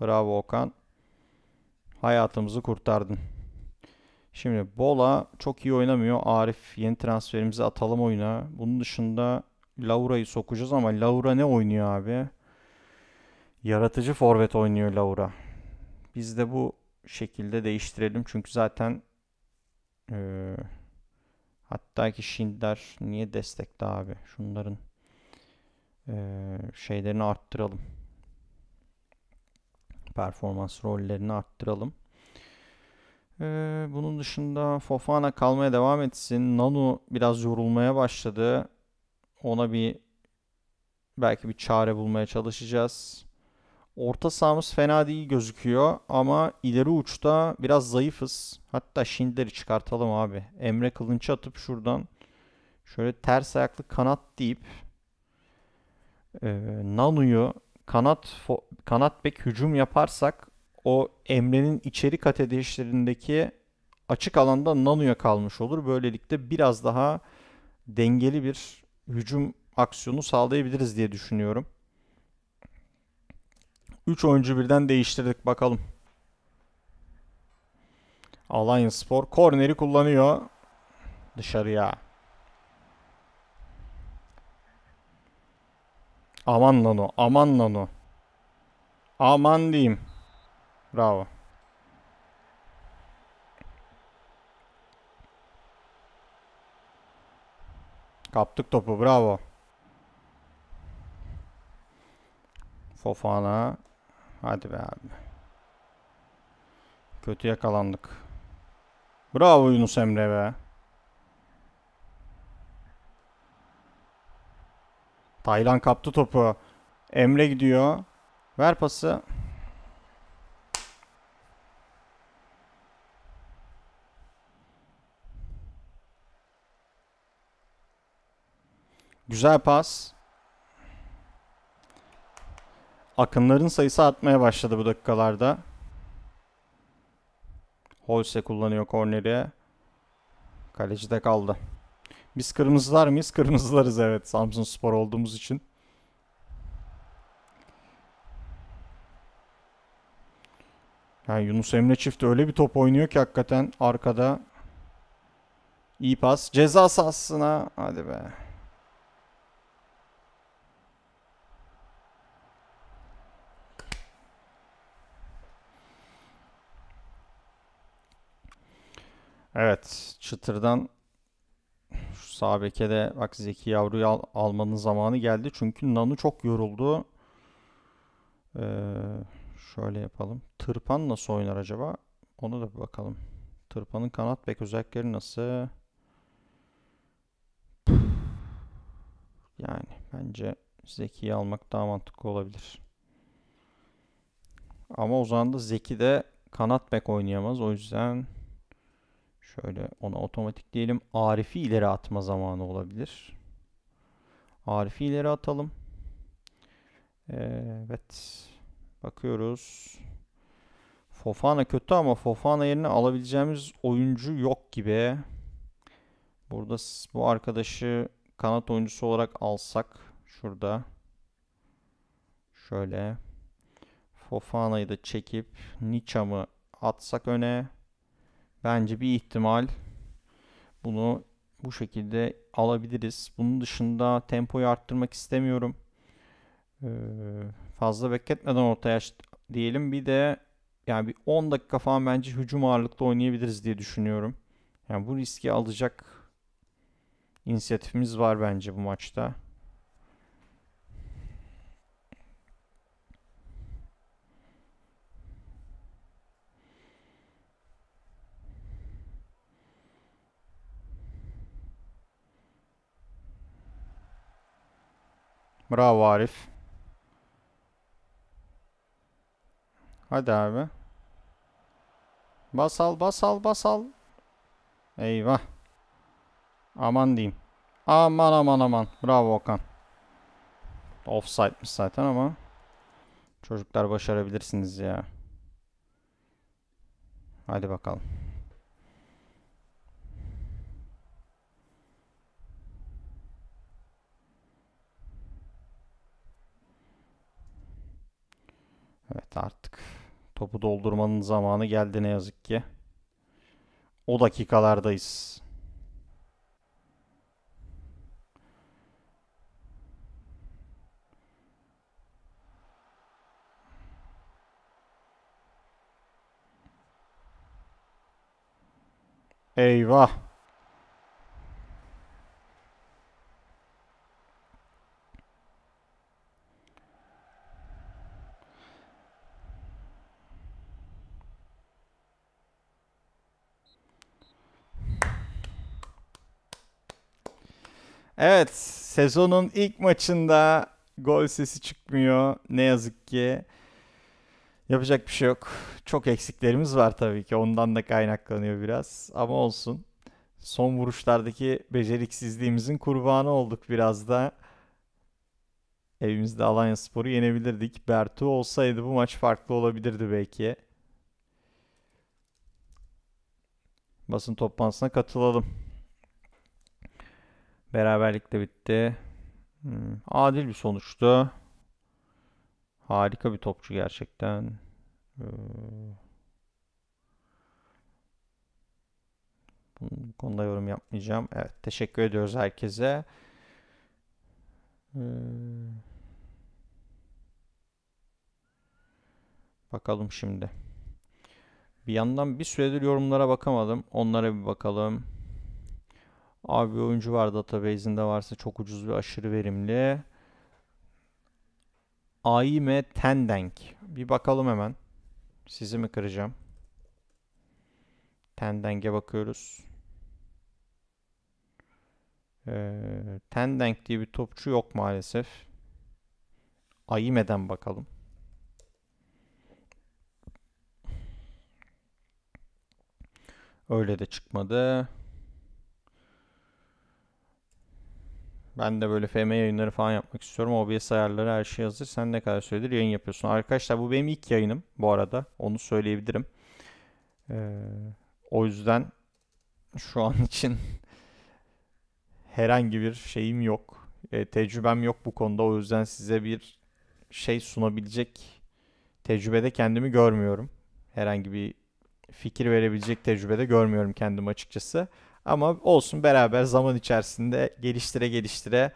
Bravo Okan. Hayatımızı kurtardın. Şimdi Bola çok iyi oynamıyor. Arif yeni transferimizi atalım oyuna. Bunun dışında Laura'yı sokacağız ama Laura ne oynuyor abi? Yaratıcı forvet oynuyor Laura. Biz de bu şekilde değiştirelim. Çünkü zaten e, hatta ki Şindler niye destekte abi? Şunların e, şeylerini arttıralım performans rollerini arttıralım. Ee, bunun dışında Fofana kalmaya devam etsin. Nanu biraz yorulmaya başladı. Ona bir belki bir çare bulmaya çalışacağız. Orta sahamız fena değil gözüküyor ama ileri uçta biraz zayıfız. Hatta Şindler'i çıkartalım abi. Emre Kılınç'ı atıp şuradan şöyle ters ayaklı kanat deyip e, Nanu'yu kanat kanat bek hücum yaparsak o Emre'nin içerik ateşlerindeki açık alanda Nanu'ya kalmış olur. Böylelikle biraz daha dengeli bir hücum aksiyonu sağlayabiliriz diye düşünüyorum. 3 oyuncu birden değiştirdik bakalım. Alanya Spor korneri kullanıyor. Dışarıya. Aman lan o, aman lan o. Aman diyeyim. Bravo. Kaptık topu, bravo. Fofana. Hadi be abi. Kötü yakalandık. Bravo Yunus Emre be. Taylan kaptı topu. Emre gidiyor. Ver pası. Güzel pas. Akınların sayısı atmaya başladı bu dakikalarda. Holse kullanıyor korneri. Kaleci de kaldı. Biz kırmızılar mıyız? Kırmızılarız evet Samsun Spor olduğumuz için. Yani Yunus Emre çifti öyle bir top oynuyor ki hakikaten arkada iyi pas. Ceza sahasına hadi be. Evet çıtırdan Sağ beke de bak Zeki Yavru'yu al, almanın zamanı geldi. Çünkü Nanu çok yoruldu. Ee, şöyle yapalım. Tırpan nasıl oynar acaba? Onu da bir bakalım. Tırpanın kanat bek özellikleri nasıl? Yani bence Zeki'yi almak daha mantıklı olabilir. Ama o zaman da Zeki de kanat bek oynayamaz. O yüzden Şöyle ona otomatik diyelim. Arif'i ileri atma zamanı olabilir. Arif'i ileri atalım. Evet. Bakıyoruz. Fofana kötü ama Fofana yerine alabileceğimiz oyuncu yok gibi. Burada bu arkadaşı kanat oyuncusu olarak alsak şurada şöyle Fofana'yı da çekip nichamı atsak öne. Bence bir ihtimal bunu bu şekilde alabiliriz. Bunun dışında tempoyu arttırmak istemiyorum. Ee, fazla bekletmeden ortaya diyelim. Bir de yani bir 10 dakika falan bence hücum ağırlıklı oynayabiliriz diye düşünüyorum. Yani bu riski alacak inisiyatifimiz var bence bu maçta. Bravo Arif. Hadi abi. Basal basal basal. Eyvah. Aman diyeyim. Aman aman aman. Bravo Okan. Offside'miş zaten ama. Çocuklar başarabilirsiniz ya. Hadi bakalım. Evet artık topu doldurmanın zamanı geldi ne yazık ki. O dakikalardayız. Eyvah. Evet sezonun ilk maçında gol sesi çıkmıyor ne yazık ki. Yapacak bir şey yok. Çok eksiklerimiz var tabii ki. Ondan da kaynaklanıyor biraz. Ama olsun. Son vuruşlardaki beceriksizliğimizin kurbanı olduk biraz da. Evimizde Alanya Spor'u yenebilirdik. Bertu olsaydı bu maç farklı olabilirdi belki. Basın toplantısına katılalım. Beraberlikte bitti. Hmm. adil bir sonuçtu. Harika bir topçu gerçekten. Ee, bu konuda yorum yapmayacağım. Evet teşekkür ediyoruz herkese. Ee, bakalım şimdi. Bir yandan bir süredir yorumlara bakamadım. Onlara bir bakalım. Abi bir oyuncu var database'inde varsa çok ucuz ve aşırı verimli. Aime Tendenk. Bir bakalım hemen. Sizi mi kıracağım? Tendenk'e bakıyoruz. Ee, Tendenk diye bir topçu yok maalesef. Aime'den bakalım. Öyle de çıkmadı. Ben de böyle FM yayınları falan yapmak istiyorum. OBS ayarları her şey hazır. Sen ne kadar süredir yayın yapıyorsun? Arkadaşlar bu benim ilk yayınım bu arada. Onu söyleyebilirim. Ee, o yüzden şu an için herhangi bir şeyim yok. E, tecrübem yok bu konuda. O yüzden size bir şey sunabilecek tecrübede kendimi görmüyorum. Herhangi bir fikir verebilecek tecrübede görmüyorum kendimi açıkçası. Ama olsun beraber zaman içerisinde geliştire geliştire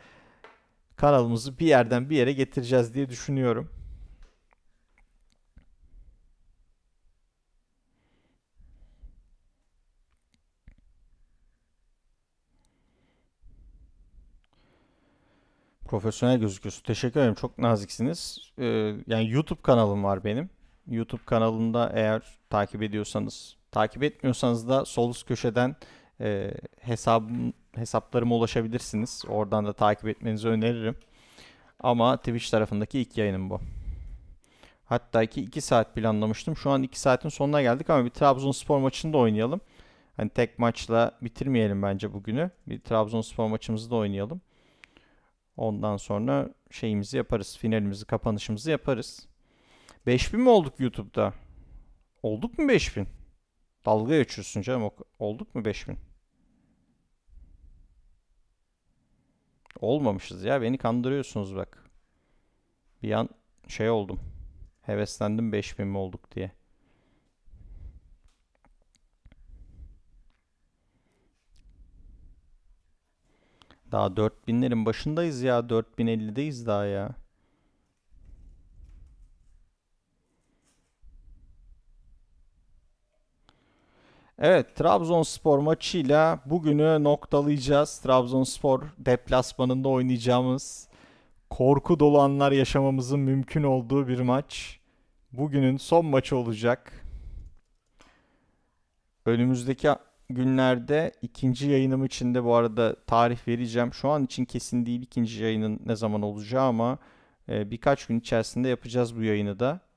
kanalımızı bir yerden bir yere getireceğiz diye düşünüyorum. Profesyonel gözüküyorsun. Teşekkür ederim. Çok naziksiniz. Ee, yani YouTube kanalım var benim. YouTube kanalında eğer takip ediyorsanız, takip etmiyorsanız da sol üst köşeden e, hesabım, hesaplarıma ulaşabilirsiniz. Oradan da takip etmenizi öneririm. Ama Twitch tarafındaki ilk yayınım bu. Hatta ki 2 saat planlamıştım. Şu an 2 saatin sonuna geldik ama bir Trabzonspor maçını da oynayalım. Hani tek maçla bitirmeyelim bence bugünü. Bir Trabzonspor maçımızı da oynayalım. Ondan sonra şeyimizi yaparız. Finalimizi, kapanışımızı yaparız. 5000 mi olduk YouTube'da? Olduk mu 5000? Dalga geçiyorsun canım. Olduk mu 5000? Olmamışız ya. Beni kandırıyorsunuz bak. Bir an şey oldum. Heveslendim 5000 mi olduk diye. Daha 4000'lerin başındayız ya. 4050'deyiz daha ya. Evet Trabzonspor maçıyla bugünü noktalayacağız. Trabzonspor deplasmanında oynayacağımız korku dolu anlar yaşamamızın mümkün olduğu bir maç. Bugünün son maçı olacak. Önümüzdeki günlerde ikinci yayınım için de bu arada tarih vereceğim. Şu an için kesin değil ikinci yayının ne zaman olacağı ama e, birkaç gün içerisinde yapacağız bu yayını da.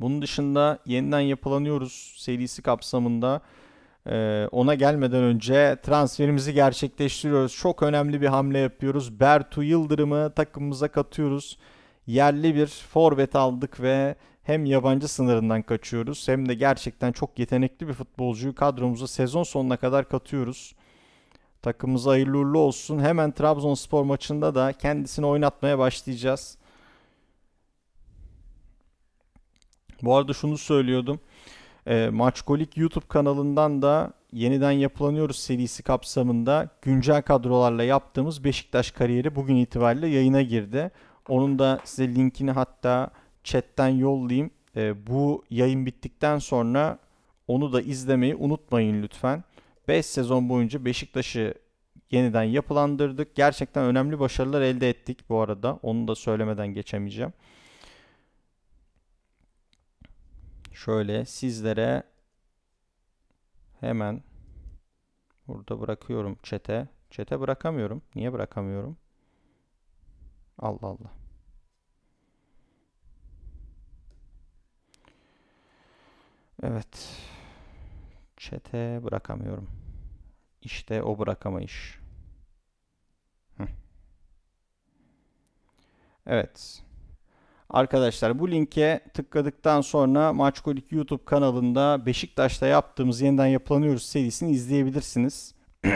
Bunun dışında yeniden yapılanıyoruz serisi kapsamında ee, ona gelmeden önce transferimizi gerçekleştiriyoruz. Çok önemli bir hamle yapıyoruz. Bertu Yıldırım'ı takımımıza katıyoruz. Yerli bir forvet aldık ve hem yabancı sınırından kaçıyoruz hem de gerçekten çok yetenekli bir futbolcuyu kadromuza sezon sonuna kadar katıyoruz. Takımımıza hayırlı uğurlu olsun. Hemen Trabzonspor maçında da kendisini oynatmaya başlayacağız. Bu arada şunu söylüyordum. E, Maçkolik YouTube kanalından da yeniden yapılanıyoruz serisi kapsamında güncel kadrolarla yaptığımız Beşiktaş kariyeri bugün itibariyle yayına girdi. Onun da size linkini hatta chatten yollayayım. E, bu yayın bittikten sonra onu da izlemeyi unutmayın lütfen. 5 sezon boyunca Beşiktaş'ı yeniden yapılandırdık. Gerçekten önemli başarılar elde ettik bu arada. Onu da söylemeden geçemeyeceğim. şöyle sizlere hemen burada bırakıyorum çete. Çete bırakamıyorum. Niye bırakamıyorum? Allah Allah. Evet. Çete bırakamıyorum. İşte o bırakamayış. Heh. Evet. Arkadaşlar bu linke tıkladıktan sonra Maçkolik YouTube kanalında Beşiktaş'ta yaptığımız Yeniden Yapılanıyoruz serisini izleyebilirsiniz.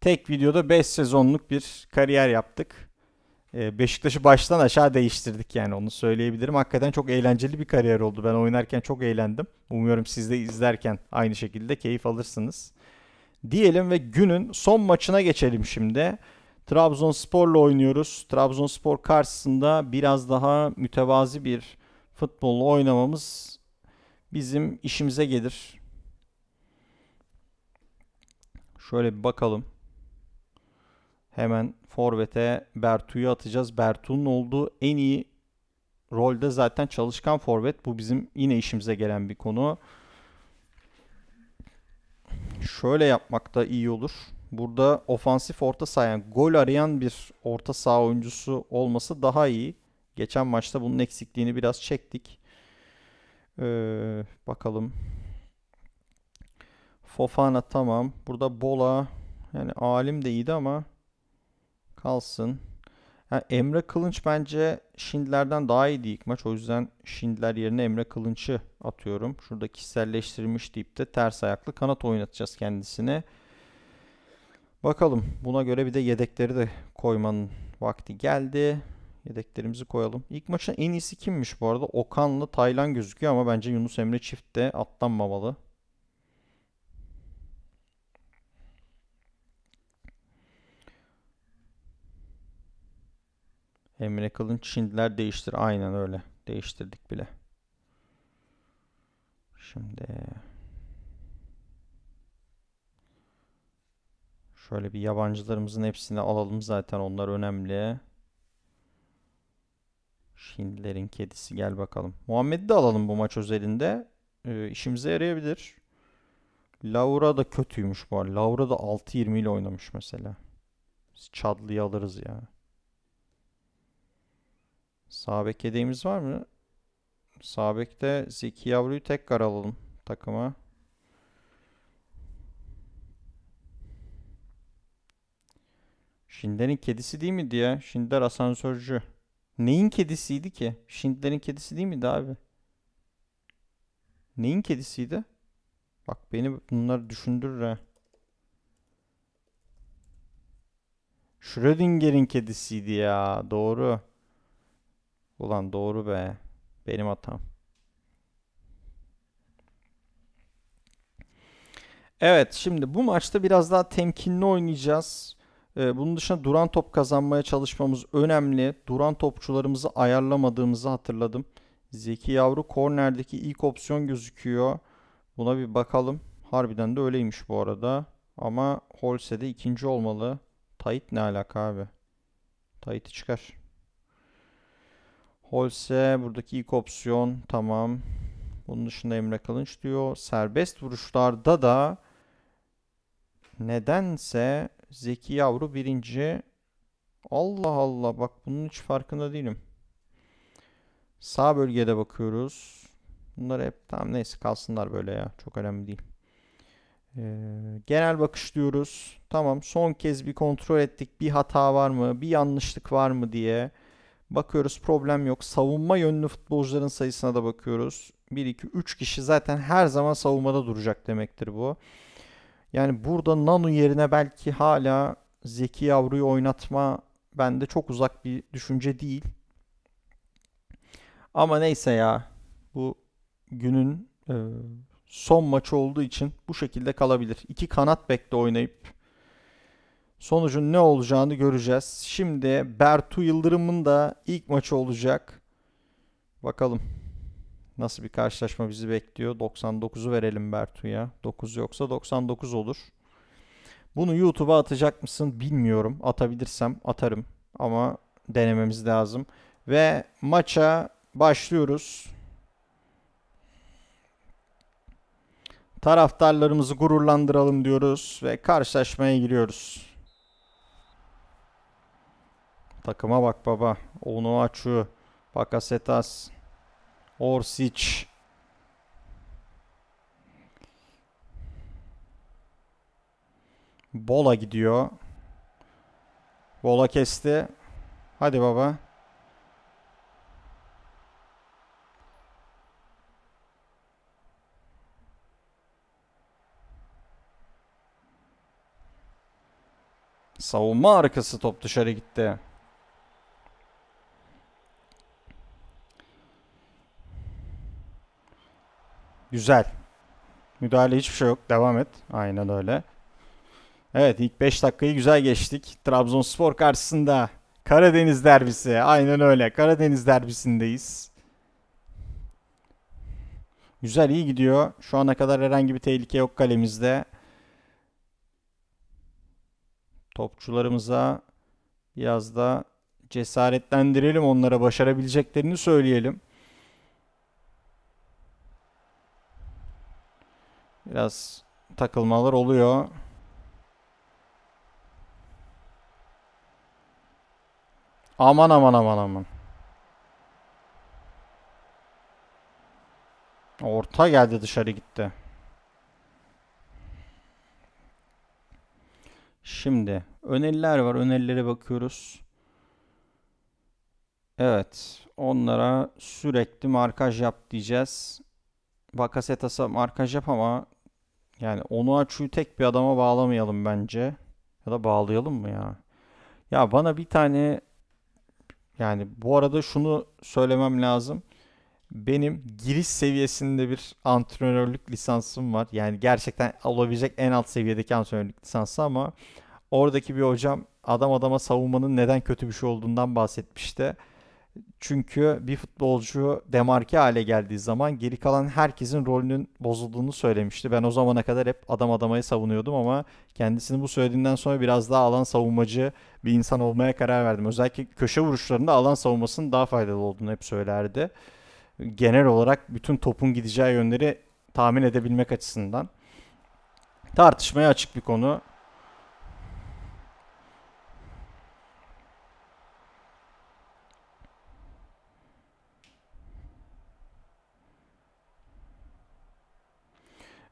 Tek videoda 5 sezonluk bir kariyer yaptık. Ee, Beşiktaş'ı baştan aşağı değiştirdik yani onu söyleyebilirim. Hakikaten çok eğlenceli bir kariyer oldu. Ben oynarken çok eğlendim. Umuyorum siz de izlerken aynı şekilde keyif alırsınız. Diyelim ve günün son maçına geçelim şimdi. Trabzonspor'la oynuyoruz. Trabzonspor karşısında biraz daha mütevazi bir futbolla oynamamız bizim işimize gelir. Şöyle bir bakalım. Hemen forvete Bertu'yu atacağız. Bertu'nun olduğu en iyi rolde zaten çalışkan forvet. Bu bizim yine işimize gelen bir konu. Şöyle yapmak da iyi olur. Burada ofansif orta sayan gol arayan bir orta saha oyuncusu olması daha iyi. Geçen maçta bunun eksikliğini biraz çektik. Ee, bakalım. Fofana tamam. Burada Bola yani alim de iyiydi ama kalsın. Yani Emre Kılınç bence Şindler'den daha iyiydi ilk maç. O yüzden Şindler yerine Emre Kılınç'ı atıyorum. Şurada kişiselleştirilmiş deyip de ters ayaklı kanat oynatacağız kendisine. Bakalım buna göre bir de yedekleri de koymanın vakti geldi. Yedeklerimizi koyalım. İlk maçın en iyisi kimmiş bu arada? Okan'la Taylan gözüküyor ama bence Yunus Emre çift de atlanmamalı. Emre Kılınç şimdiler değiştir. Aynen öyle. Değiştirdik bile. Şimdi Şöyle bir yabancılarımızın hepsini alalım zaten onlar önemli. Hintlerin kedisi gel bakalım. Muhammed'i de alalım bu maç özelinde. Ee, işimize yarayabilir. Laura da kötüymüş bu arada. Laura da 6-20 ile oynamış mesela. Biz Çadlı'yı alırız ya. Sabek yedeğimiz var mı? Sabek'te Zeki Yavru'yu tekrar alalım takıma. Şindlerin kedisi değil miydi ya? Şindler asansörcü. Neyin kedisiydi ki? Şindlerin kedisi değil miydi abi? Neyin kedisiydi? Bak beni bunlar düşündürür ha. Schrödinger'in kedisiydi ya. Doğru. Ulan doğru be. Benim hatam. Evet şimdi bu maçta biraz daha temkinli oynayacağız. Ee, bunun dışında duran top kazanmaya çalışmamız önemli. Duran topçularımızı ayarlamadığımızı hatırladım. Zeki Yavru kornerdeki ilk opsiyon gözüküyor. Buna bir bakalım. Harbiden de öyleymiş bu arada. Ama Holse de ikinci olmalı. Tayit ne alaka abi? Tayit'i çıkar. Holse buradaki ilk opsiyon tamam. Bunun dışında Emre Kılınç diyor. Serbest vuruşlarda da nedense Zeki Yavru birinci. Allah Allah bak bunun hiç farkında değilim. Sağ bölgede bakıyoruz. Bunlar hep tam neyse kalsınlar böyle ya. Çok önemli değil. Ee, genel bakış diyoruz. Tamam son kez bir kontrol ettik. Bir hata var mı? Bir yanlışlık var mı diye. Bakıyoruz problem yok. Savunma yönlü futbolcuların sayısına da bakıyoruz. 1, 2, 3 kişi zaten her zaman savunmada duracak demektir bu. Yani burada Nanu yerine belki hala Zeki Yavru'yu oynatma bende çok uzak bir düşünce değil. Ama neyse ya bu günün e, son maçı olduğu için bu şekilde kalabilir. İki kanat bekte oynayıp sonucun ne olacağını göreceğiz. Şimdi Bertu Yıldırım'ın da ilk maçı olacak. Bakalım. Nasıl bir karşılaşma bizi bekliyor? 99'u verelim Bertu'ya. 9 yoksa 99 olur. Bunu YouTube'a atacak mısın bilmiyorum. Atabilirsem atarım ama denememiz lazım. Ve maça başlıyoruz. Taraftarlarımızı gururlandıralım diyoruz ve karşılaşmaya giriyoruz. Takıma bak baba. Onu açıyor. Bakasetas. Orsic. Bola gidiyor. Bola kesti. Hadi baba. Savunma arkası top dışarı gitti. Güzel. Müdahale hiçbir şey yok. Devam et. Aynen öyle. Evet ilk 5 dakikayı güzel geçtik. Trabzonspor karşısında Karadeniz derbisi. Aynen öyle. Karadeniz derbisindeyiz. Güzel iyi gidiyor. Şu ana kadar herhangi bir tehlike yok kalemizde. Topçularımıza biraz da cesaretlendirelim onlara başarabileceklerini söyleyelim. Biraz takılmalar oluyor. Aman aman aman aman. Orta geldi dışarı gitti. Şimdi öneriler var. Önerilere bakıyoruz. Evet. Onlara sürekli markaj yap diyeceğiz. Bakasetas'a markaj yap ama yani onu açıyı tek bir adama bağlamayalım bence. Ya da bağlayalım mı ya? Ya bana bir tane yani bu arada şunu söylemem lazım. Benim giriş seviyesinde bir antrenörlük lisansım var. Yani gerçekten olabilecek en alt seviyedeki antrenörlük lisansı ama oradaki bir hocam adam adama savunmanın neden kötü bir şey olduğundan bahsetmişti. Çünkü bir futbolcu demarke hale geldiği zaman geri kalan herkesin rolünün bozulduğunu söylemişti. Ben o zamana kadar hep adam adamayı savunuyordum ama kendisini bu söylediğinden sonra biraz daha alan savunmacı bir insan olmaya karar verdim. Özellikle köşe vuruşlarında alan savunmasının daha faydalı olduğunu hep söylerdi. Genel olarak bütün topun gideceği yönleri tahmin edebilmek açısından tartışmaya açık bir konu.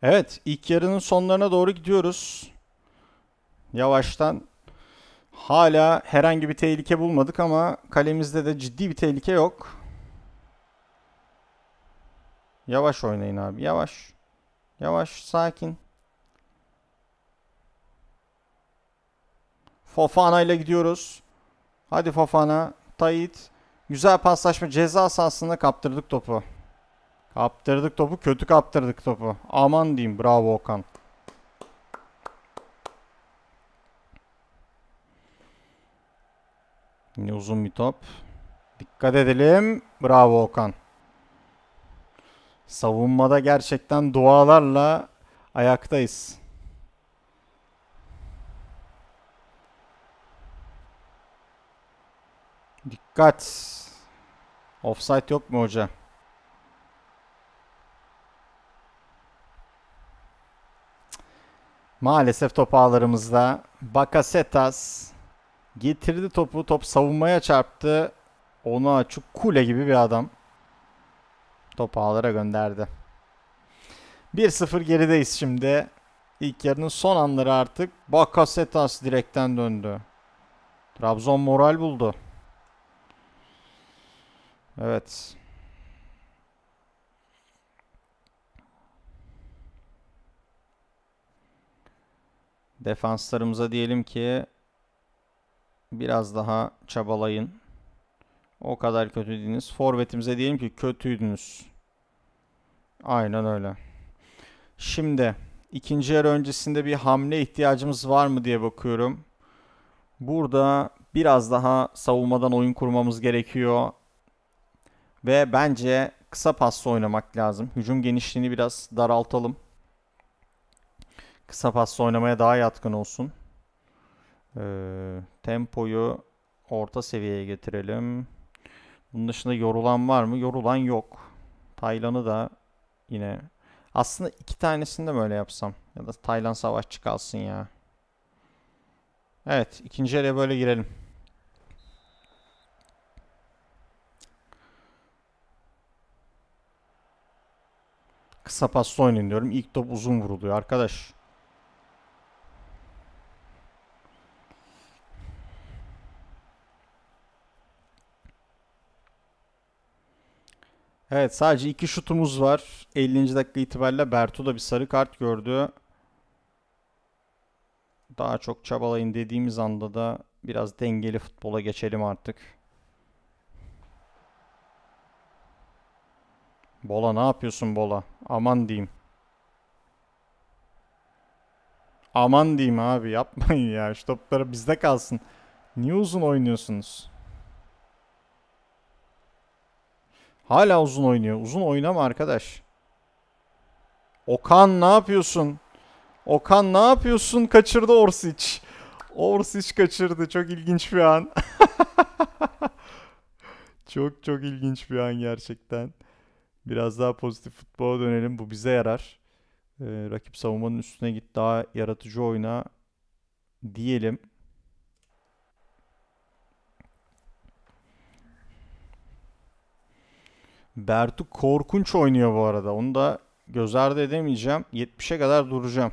Evet ilk yarının sonlarına doğru gidiyoruz. Yavaştan hala herhangi bir tehlike bulmadık ama kalemizde de ciddi bir tehlike yok. Yavaş oynayın abi yavaş. Yavaş sakin. Fofana ile gidiyoruz. Hadi Fofana. Tayit. Güzel paslaşma ceza sahasında kaptırdık topu. Kaptırdık topu. Kötü kaptırdık topu. Aman diyeyim. Bravo Okan. Yine uzun bir top. Dikkat edelim. Bravo Okan. Savunmada gerçekten dualarla ayaktayız. Dikkat. Offside yok mu hocam? Maalesef top ağlarımızda. Bakasetas getirdi topu. Top savunmaya çarptı. Onu açık kule gibi bir adam. Top ağlara gönderdi. 1-0 gerideyiz şimdi. İlk yarının son anları artık. Bakasetas direkten döndü. Trabzon moral buldu. Evet. Defanslarımıza diyelim ki biraz daha çabalayın. O kadar kötüydünüz. Forvetimize diyelim ki kötüydünüz. Aynen öyle. Şimdi ikinci yarı öncesinde bir hamle ihtiyacımız var mı diye bakıyorum. Burada biraz daha savunmadan oyun kurmamız gerekiyor. Ve bence kısa pasla oynamak lazım. Hücum genişliğini biraz daraltalım kısa pasla oynamaya daha yatkın olsun. Ee, tempoyu orta seviyeye getirelim. Bunun dışında yorulan var mı? Yorulan yok. Taylan'ı da yine aslında iki tanesini de böyle yapsam. Ya da Taylan savaşçı kalsın ya. Evet ikinci yere böyle girelim. Kısa pasla oynayın diyorum. İlk top uzun vuruluyor arkadaş. Evet sadece iki şutumuz var. 50. dakika itibariyle Bertu da bir sarı kart gördü. Daha çok çabalayın dediğimiz anda da biraz dengeli futbola geçelim artık. Bola ne yapıyorsun Bola? Aman diyeyim. Aman diyeyim abi yapmayın ya. Şu topları bizde kalsın. Niye uzun oynuyorsunuz? Hala uzun oynuyor. Uzun oynama arkadaş. Okan ne yapıyorsun? Okan ne yapıyorsun? Kaçırdı Orsic. Orsic kaçırdı. Çok ilginç bir an. çok çok ilginç bir an gerçekten. Biraz daha pozitif futbola dönelim. Bu bize yarar. Ee, rakip savunmanın üstüne git daha yaratıcı oyna diyelim. Bertu korkunç oynuyor bu arada. Onu da göz ardı edemeyeceğim. 70'e kadar duracağım.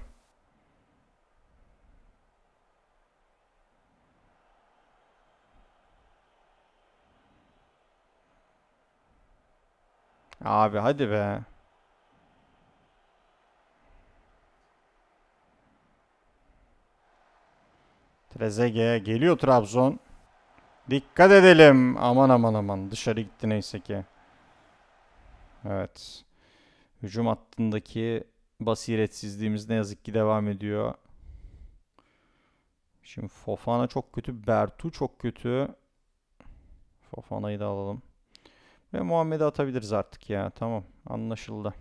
Abi hadi be. Trezeguet geliyor Trabzon. Dikkat edelim. Aman aman aman. Dışarı gitti neyse ki. Evet. Hücum hattındaki basiretsizliğimiz ne yazık ki devam ediyor. Şimdi Fofana çok kötü. Bertu çok kötü. Fofana'yı da alalım. Ve Muhammed'i atabiliriz artık ya. Tamam. Anlaşıldı.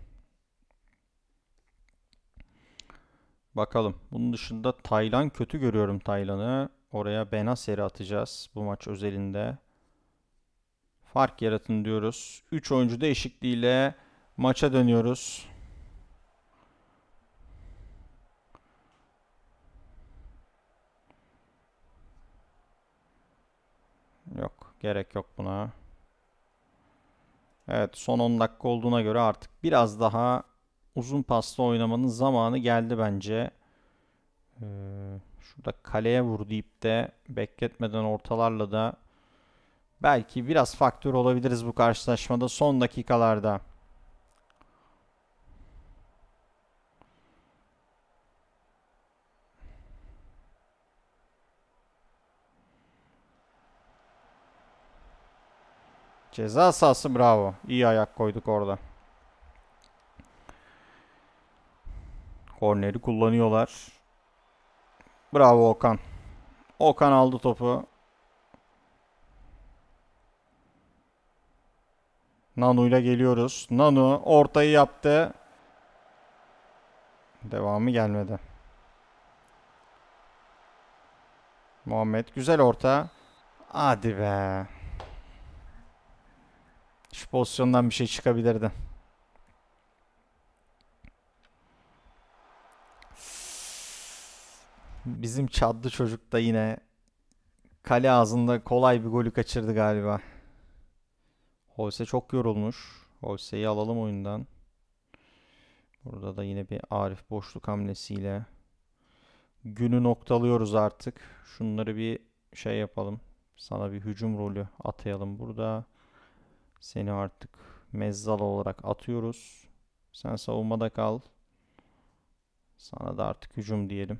Bakalım. Bunun dışında Taylan kötü görüyorum Taylan'ı. Oraya Benaseri atacağız bu maç özelinde. Fark yaratın diyoruz. 3 oyuncu değişikliğiyle maça dönüyoruz. Yok. Gerek yok buna. Evet son 10 dakika olduğuna göre artık biraz daha uzun pasta oynamanın zamanı geldi bence. Ee, şurada kaleye vur deyip de bekletmeden ortalarla da Belki biraz faktör olabiliriz bu karşılaşmada son dakikalarda. Ceza sahası bravo. İyi ayak koyduk orada. Korneri kullanıyorlar. Bravo Okan. Okan aldı topu. Nanu ile geliyoruz. Nanu ortayı yaptı. Devamı gelmedi. Muhammed güzel orta. Hadi be. Şu pozisyondan bir şey çıkabilirdi. Bizim çadlı çocuk da yine kale ağzında kolay bir golü kaçırdı galiba. Holse çok yorulmuş. Holse'yi alalım oyundan. Burada da yine bir Arif boşluk hamlesiyle günü noktalıyoruz artık. Şunları bir şey yapalım. Sana bir hücum rolü atayalım burada. Seni artık mezzal olarak atıyoruz. Sen savunmada kal. Sana da artık hücum diyelim.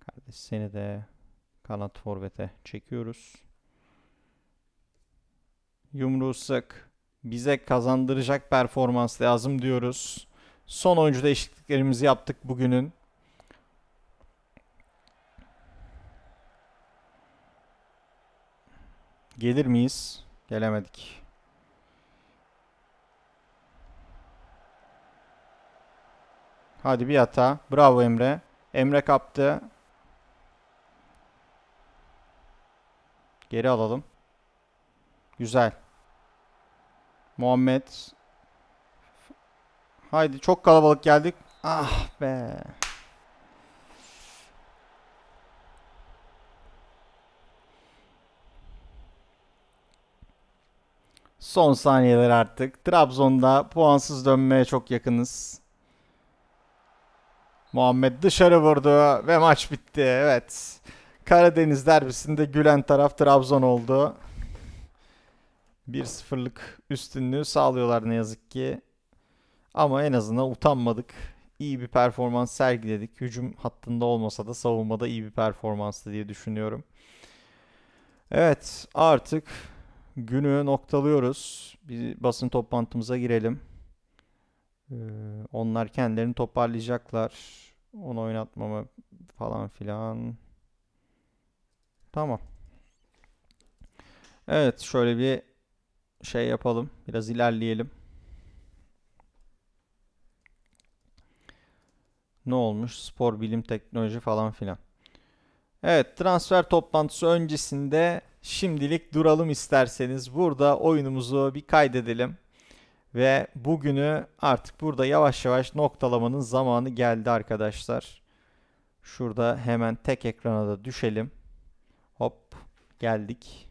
Kardeş seni de kanat forvete çekiyoruz yumruğu sık. Bize kazandıracak performans lazım diyoruz. Son oyuncu değişikliklerimizi yaptık bugünün. Gelir miyiz? Gelemedik. Hadi bir hata. Bravo Emre. Emre kaptı. Geri alalım. Güzel. Muhammed. Haydi çok kalabalık geldik. Ah be. Son saniyeler artık. Trabzon'da puansız dönmeye çok yakınız. Muhammed dışarı vurdu ve maç bitti. Evet. Karadeniz derbisinde gülen taraf Trabzon oldu bir sıfırlık üstünlüğü sağlıyorlar ne yazık ki. Ama en azından utanmadık. İyi bir performans sergiledik. Hücum hattında olmasa da savunmada iyi bir performanstı diye düşünüyorum. Evet artık günü noktalıyoruz. Bir basın toplantımıza girelim. Ee, onlar kendilerini toparlayacaklar. Onu oynatmama falan filan. Tamam. Evet şöyle bir şey yapalım. Biraz ilerleyelim. Ne olmuş? Spor, bilim, teknoloji falan filan. Evet transfer toplantısı öncesinde şimdilik duralım isterseniz. Burada oyunumuzu bir kaydedelim. Ve bugünü artık burada yavaş yavaş noktalamanın zamanı geldi arkadaşlar. Şurada hemen tek ekrana da düşelim. Hop geldik.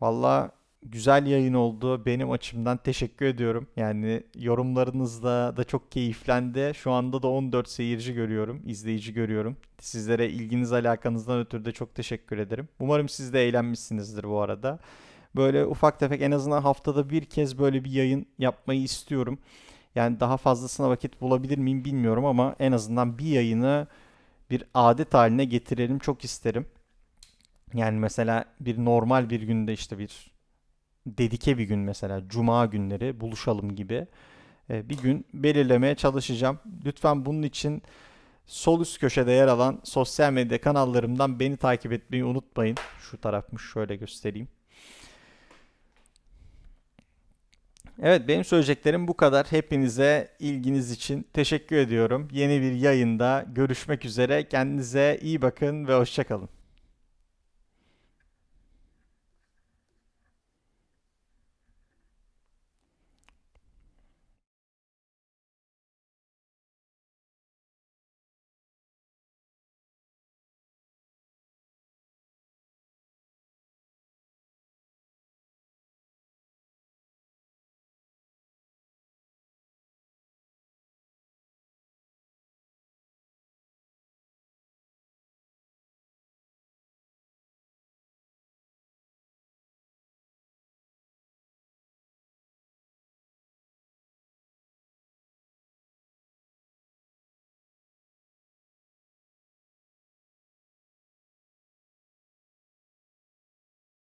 Valla güzel yayın oldu. Benim açımdan teşekkür ediyorum. Yani yorumlarınızla da çok keyiflendi. Şu anda da 14 seyirci görüyorum, izleyici görüyorum. Sizlere ilginiz alakanızdan ötürü de çok teşekkür ederim. Umarım siz de eğlenmişsinizdir bu arada. Böyle ufak tefek en azından haftada bir kez böyle bir yayın yapmayı istiyorum. Yani daha fazlasına vakit bulabilir miyim bilmiyorum ama en azından bir yayını bir adet haline getirelim çok isterim. Yani mesela bir normal bir günde işte bir dedike bir gün mesela cuma günleri buluşalım gibi e, bir gün belirlemeye çalışacağım. Lütfen bunun için sol üst köşede yer alan sosyal medya kanallarımdan beni takip etmeyi unutmayın. Şu tarafmış şöyle göstereyim. Evet benim söyleyeceklerim bu kadar. Hepinize ilginiz için teşekkür ediyorum. Yeni bir yayında görüşmek üzere. Kendinize iyi bakın ve hoşçakalın.